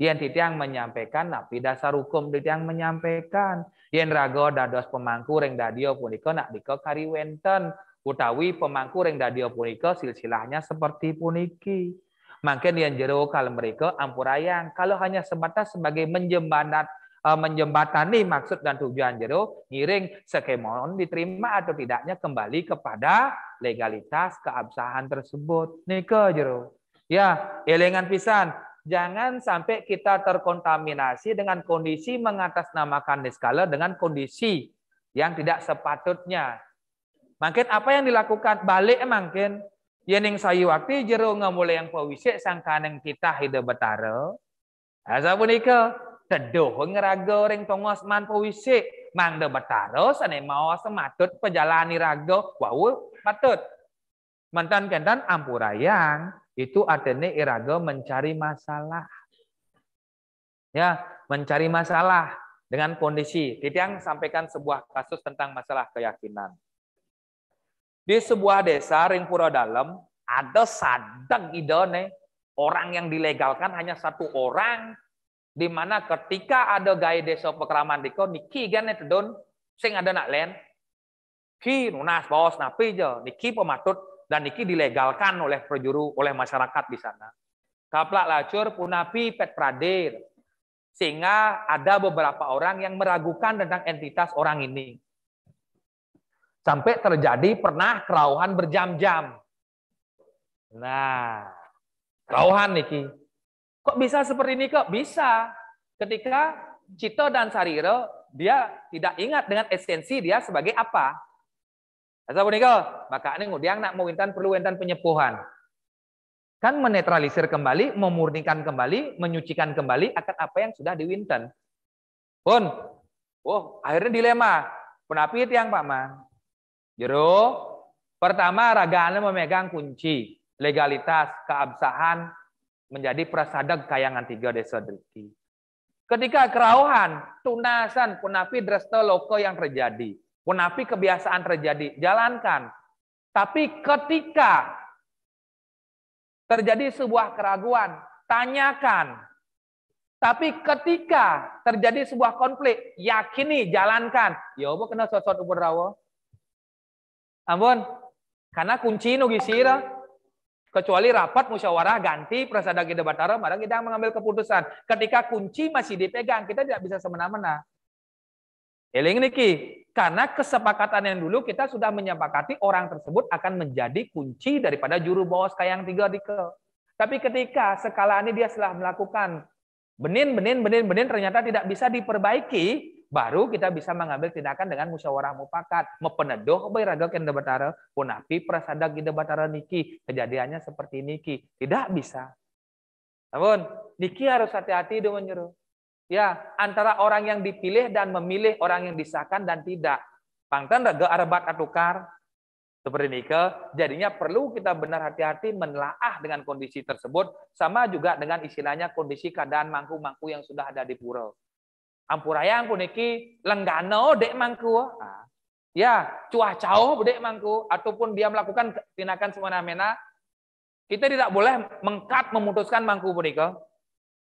yen titiang menyampaikan napi dasar hukum titiang menyampaikan yen rago dados pemangku ring dadio puniko nak diko kari wenten utawi pemangku ring dadio puniko silsilahnya seperti puniki Makin yang jero kalau mereka ampurayang. Kalau hanya sebatas sebagai menjembanat Eh, menjembatani maksud dan tujuan jero ngiring sekemon diterima atau tidaknya kembali kepada legalitas keabsahan tersebut nike jero ya elengan pisan jangan sampai kita terkontaminasi dengan kondisi mengatasnamakan niskala dengan kondisi yang tidak sepatutnya makin apa yang dilakukan balik eh, mungkin yening sayu waktu jero ngamule yang pawisik sangkaneng kita hidup betare Asa punika Teduhun raga ring tongos manpo wisik. Manda bataros ane mau sematut pejalani raga wau patut. Mantan kentan ampurayang itu artinya iraga mencari masalah. Ya, mencari masalah dengan kondisi. yang sampaikan sebuah kasus tentang masalah keyakinan. Di sebuah desa Ringpura Dalam ada sadang idone orang yang dilegalkan hanya satu orang di mana ketika ada gaya desa pekeraman kau niki gan don sing ada nak len ki nunas bos napi jo niki pematut dan niki dilegalkan oleh perjuru oleh masyarakat di sana kaplak lacur punapi pet pradir sehingga ada beberapa orang yang meragukan tentang entitas orang ini sampai terjadi pernah kerauhan berjam-jam nah kerauhan niki Kok bisa seperti ini kok? Bisa. Ketika Cito dan Sariro, dia tidak ingat dengan esensi dia sebagai apa. Asa punika, maka ini ngudiang nak intan perlu intan penyepuhan. Kan menetralisir kembali, memurnikan kembali, menyucikan kembali akan apa yang sudah diwinten. Pun, oh, akhirnya dilema. Penapit tiang Pak Ma. Jero, pertama ragaannya memegang kunci legalitas, keabsahan, menjadi prasada kayangan tiga desa Driki. Ketika kerauhan, tunasan punapi dreste loko yang terjadi. Punapi kebiasaan terjadi, jalankan. Tapi ketika terjadi sebuah keraguan, tanyakan. Tapi ketika terjadi sebuah konflik, yakini, jalankan. Ya apa kena sosok ubur rawa? Ampun, karena kunci nugi sirah. Kecuali rapat musyawarah ganti prasada kita batara, maka kita mengambil keputusan. Ketika kunci masih dipegang, kita tidak bisa semena-mena. Eling niki, karena kesepakatan yang dulu kita sudah menyepakati orang tersebut akan menjadi kunci daripada juru bawas kayang tiga dike. Tapi ketika skala ini dia telah melakukan benin, benin, benin, benin, ternyata tidak bisa diperbaiki, Baru kita bisa mengambil tindakan dengan musyawarah mufakat. Mepenedoh bayraga kenda batara punapi prasada gida batara niki. Kejadiannya seperti niki. Tidak bisa. Namun, niki harus hati-hati dengan menyuruh. Ya, antara orang yang dipilih dan memilih orang yang disahkan dan tidak. Pangtan raga arbat atukar, seperti nikel, jadinya perlu kita benar hati-hati menelaah dengan kondisi tersebut, sama juga dengan istilahnya kondisi keadaan mangku-mangku yang sudah ada di pura. Ampurayang puniki lenggano dek mangku. Ya, cuaca oh, dek mangku ataupun dia melakukan tindakan semena-mena, kita tidak boleh mengkat memutuskan mangku punika.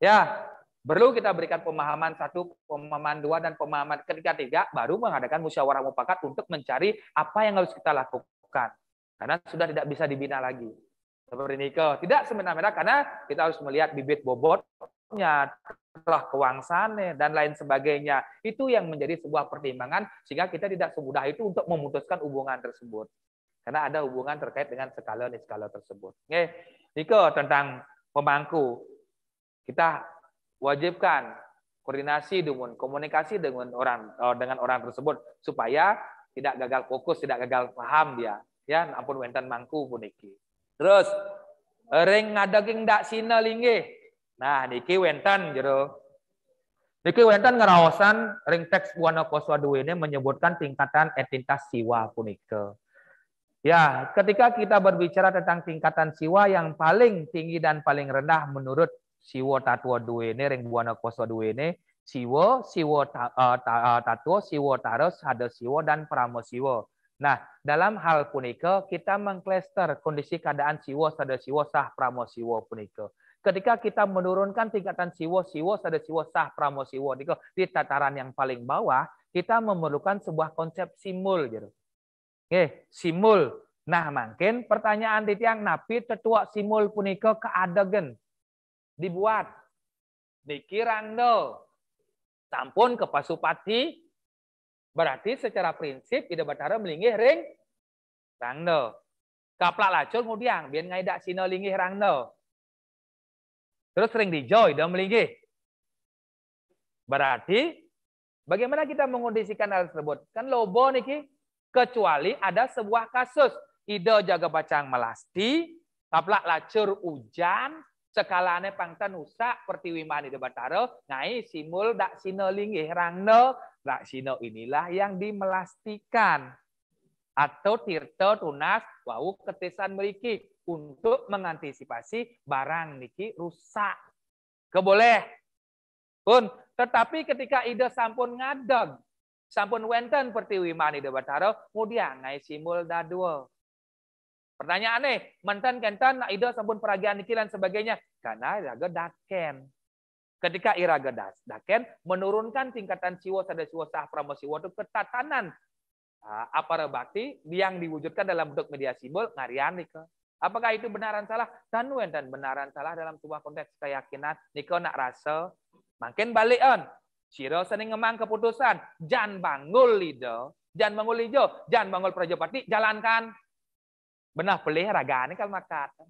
Ya, perlu kita berikan pemahaman satu, pemahaman dua, dan pemahaman ketiga tiga, baru mengadakan musyawarah mufakat untuk mencari apa yang harus kita lakukan. Karena sudah tidak bisa dibina lagi seperti ini, Tidak semena-mena karena kita harus melihat bibit bobot nya telah kewangsane dan lain sebagainya. Itu yang menjadi sebuah pertimbangan sehingga kita tidak semudah itu untuk memutuskan hubungan tersebut. Karena ada hubungan terkait dengan skala dan skala tersebut. Oke, Niko tentang pemangku. Kita wajibkan koordinasi dengan komunikasi dengan orang eh, dengan orang tersebut supaya tidak gagal fokus, tidak gagal paham dia. Ya, ampun wenten mangku puniki. Terus ring ngadeging dak sina Nah, niki wenten jero. Niki wenten ngeraosan ring teks buana Wanakoswa ini menyebutkan tingkatan entitas siwa punika. Ya, ketika kita berbicara tentang tingkatan siwa yang paling tinggi dan paling rendah menurut siwa tatwa duwene ring buana Wanakoswa ini siwa, siwa ta, uh, ta, uh, eh, tatwa, siwa taros, hada siwa dan pramo siwa. Nah, dalam hal punika, kita mengklaster kondisi keadaan siwa, sada siwa, sah pramo siwa punika. Ketika kita menurunkan tingkatan siwo, siwo ada siwo sah, pramo siwo. Di, di tataran yang paling bawah, kita memerlukan sebuah konsep simul. Gitu. Oke, simul. Nah, mungkin pertanyaan di tiang napi tetua simul punika keadegan. Dibuat. do tampon ke pasupati. Berarti secara prinsip, ide batara melingih ring. Rangno. Kaplak lacur mudiang, biar ngaidak sino lingih rangno Terus sering di joy dan melinggi. Berarti bagaimana kita mengondisikan hal tersebut? Kan lobo niki kecuali ada sebuah kasus ide jaga bacang melasti taplak lacur hujan sekalane pangtan usak pertiwi mani de bataro ngai simul dak sino linggi rangno dak sino inilah yang dimelastikan atau tirta tunas wau ketesan meriki untuk mengantisipasi barang niki rusak. Keboleh. Pun, tetapi ketika ide sampun ngadeg, sampun wenten pertiwi mani de bataro, kemudian ngai simul dadua. Pertanyaan nih, kentan kenten ide sampun peragian niki dan sebagainya. Karena iraga daken. Ketika iraga daken, menurunkan tingkatan siwa sada siwa sah promosi siwa ketatanan Ah, apa bakti yang diwujudkan dalam bentuk media simbol ngarian nike. Apakah itu benaran salah? Tanuen dan benaran salah dalam sebuah konteks keyakinan niko nak rasa makin balik on. Siro sering ngemang keputusan, jan bangul lido, jan bangul lido. jan bangul prajopati, jalankan. Benah pelih ragani kalau makan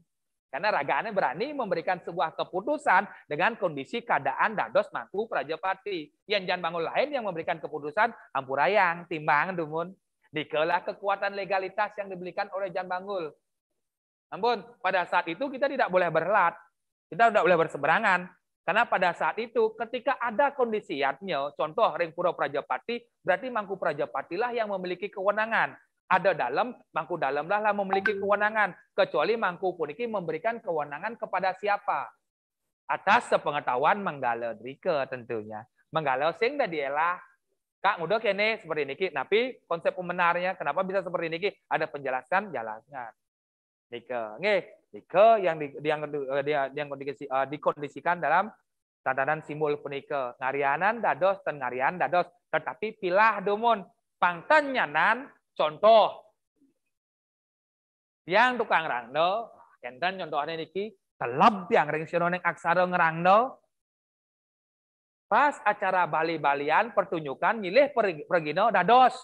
karena Ragaannya berani memberikan sebuah keputusan dengan kondisi keadaan dados mangku prajapati. Yang jangan bangun lain yang memberikan keputusan ampurayang, timbang, dumun. Dikelah kekuatan legalitas yang diberikan oleh Jan Bangul. Namun pada saat itu kita tidak boleh berlat, kita tidak boleh berseberangan, karena pada saat itu ketika ada kondisi yatnya, contoh Ring Pura Prajapati, berarti Mangku Prajapatilah yang memiliki kewenangan ada dalam, mangku dalamlah lah memiliki kewenangan. Kecuali mangku puniki memberikan kewenangan kepada siapa? Atas sepengetahuan menggala drike tentunya. Menggala sing dan ialah Kak udah kene seperti ini tapi konsep pemenarnya kenapa bisa seperti ini Ada penjelasan jelasnya. drike nge drike yang di, yang eh, dia yang eh, dikondisikan dalam tatanan simbol punike. Ngarianan dados dan ngarian dados, tetapi pilah domon pangtanyanan Contoh yang tukang rangno, kenten contohnya niki telap yang ring sira neng aksara ngerangno. Pas acara bali-balian pertunjukan nyilih pergino dados.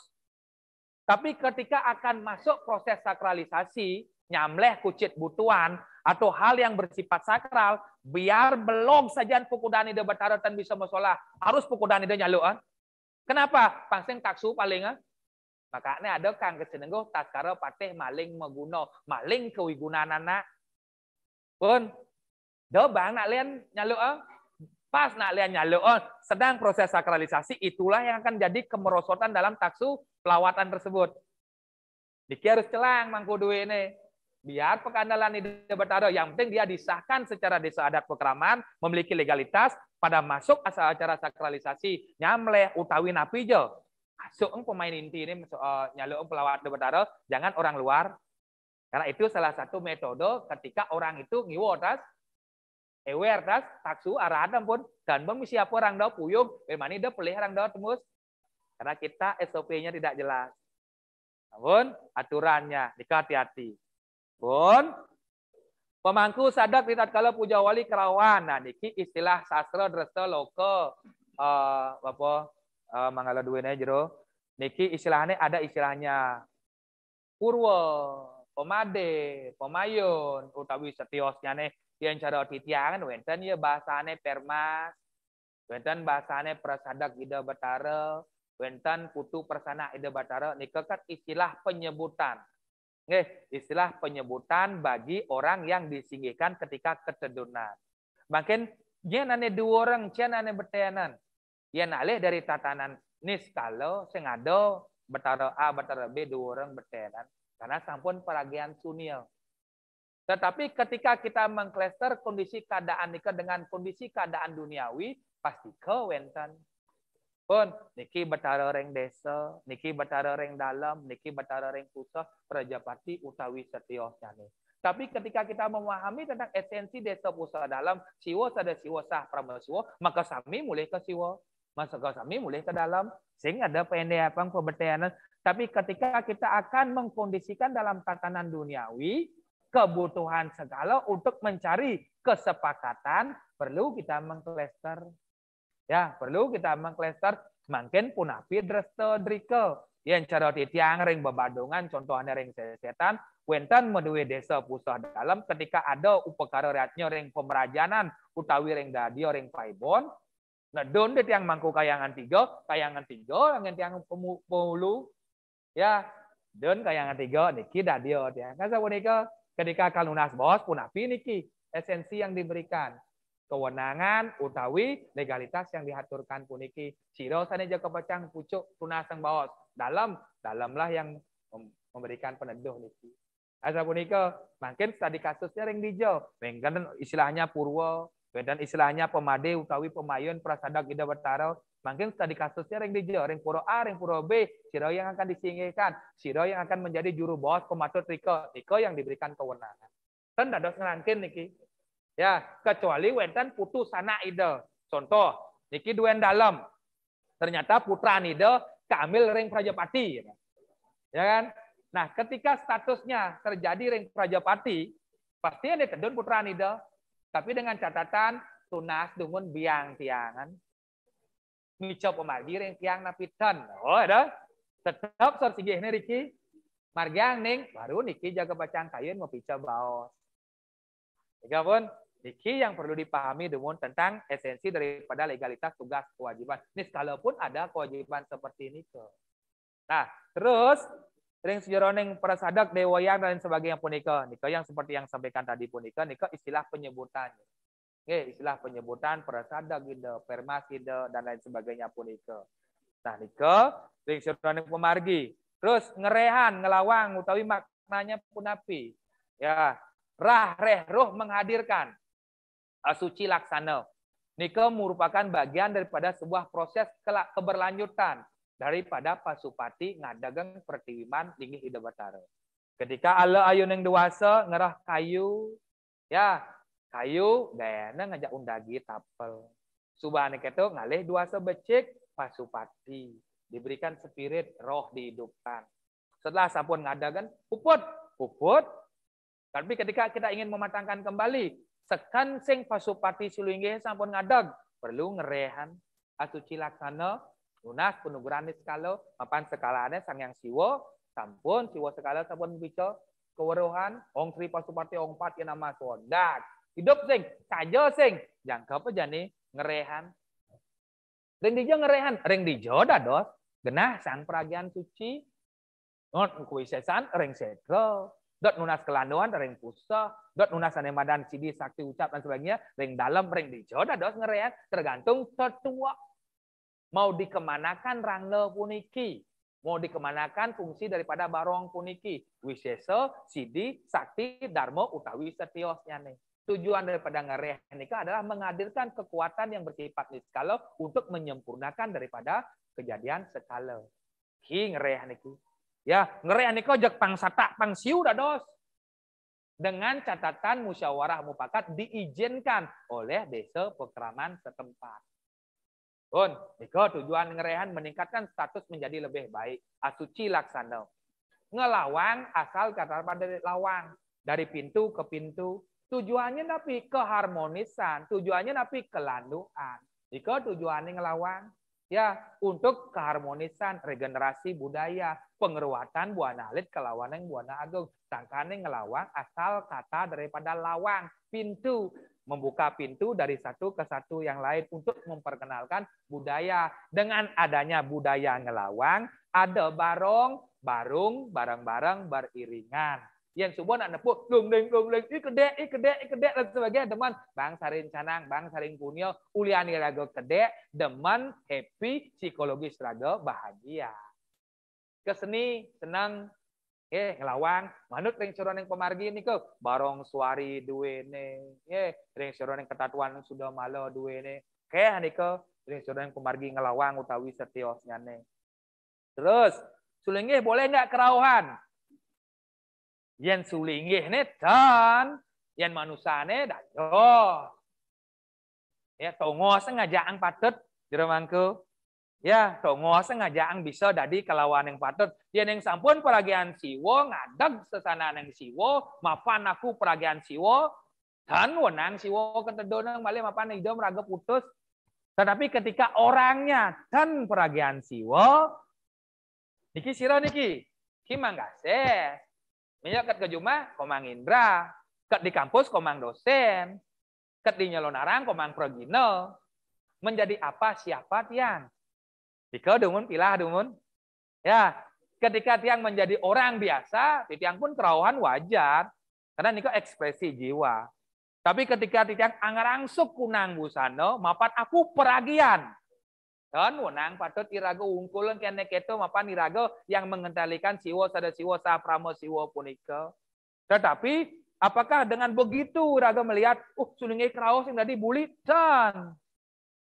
Tapi ketika akan masuk proses sakralisasi, nyamleh kucit butuan atau hal yang bersifat sakral, biar belum sajian pukudan ide dan bisa musola, harus pukudan ide nyaluan. Kenapa? Pangsing taksu palingan eh? Maka ini ada kang tak takara patih maling meguna. Maling anak Pun. Do bang nak lian nyalu eh? Pas nak lian nyalu eh? Sedang proses sakralisasi itulah yang akan jadi kemerosotan dalam taksu pelawatan tersebut. Diki harus celang mangku duit ini. Biar pekandalan ini bertaruh. Yang penting dia disahkan secara desa adat pekeraman, memiliki legalitas, pada masuk asal acara sakralisasi, nyamleh, utawi napijo masuk pemain inti ini uh, nyaluk pelawat bertaro jangan orang luar karena itu salah satu metode ketika orang itu ngiwo atas ewer atas taksu arah adam pun dan bang siapa orang dah puyung bermani dah pelih orang dah temus karena kita SOP-nya tidak jelas namun aturannya dikati-hati pun Pemangku sadak di tatkala puja wali kerawan. Nah, niki istilah sastra dresta loko uh, eh, apa Eh, mangala duwene jero niki istilahnya ada istilahnya purwo pomade, pomayon, utawi setiosnya nih yang cara titiangan wenten ya bahasane permas wenten bahasane prasadak ida batara wenten putu persana ida batara niki kan istilah penyebutan Nih istilah penyebutan bagi orang yang disinggikan ketika ketedunan. Makin jenane dua orang, jenane beteanan yang nalih dari tatanan nis kalau sengado A bertaro B dua orang bertenan karena sampun peragian sunil. Tetapi ketika kita mengklaster kondisi keadaan nikah dengan kondisi keadaan duniawi, pasti kewentan Pun, niki betara reng desa, niki betara reng dalam, niki betara reng pusat, prajapati utawi setio nyane. Tapi ketika kita memahami tentang esensi desa pusat dalam, siwa sada siwa sah prama maka sami mulai ke siwa. Masuk ke kami mulai ke dalam sehingga ada pendidikan pembetianan Tapi ketika kita akan mengkondisikan dalam tatanan duniawi, kebutuhan segala untuk mencari kesepakatan perlu kita mengklaster Ya, perlu kita mengklaster Mungkin punah dreste drike Yang cara titiang ring bebadungan, contohnya ring setan wentan menuju desa pusat dalam ketika ada upacara rakyatnya ring pemerajanan, utawi ring dadio ring paibon, Nah, donde tiang mangku kayangan tiga, kayangan tiga, angin tiang pemulu, ya, don kayangan tiga, niki dah dia, ya. tiang. Kan sabunika, ketika kalunas bos pun api niki, esensi yang diberikan. Kewenangan, utawi, legalitas yang dihaturkan puniki. Siro jaga pecang, pucuk tunas yang bos. Dalam, dalamlah yang memberikan peneduh niki. Asa punika, makin tadi kasusnya ring dijo. mengenai kan istilahnya purwo, Ya, dan istilahnya pemade utawi pemayun prasadak ida bertaro mungkin tadi kasusnya ring dijo yang puro A ring pura B siro yang akan disingkirkan siro yang akan menjadi juru bos pematut Riko Riko yang diberikan kewenangan kan dados ngerangkin niki ya kecuali wentan putus sana ide contoh niki duen dalam ternyata putra nido kamil ring prajapati ya kan nah ketika statusnya terjadi ring prajapati pasti ada kedun putra nido. Tapi dengan catatan tunas dengan biang tiangan. Micop pemargi yang tiang napiten. Oh, ada. Tetap sor ini Riki. Margang ning baru Niki jaga pacang kain mau pica baos. Jika pun Niki yang perlu dipahami demun tentang esensi daripada legalitas tugas kewajiban. Ini kalaupun ada kewajiban seperti ini. Nah, terus ring sejeroning persadak dewayan dan sebagainya punika. Nika yang seperti yang sampaikan tadi punika, nika istilah penyebutan. Oke, istilah penyebutan gede, permas permaside dan lain sebagainya punika. Nah, nika ring sejeroning pemargi. Terus ngerehan, ngelawang utawi maknanya punapi. Ya, rah reh roh menghadirkan suci laksana. Nika merupakan bagian daripada sebuah proses keberlanjutan daripada pasupati ngadagang pertiwiman tinggi ide batara. Ketika ala ayun yang dewasa ngerah kayu, ya kayu gayana ngajak undagi tapel. Subahane ngaleh ngalih dewasa becek pasupati. Diberikan spirit roh dihidupkan. Setelah sapun ngadagan, puput, puput. Tapi ketika kita ingin mematangkan kembali, sekan sing pasupati sulingge sampun ngadag, perlu ngerehan atau cilakana Nunas penuguranis sekali, mapan sekalaane sang yang siwo sampun siwo sekala sampun bico keweruhan ong tri pasupati ong pat yang nama sondak hidup sing saja sing jangka apa jani ngerehan ring dijo ngerehan ring dijo dados genah sang peragian suci not kuisesan ring sedro, dot nunas kelanduan ring pusa dot nunas anemadan sidi sakti ucap dan sebagainya ring dalam ring dijo dados ngerehan tergantung tertua Mau dikemanakan rangle puniki? Mau dikemanakan fungsi daripada barong puniki? wiseso, sidi, sakti, dharma, utawi setiosnya nih. Tujuan daripada ngereh kan adalah menghadirkan kekuatan yang bersifat niskala untuk menyempurnakan daripada kejadian sekala. Ki ngereh Ya, ngereh niku jak pangsata pangsiu dados. Dengan catatan musyawarah mufakat diizinkan oleh desa pekeraman setempat. Un, jika tujuan ngerehan meningkatkan status menjadi lebih baik. Asuci laksana. ngelawang asal kata pada lawang Dari pintu ke pintu. Tujuannya tapi keharmonisan. Tujuannya tapi kelanduan. Jika tujuannya ngelawang Ya, untuk keharmonisan, regenerasi budaya, pengeruatan buana alit kelawanan yang buana agung. Sangkane ngelawang asal kata daripada lawang, pintu membuka pintu dari satu ke satu yang lain untuk memperkenalkan budaya. Dengan adanya budaya ngelawang, ada barong, barung, barang-barang beriringan. Yang subuh nak nepuk, lumling, lumling, i kede, i kede, i kede, dan sebagainya. Teman, bang sarin canang, bang sarin kunil, uliani raga kede, deman happy, psikologis raga bahagia. Keseni, senang, Eh, ngelawang, manut ring suruh ning pemargi ke barong suari duwene. Eh, ring suruh ning ketatuan sudah malo duwene. Keh ke ring suruh ning pemargi ngelawang utawi setiosnya nih. Terus, sulingih boleh enggak kerauhan? Yen sulingih ne dan yen manusane yo. Ya tongo sengaja ang patut jero Ya, sengaja ang bisa dadi kelawan yang patut. Dia yang sampun peragian siwo, ngadeg sesana yang siwo, mapan aku peragian siwo, dan wenang siwo ketedonang malih mapan hidom raga putus. Tetapi ketika orangnya dan peragian siwo, niki siro niki, ki sih? Minyak ket kejuma, komang indra. Ket di kampus, komang dosen. Ket di nyelonarang, komang progino. Menjadi apa siapa tiang? Tiga dumun pilah dumun. Ya, ketika tiang menjadi orang biasa, tiang pun kerawahan wajar. Karena ini ekspresi jiwa. Tapi ketika tiang angarangsuk kunang busano, mapan aku peragian. Dan wenang patut irago ungkulan kene keto mapan irago yang mengendalikan siwa sada siwa sa pramo siwa punika. Tetapi apakah dengan begitu irago melihat, uh sulungi kraos yang tadi bulitan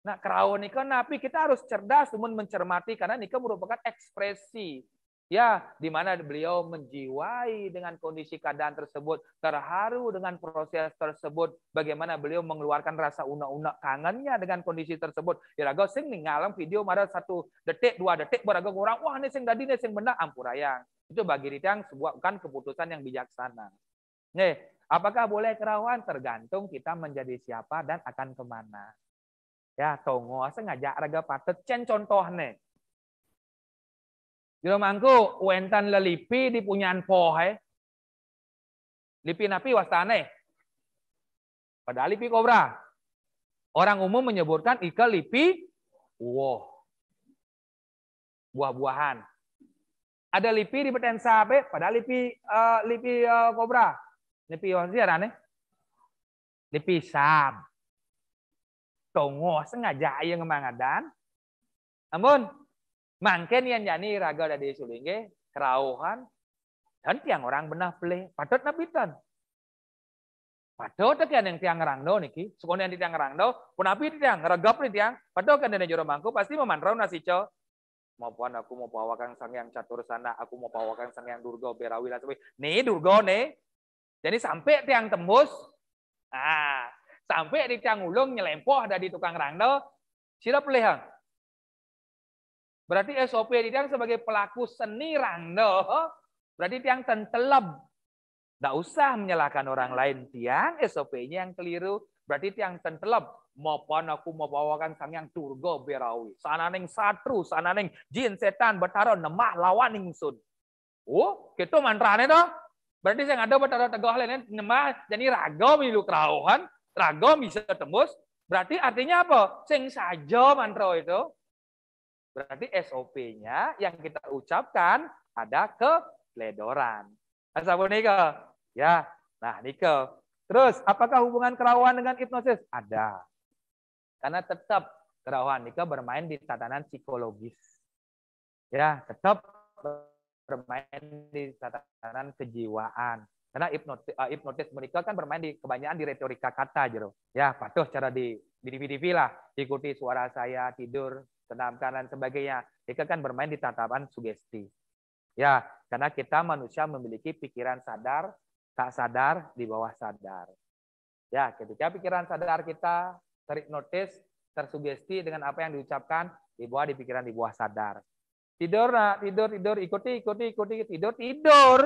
Nah, kerawon nika napi kita harus cerdas namun mencermati karena nika merupakan ekspresi ya di mana beliau menjiwai dengan kondisi keadaan tersebut, terharu dengan proses tersebut, bagaimana beliau mengeluarkan rasa una-una kangennya dengan kondisi tersebut. Ya rago sing ngalam video marah satu detik, dua detik barago kurang, wah ini sing tadi, ini sing benda ampurayang. Itu bagi yang sebuah kan keputusan yang bijaksana. Nih, apakah boleh kerawan tergantung kita menjadi siapa dan akan kemana. Ya, tongo asa ngajak raga patet cen ne. Jero mangku uentan lelipi di punyaan pohe. Eh. Lipi napi wastane. Padahal lipi kobra. Orang umum menyebutkan ika lipi wow. Buah-buahan. Ada lipi di peten sabe, padahal lipi uh, lipi uh, kobra. Lipi wasiaran sih Lipi sab tongo sengaja ayeuna ngemangadan namun mangken yang jani raga dari sulingge kerauhan dan tiang orang benah peleh patut nabitan. Padahal tekan yang tiang ngerangdo niki, Sukun yang tiang ngerangdo, nabi di tiang ngeregap di tiang, Patut kan dari juru mangku pasti memandrau nasi Mau Maupun aku mau pawakan sang yang catur sana, aku mau pawakan sang yang durgo berawi lah Nih durgo nih, jadi sampai tiang tembus, ah sampai di Cangulung nyelempoh dari tukang randel, sira pelihang. Berarti SOP di tiang sebagai pelaku seni randel, berarti tiang tentelem. Tidak usah menyalahkan orang lain. Tiang SOP-nya yang keliru, berarti tiang tenteleb. Maupun aku mau bawakan sang yang turgo berawi. Sananing satru, sananing jin setan bertaruh nemah lawan sun. Oh, gitu mantra toh. Berarti saya ada bertaruh tegoh lain nemah jadi ragau milu kerauhan. Rago bisa tembus, berarti artinya apa? Sing saja mantra itu. Berarti SOP-nya yang kita ucapkan ada keledoran. Asa punika? Ya. Nah, Nike. Terus, apakah hubungan kerawan dengan hipnosis? Ada. Karena tetap kerawan Nike bermain di tatanan psikologis. Ya, tetap bermain di tatanan kejiwaan. Karena eh, hipnotis, uh, hipnotis kan bermain di kebanyakan di retorika kata jero. Ya, patuh cara di di tv lah, ikuti suara saya, tidur, tenangkan dan sebagainya. Mereka kan bermain di tatapan sugesti. Ya, karena kita manusia memiliki pikiran sadar, tak sadar, di bawah sadar. Ya, ketika pikiran sadar kita terhipnotis, tersugesti dengan apa yang diucapkan, di bawah di pikiran di bawah sadar. Tidur, nak, tidur, tidur, ikuti, ikuti, ikuti, tidur, tidur.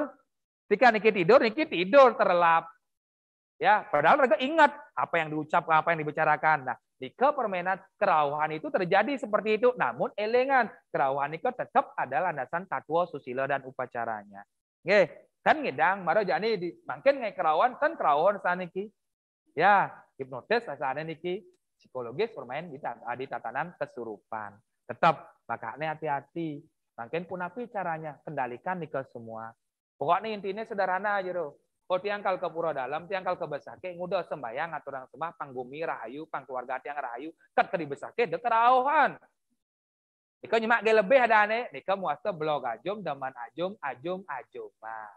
Ketika Niki tidur, Niki tidur terlelap. Ya, padahal mereka ingat apa yang diucapkan, apa yang dibicarakan. Nah, di permainan kerawahan itu terjadi seperti itu. Namun elengan, kerawahan itu tetap ada landasan tatwa, susila, dan upacaranya. Oke, kan ngedang, baru jadi di, mungkin ngai kerauhan, kan kerauhan sana Niki. Ya, hipnotis ada Niki. Psikologis bermain di, di tatanan kesurupan. Tetap, makanya hati-hati. Makin Mungkin api caranya, kendalikan Nike semua. Pokoknya intinya sederhana aja tuh. Kalau tiangkal ke pura dalam, tiangkal ke besake, ngudah sembahyang, aturan semah, panggumi, rahayu, pangkeluarga tiang rahayu, kat keri besake, deket rauhan. Ika nyemak ge lebih ada aneh, nika muasa blog ajum, daman ajum, ajum, ajum. Nah.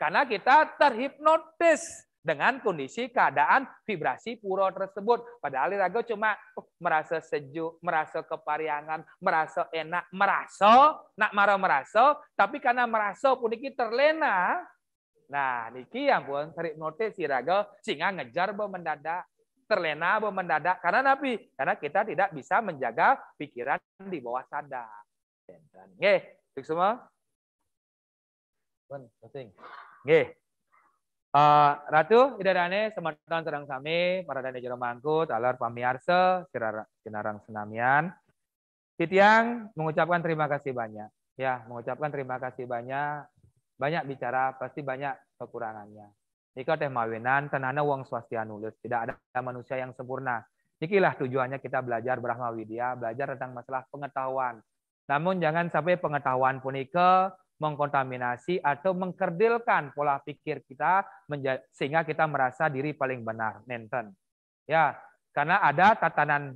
Karena kita terhipnotis dengan kondisi keadaan vibrasi pura tersebut. Padahal raga cuma uh, merasa sejuk, merasa kepariangan, merasa enak, merasa, nak marah merasa, tapi karena merasa puniki terlena, nah niki yang pun tarik notis si raga sehingga ngejar mendadak terlena bahwa mendadak karena nabi karena kita tidak bisa menjaga pikiran di bawah sadar nggih semua Oke. Okay. Uh, Ratu Idadane, Sematan Serang Sami, Maradane Jero Mangkut, Talar Pamiarse, Kinarang Senamian. Titiang mengucapkan terima kasih banyak. Ya, mengucapkan terima kasih banyak. Banyak bicara, pasti banyak kekurangannya. Ika teh mawinan, tenana wong swastia nulis. Tidak ada manusia yang sempurna. Ikilah tujuannya kita belajar Brahma Widya, belajar tentang masalah pengetahuan. Namun jangan sampai pengetahuan punika mengkontaminasi atau mengkerdilkan pola pikir kita sehingga kita merasa diri paling benar nenten ya karena ada tatanan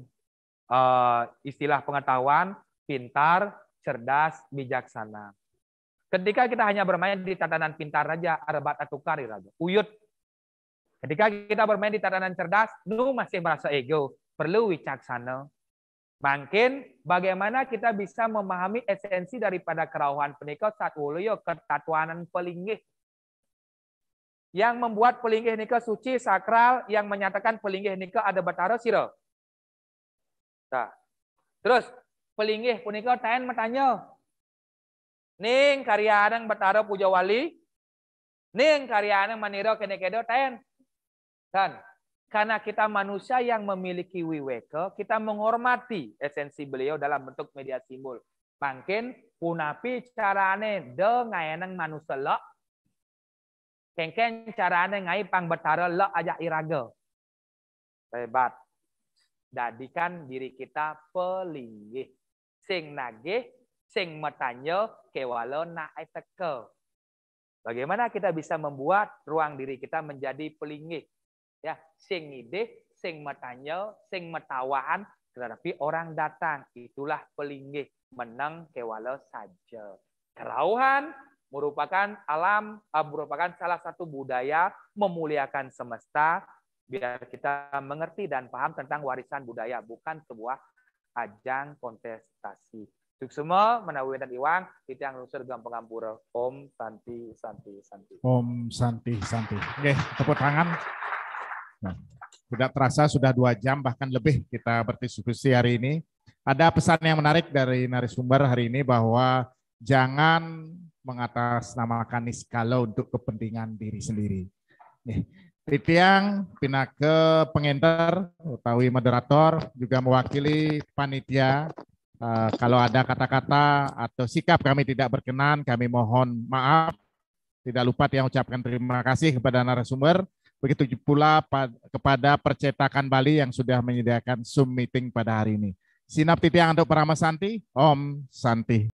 eh, istilah pengetahuan pintar cerdas bijaksana ketika kita hanya bermain di tatanan pintar saja arbat atau karir ya, aja uyut ketika kita bermain di tatanan cerdas nu masih merasa ego perlu bijaksana Makin bagaimana kita bisa memahami esensi daripada kerauhan penika satwuluyo ketatuanan pelinggih. Yang membuat pelinggih nikah suci sakral yang menyatakan pelinggih nikah ada batara siro. Nah. Terus pelinggih punika tain matanya. Ning karya anang batara puja wali. Ning karya anang maniro kene kedo tain. Dan karena kita manusia yang memiliki wiweke, kita menghormati esensi beliau dalam bentuk media simbol. Mungkin punapi carane de ngayeneng manusia lo, Kengkeng carane ngai pang betara lo aja irago. Hebat. Dadikan diri kita pelinggih. Sing nage, sing metanyo kewalo na Bagaimana kita bisa membuat ruang diri kita menjadi pelinggih? Ya, sing ide, sing metanyel, sing metawaan, tetapi orang datang. Itulah pelinggih menang kewala saja. Kerauhan merupakan alam, eh, merupakan salah satu budaya memuliakan semesta, biar kita mengerti dan paham tentang warisan budaya, bukan sebuah ajang kontestasi. Untuk semua menawi dan iwang itu yang rusur gampang pengampura, Om Santi Santi Santi. Om Santi Santi. Oke, tepuk tangan. Nah, tidak terasa sudah dua jam bahkan lebih kita berdiskusi hari ini. Ada pesan yang menarik dari narasumber hari ini bahwa jangan mengatasnamakan niskala untuk kepentingan diri sendiri. nih Titiang ke pengender, utawi moderator, juga mewakili panitia. Uh, kalau ada kata-kata atau sikap kami tidak berkenan, kami mohon maaf. Tidak lupa yang ucapkan terima kasih kepada narasumber. Begitu pula kepada percetakan Bali yang sudah menyediakan Zoom meeting pada hari ini. Sinap yang untuk Pramasanti, Santi, Om Santi.